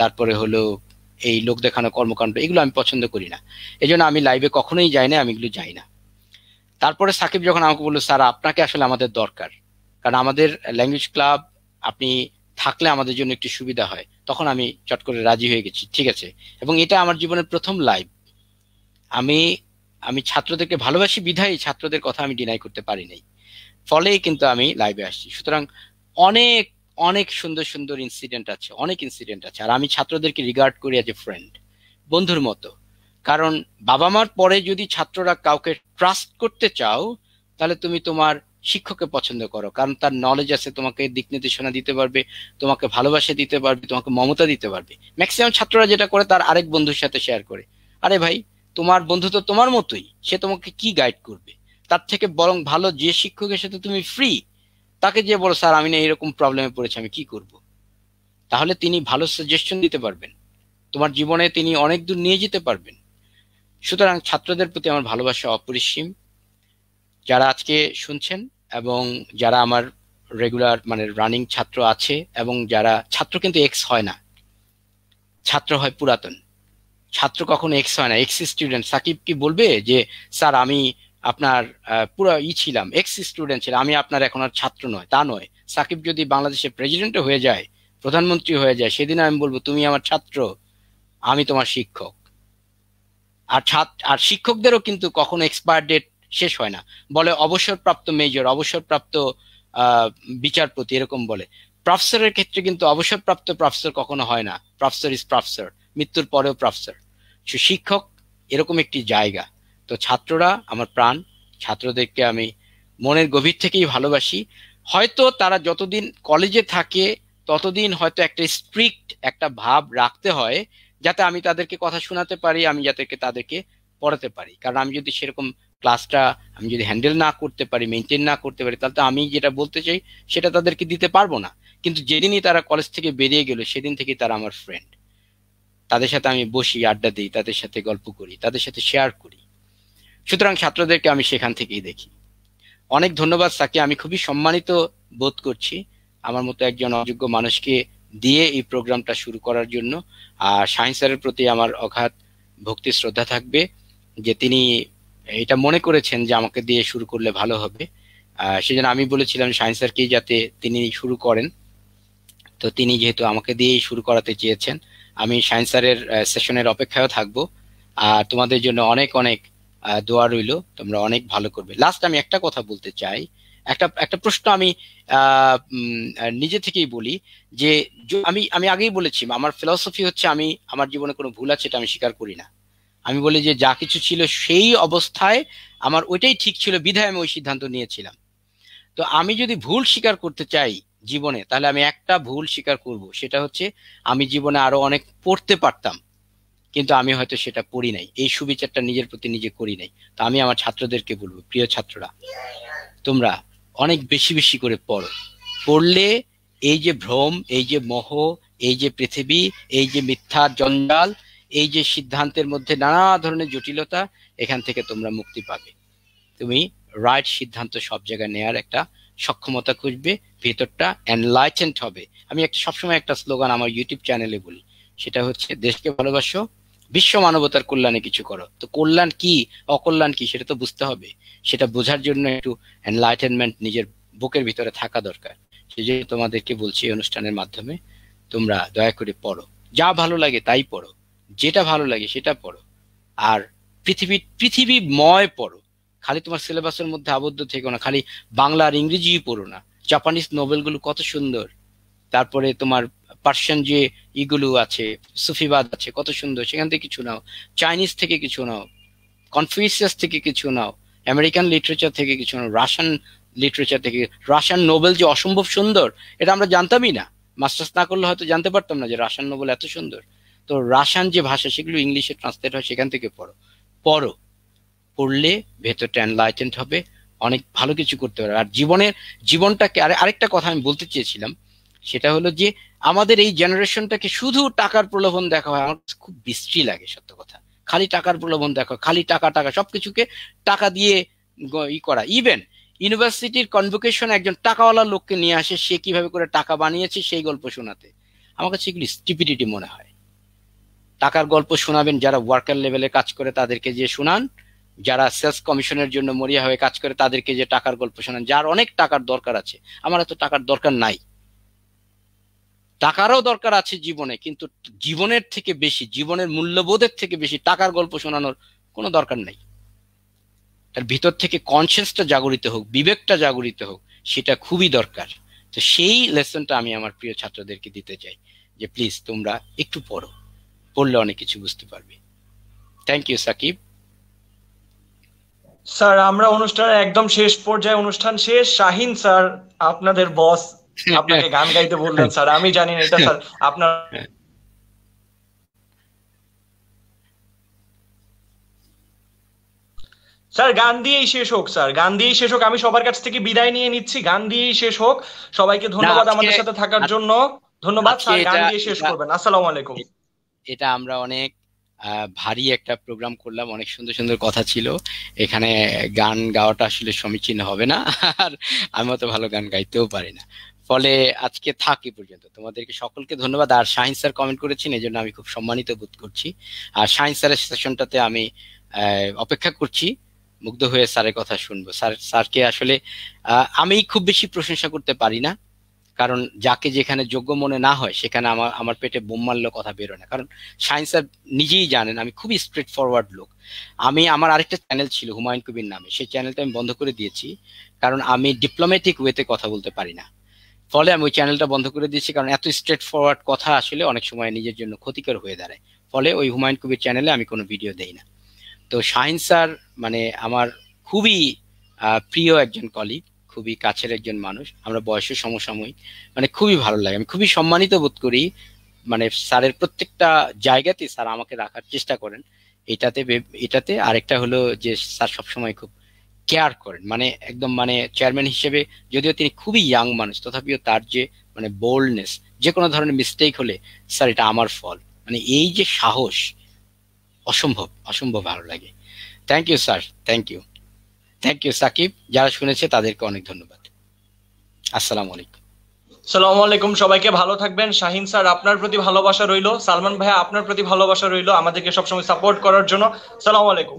তারপরে হলো এই লোক দেখানো কর্মকাণ্ড এগুলো আমি পছন্দ করি না এই জন্য আমি লাইভে কখনোই যাই না আমি এগুলো যাই না তারপরে সাকিব যখন আমাকে বললো স্যার আপনাকে আসলে আমাদের দরকার কারণ আমাদের ল্যাঙ্গুয়েজ ক্লাব আপনি থাকলে আমাদের জন্য একটু সুবিধা হয় তখন আমি চট করে রাজি হয়ে গেছি ঠিক আছে এবং এটা আমার জীবনের প্রথম লাইভ আমি আমি ছাত্রদেরকে ভালোবাসি বিধায়ী ছাত্রদের কথা আমি ডিনাই করতে পারি নাই ফলেই কিন্তু আমি লাইভে আসছি সুতরাং অনেক অনেক সুন্দর সুন্দর ইনসিডেন্ট আছে অনেক ইনসিডেন্ট আছে আর আমি ছাত্রদেরকে রিগার্ড করি অ্যাজ এ ফ্রেন্ড বন্ধুর মতো কারণ বাবা মার পরে যদি ছাত্ররা কাউকে ট্রাস্ট করতে চাও তাহলে তুমি তোমার শিক্ষককে পছন্দ করো কারণ তার নলেজ আছে তোমাকে দিক নির্দেশনা দিতে পারবে তোমাকে ভালোবাসা দিতে পারবে তোমাকে মমতা দিতে পারবে ম্যাক্সিমাম ছাত্ররা যেটা করে তার আরেক বন্ধুর সাথে শেয়ার করে আরে ভাই তোমার বন্ধু তো তোমার মতোই সে তোমাকে কি গাইড করবে তার থেকে বরং ভালো যে শিক্ষকের সাথে তুমি ফ্রি তাকে যে বলো স্যার আমি না এরকম প্রবলেমে পড়েছি আমি কি করব তাহলে তিনি ভালো সাজেশন দিতে পারবেন তোমার জীবনে তিনি অনেক দূর নিয়ে যেতে পারবেন সুতরাং ছাত্রদের প্রতি আমার ভালোবাসা অপরিসীম যারা আজকে শুনছেন এবং যারা আমার রেগুলার মানে রানিং ছাত্র আছে এবং যারা ছাত্র কিন্তু এক্স হয় না ছাত্র হয় পুরাতন ছাত্র কখনো এক্স হয় না এক্স স্টুডেন্ট সাকিব কি বলবে যে স্যার আমি আপনার পুরো ই ছিলাম এক্স স্টুডেন্ট ছিলাম আমি আপনার এখন আর ছাত্র নয় তা নয় সাকিব যদি বাংলাদেশের প্রেসিডেন্ট হয়ে যায় প্রধানমন্ত্রী হয়ে যায় সেদিন আমি বলবো তুমি আমার ছাত্র আমি তোমার শিক্ষক আর ছাত্র আর শিক্ষকদেরও কিন্তু কখনো এক্সপায়ার ডেট শেষ হয় না বলে অবসরপ্রাপ্ত মেজর অবসরপ্রাপ্ত বিচারপতি এরকম বলে প্রফেসরের ক্ষেত্রে কিন্তু অবসরপ্রাপ্ত প্রফেসর কখনো হয় না প্রফেসর ইজ প্রফেসর মৃত্যুর পরেও প্রফেসর শিক্ষক এরকম একটি জায়গা তো ছাত্ররা আমার প্রাণ ছাত্রদেরকে আমি মনের গভীর থেকেই ভালোবাসি হয়তো তারা যতদিন কলেজে থাকে ততদিন হয়তো একটা স্ট্রিক্ট একটা ভাব রাখতে হয় যাতে আমি তাদেরকে কথা শোনাতে পারি আমি যাতে তাদেরকে পড়াতে পারি কারণ আমি যদি সেরকম ক্লাসটা আমি যদি হ্যান্ডেল না করতে পারি মেনটেন না করতে পারি তাহলে তো আমি যেটা বলতে চাই সেটা তাদেরকে দিতে পারবো না কিন্তু যেদিনই তারা কলেজ থেকে বেরিয়ে গেল সেদিন থেকেই তারা আমার ফ্রেন্ড তাদের সাথে আমি বসি আড্ডা দিই তাদের সাথে গল্প করি তাদের সাথে শেয়ার করি সুতরাং ছাত্রদেরকে আমি সেখান থেকেই দেখি অনেক ধন্যবাদ সাকি আমি খুবই সম্মানিত বোধ করছি আমার মতো একজন অযোগ্য মানুষকে দিয়ে এই প্রোগ্রামটা শুরু করার জন্য আর সায়েন্স স্যারের প্রতি আমার অঘাত ভক্তি শ্রদ্ধা থাকবে যে তিনি এটা মনে করেছেন যে আমাকে দিয়ে শুরু করলে ভালো হবে সেজন্য আমি বলেছিলাম শাহিন স্যারকেই যাতে তিনি শুরু করেন তো তিনি যেহেতু আমাকে দিয়েই শুরু করাতে চেয়েছেন আমি সায়েন্স স্যারের সেশনের অপেক্ষায়ও থাকবো আর তোমাদের জন্য অনেক অনেক দোয়া রইল তোমরা অনেক ভালো করবে লাস্ট আমি একটা কথা বলতে চাই একটা একটা প্রশ্ন আমি নিজে থেকেই বলি যে আমি আমি আগেই বলেছি আমার ফিলসফি হচ্ছে আমি আমার জীবনে কোনো ভুল আছে এটা আমি স্বীকার করি না আমি বলি যে যা কিছু ছিল সেই অবস্থায় আমার ওইটাই ঠিক ছিল বিধায় আমি ওই সিদ্ধান্ত নিয়েছিলাম তো আমি যদি ভুল স্বীকার করতে চাই জীবনে তাহলে আমি একটা ভুল স্বীকার করব সেটা হচ্ছে আমি জীবনে আরো অনেক পড়তে পারতাম কিন্তু আমি হয়তো সেটা পড়ি নাই এই সুবিচারটা নিজের প্রতি নিজে করি নাই তো আমি আমার ছাত্রদেরকে বলবো প্রিয় ছাত্ররা তোমরা অনেক বেশি বেশি করে পড়ো পড়লে এই যে ভ্রম এই যে মহ এই যে পৃথিবী এই যে মিথ্যার জঞ্জাল এই যে সিদ্ধান্তের মধ্যে নানা ধরনের জটিলতা এখান থেকে তোমরা মুক্তি পাবে তুমি রাইট সিদ্ধান্ত সব জায়গায় নেয়ার একটা সক্ষমতা খুঁজবে ভেতরটা এনলাইটেন্ড হবে আমি একটা সবসময় একটা স্লোগান আমার ইউটিউব চ্যানেলে বলি সেটা হচ্ছে দেশকে ভালোবাসো বিশ্ব মানবতার কল্যাণে কিছু করো তো কল্যাণ কি অকল্যাণ কি সেটা তো বুঝতে হবে সেটা বোঝার জন্য একটু এনলাইটেনমেন্ট নিজের বুকের ভিতরে থাকা দরকার সেই জন্য তোমাদেরকে বলছি এই অনুষ্ঠানের মাধ্যমে তোমরা দয়া করে পড়ো যা ভালো লাগে তাই পড়ো যেটা ভালো লাগে সেটা পড়ো আর পৃথিবী পৃথিবীময় পড়ো খালি তোমার সিলেবাসের মধ্যে আবদ্ধ থেকো না খালি বাংলা আর ইংরেজি পড়ো না জাপানিজ নোবেলগুলো কত সুন্দর তারপরে তোমার পার্সিয়ান যে ইগুলো আছে সুফিবাদ আছে কত সুন্দর সেখান থেকে কিছু নাও চাইনিজ থেকে কিছু নাও কনফিউসিয়াস থেকে কিছু নাও আমেরিকান লিটারেচার থেকে কিছু নাও রাশিয়ান লিটারেচার থেকে রাশিয়ান নোবেল যে অসম্ভব সুন্দর এটা আমরা জানতামই না মাস্টার্স না করলে হয়তো জানতে পারতাম না যে রাশিয়ান নোবেল এত সুন্দর তো রাশিয়ান যে ভাষা সেগুলো ইংলিশে ট্রান্সলেট হয় সেখান থেকে পড়ো পড়ো পড়লে ভেতরটা এনলাইটেন্ট হবে অনেক ভালো কিছু করতে পারবে আর জীবনের জীবনটাকে আরেকটা কথা আমি বলতে চেয়েছিলাম সেটা হলো যে আমাদের এই জেনারেশনটাকে শুধু টাকার প্রলোভন দেখা হয় আমার খুব বিশ্রী লাগে সত্য কথা খালি টাকার প্রলোভন দেখা খালি টাকা টাকা সবকিছুকে টাকা দিয়ে ই করা ইভেন ইউনিভার্সিটির কনভোকেশন একজন টাকাওয়ালা লোককে নিয়ে আসে সে কিভাবে করে টাকা বানিয়েছে সেই গল্প শোনাতে আমার কাছে এগুলি স্টিপিডিটি মনে হয় টাকার গল্প শোনাবেন যারা ওয়ার্কার লেভেলে কাজ করে তাদেরকে যে শোনান যারা সেলস কমিশনের জন্য মরিয়া হয়ে কাজ করে তাদেরকে যে টাকার গল্প শোনান যার অনেক টাকার দরকার আছে আমার এত টাকার দরকার নাই টাকারও দরকার আছে জীবনে কিন্তু জীবনের থেকে বেশি জীবনের মূল্যবোধের থেকে বেশি টাকার গল্প শোনানোর কোনো দরকার নেই তার ভিতর থেকে কনসিয়াসটা জাগরিত হোক বিবেকটা জাগরিত হোক সেটা খুবই দরকার তো সেই লেসনটা আমি আমার প্রিয় ছাত্রদেরকে দিতে চাই যে প্লিজ তোমরা একটু পড়ো পড়লে অনেক কিছু বুঝতে পারবে থ্যাংক ইউ সাকিব স্যার আমরা অনুষ্ঠানের একদম শেষ পর্যায়ে অনুষ্ঠান শেষ শাহিন স্যার আপনাদের বস হ্যাঁ, আপনাকে গান গাইতে বললেন স্যার আমি জানি না এটা স্যার আপনার স্যার গান দিয়েই শেষ হোক স্যার গান দিয়েই শেষ হোক আমি সবার কাছ থেকে বিদায় নিয়ে নিচ্ছি গান দিয়েই শেষ হোক সবাইকে ধন্যবাদ আমাদের সাথে থাকার জন্য ধন্যবাদ স্যার গান দিয়ে শেষ করবেন আসসালামু আলাইকুম এটা আমরা অনেক ভারী একটা প্রোগ্রাম করলাম অনেক সুন্দর সুন্দর কথা ছিল এখানে গান গাওয়াটা আসলে সমীচীন হবে না আর আমি অত ভালো গান গাইতেও পারি না ফলে আজকে থাকি পর্যন্ত তোমাদেরকে সকলকে ধন্যবাদ আর শাহিন স্যার কমেন্ট করেছেন এই জন্য আমি খুব সম্মানিত বোধ করছি আর শাহিন স্যারের সেশনটাতে আমি অপেক্ষা করছি মুগ্ধ হয়ে স্যারের কথা শুনবো স্যার স্যারকে আসলে আমি খুব বেশি প্রশংসা করতে পারি না কারণ যাকে যেখানে যোগ্য মনে না হয় সেখানে আমার আমার পেটে বোম মারলেও কথা বেরোয় না কারণ সায়েন্স স্যার নিজেই জানেন আমি খুবই স্ট্রেট ফরওয়ার্ড লোক আমি আমার আরেকটা চ্যানেল ছিল হুমায়ুন কবির নামে সেই চ্যানেলটা আমি বন্ধ করে দিয়েছি কারণ আমি ডিপ্লোম্যাটিক ওয়েতে কথা বলতে পারি না ফলে আমি ওই চ্যানেলটা বন্ধ করে দিয়েছি কারণ এত স্ট্রেট ফরওয়ার্ড কথা আসলে অনেক সময় নিজের জন্য ক্ষতিকর হয়ে দাঁড়ায় ফলে ওই হুমায়ুন কবির চ্যানেলে আমি কোনো ভিডিও দেই না তো শাহিন স্যার মানে আমার খুবই প্রিয় একজন কলিগ খুবই কাছের একজন মানুষ আমরা বয়সের সমসাময়িক মানে খুবই ভালো লাগে আমি খুবই সম্মানিত বোধ করি মানে স্যারের প্রত্যেকটা জায়গাতে স্যার আমাকে রাখার চেষ্টা করেন এটাতে এটাতে আরেকটা হলো যে স্যার সবসময় খুব কেয়ার করেন মানে একদম মানে চেয়ারম্যান হিসেবে যদিও তিনি খুবই ইয়াং মানুষ তথাপিও তার যে মানে বোল্ডনেস যে কোনো ধরনের মিস্টেক হলে স্যার এটা আমার ফল মানে এই যে সাহস অসম্ভব অসম্ভব ভালো লাগে thank you sir thank you thank you Sakib যারা শুনেছে তাদেরকে অনেক ধন্যবাদ আসসালামু আলাইকুম সালামু আলাইকুম সবাইকে ভালো থাকবেন শাহিন স্যার আপনার প্রতি ভালোবাসা রইল সালমান ভাইয়া আপনার প্রতি ভালোবাসা রইল আমাদেরকে সবসময় সাপোর্ট করার জন্য সালামু আলাইকুম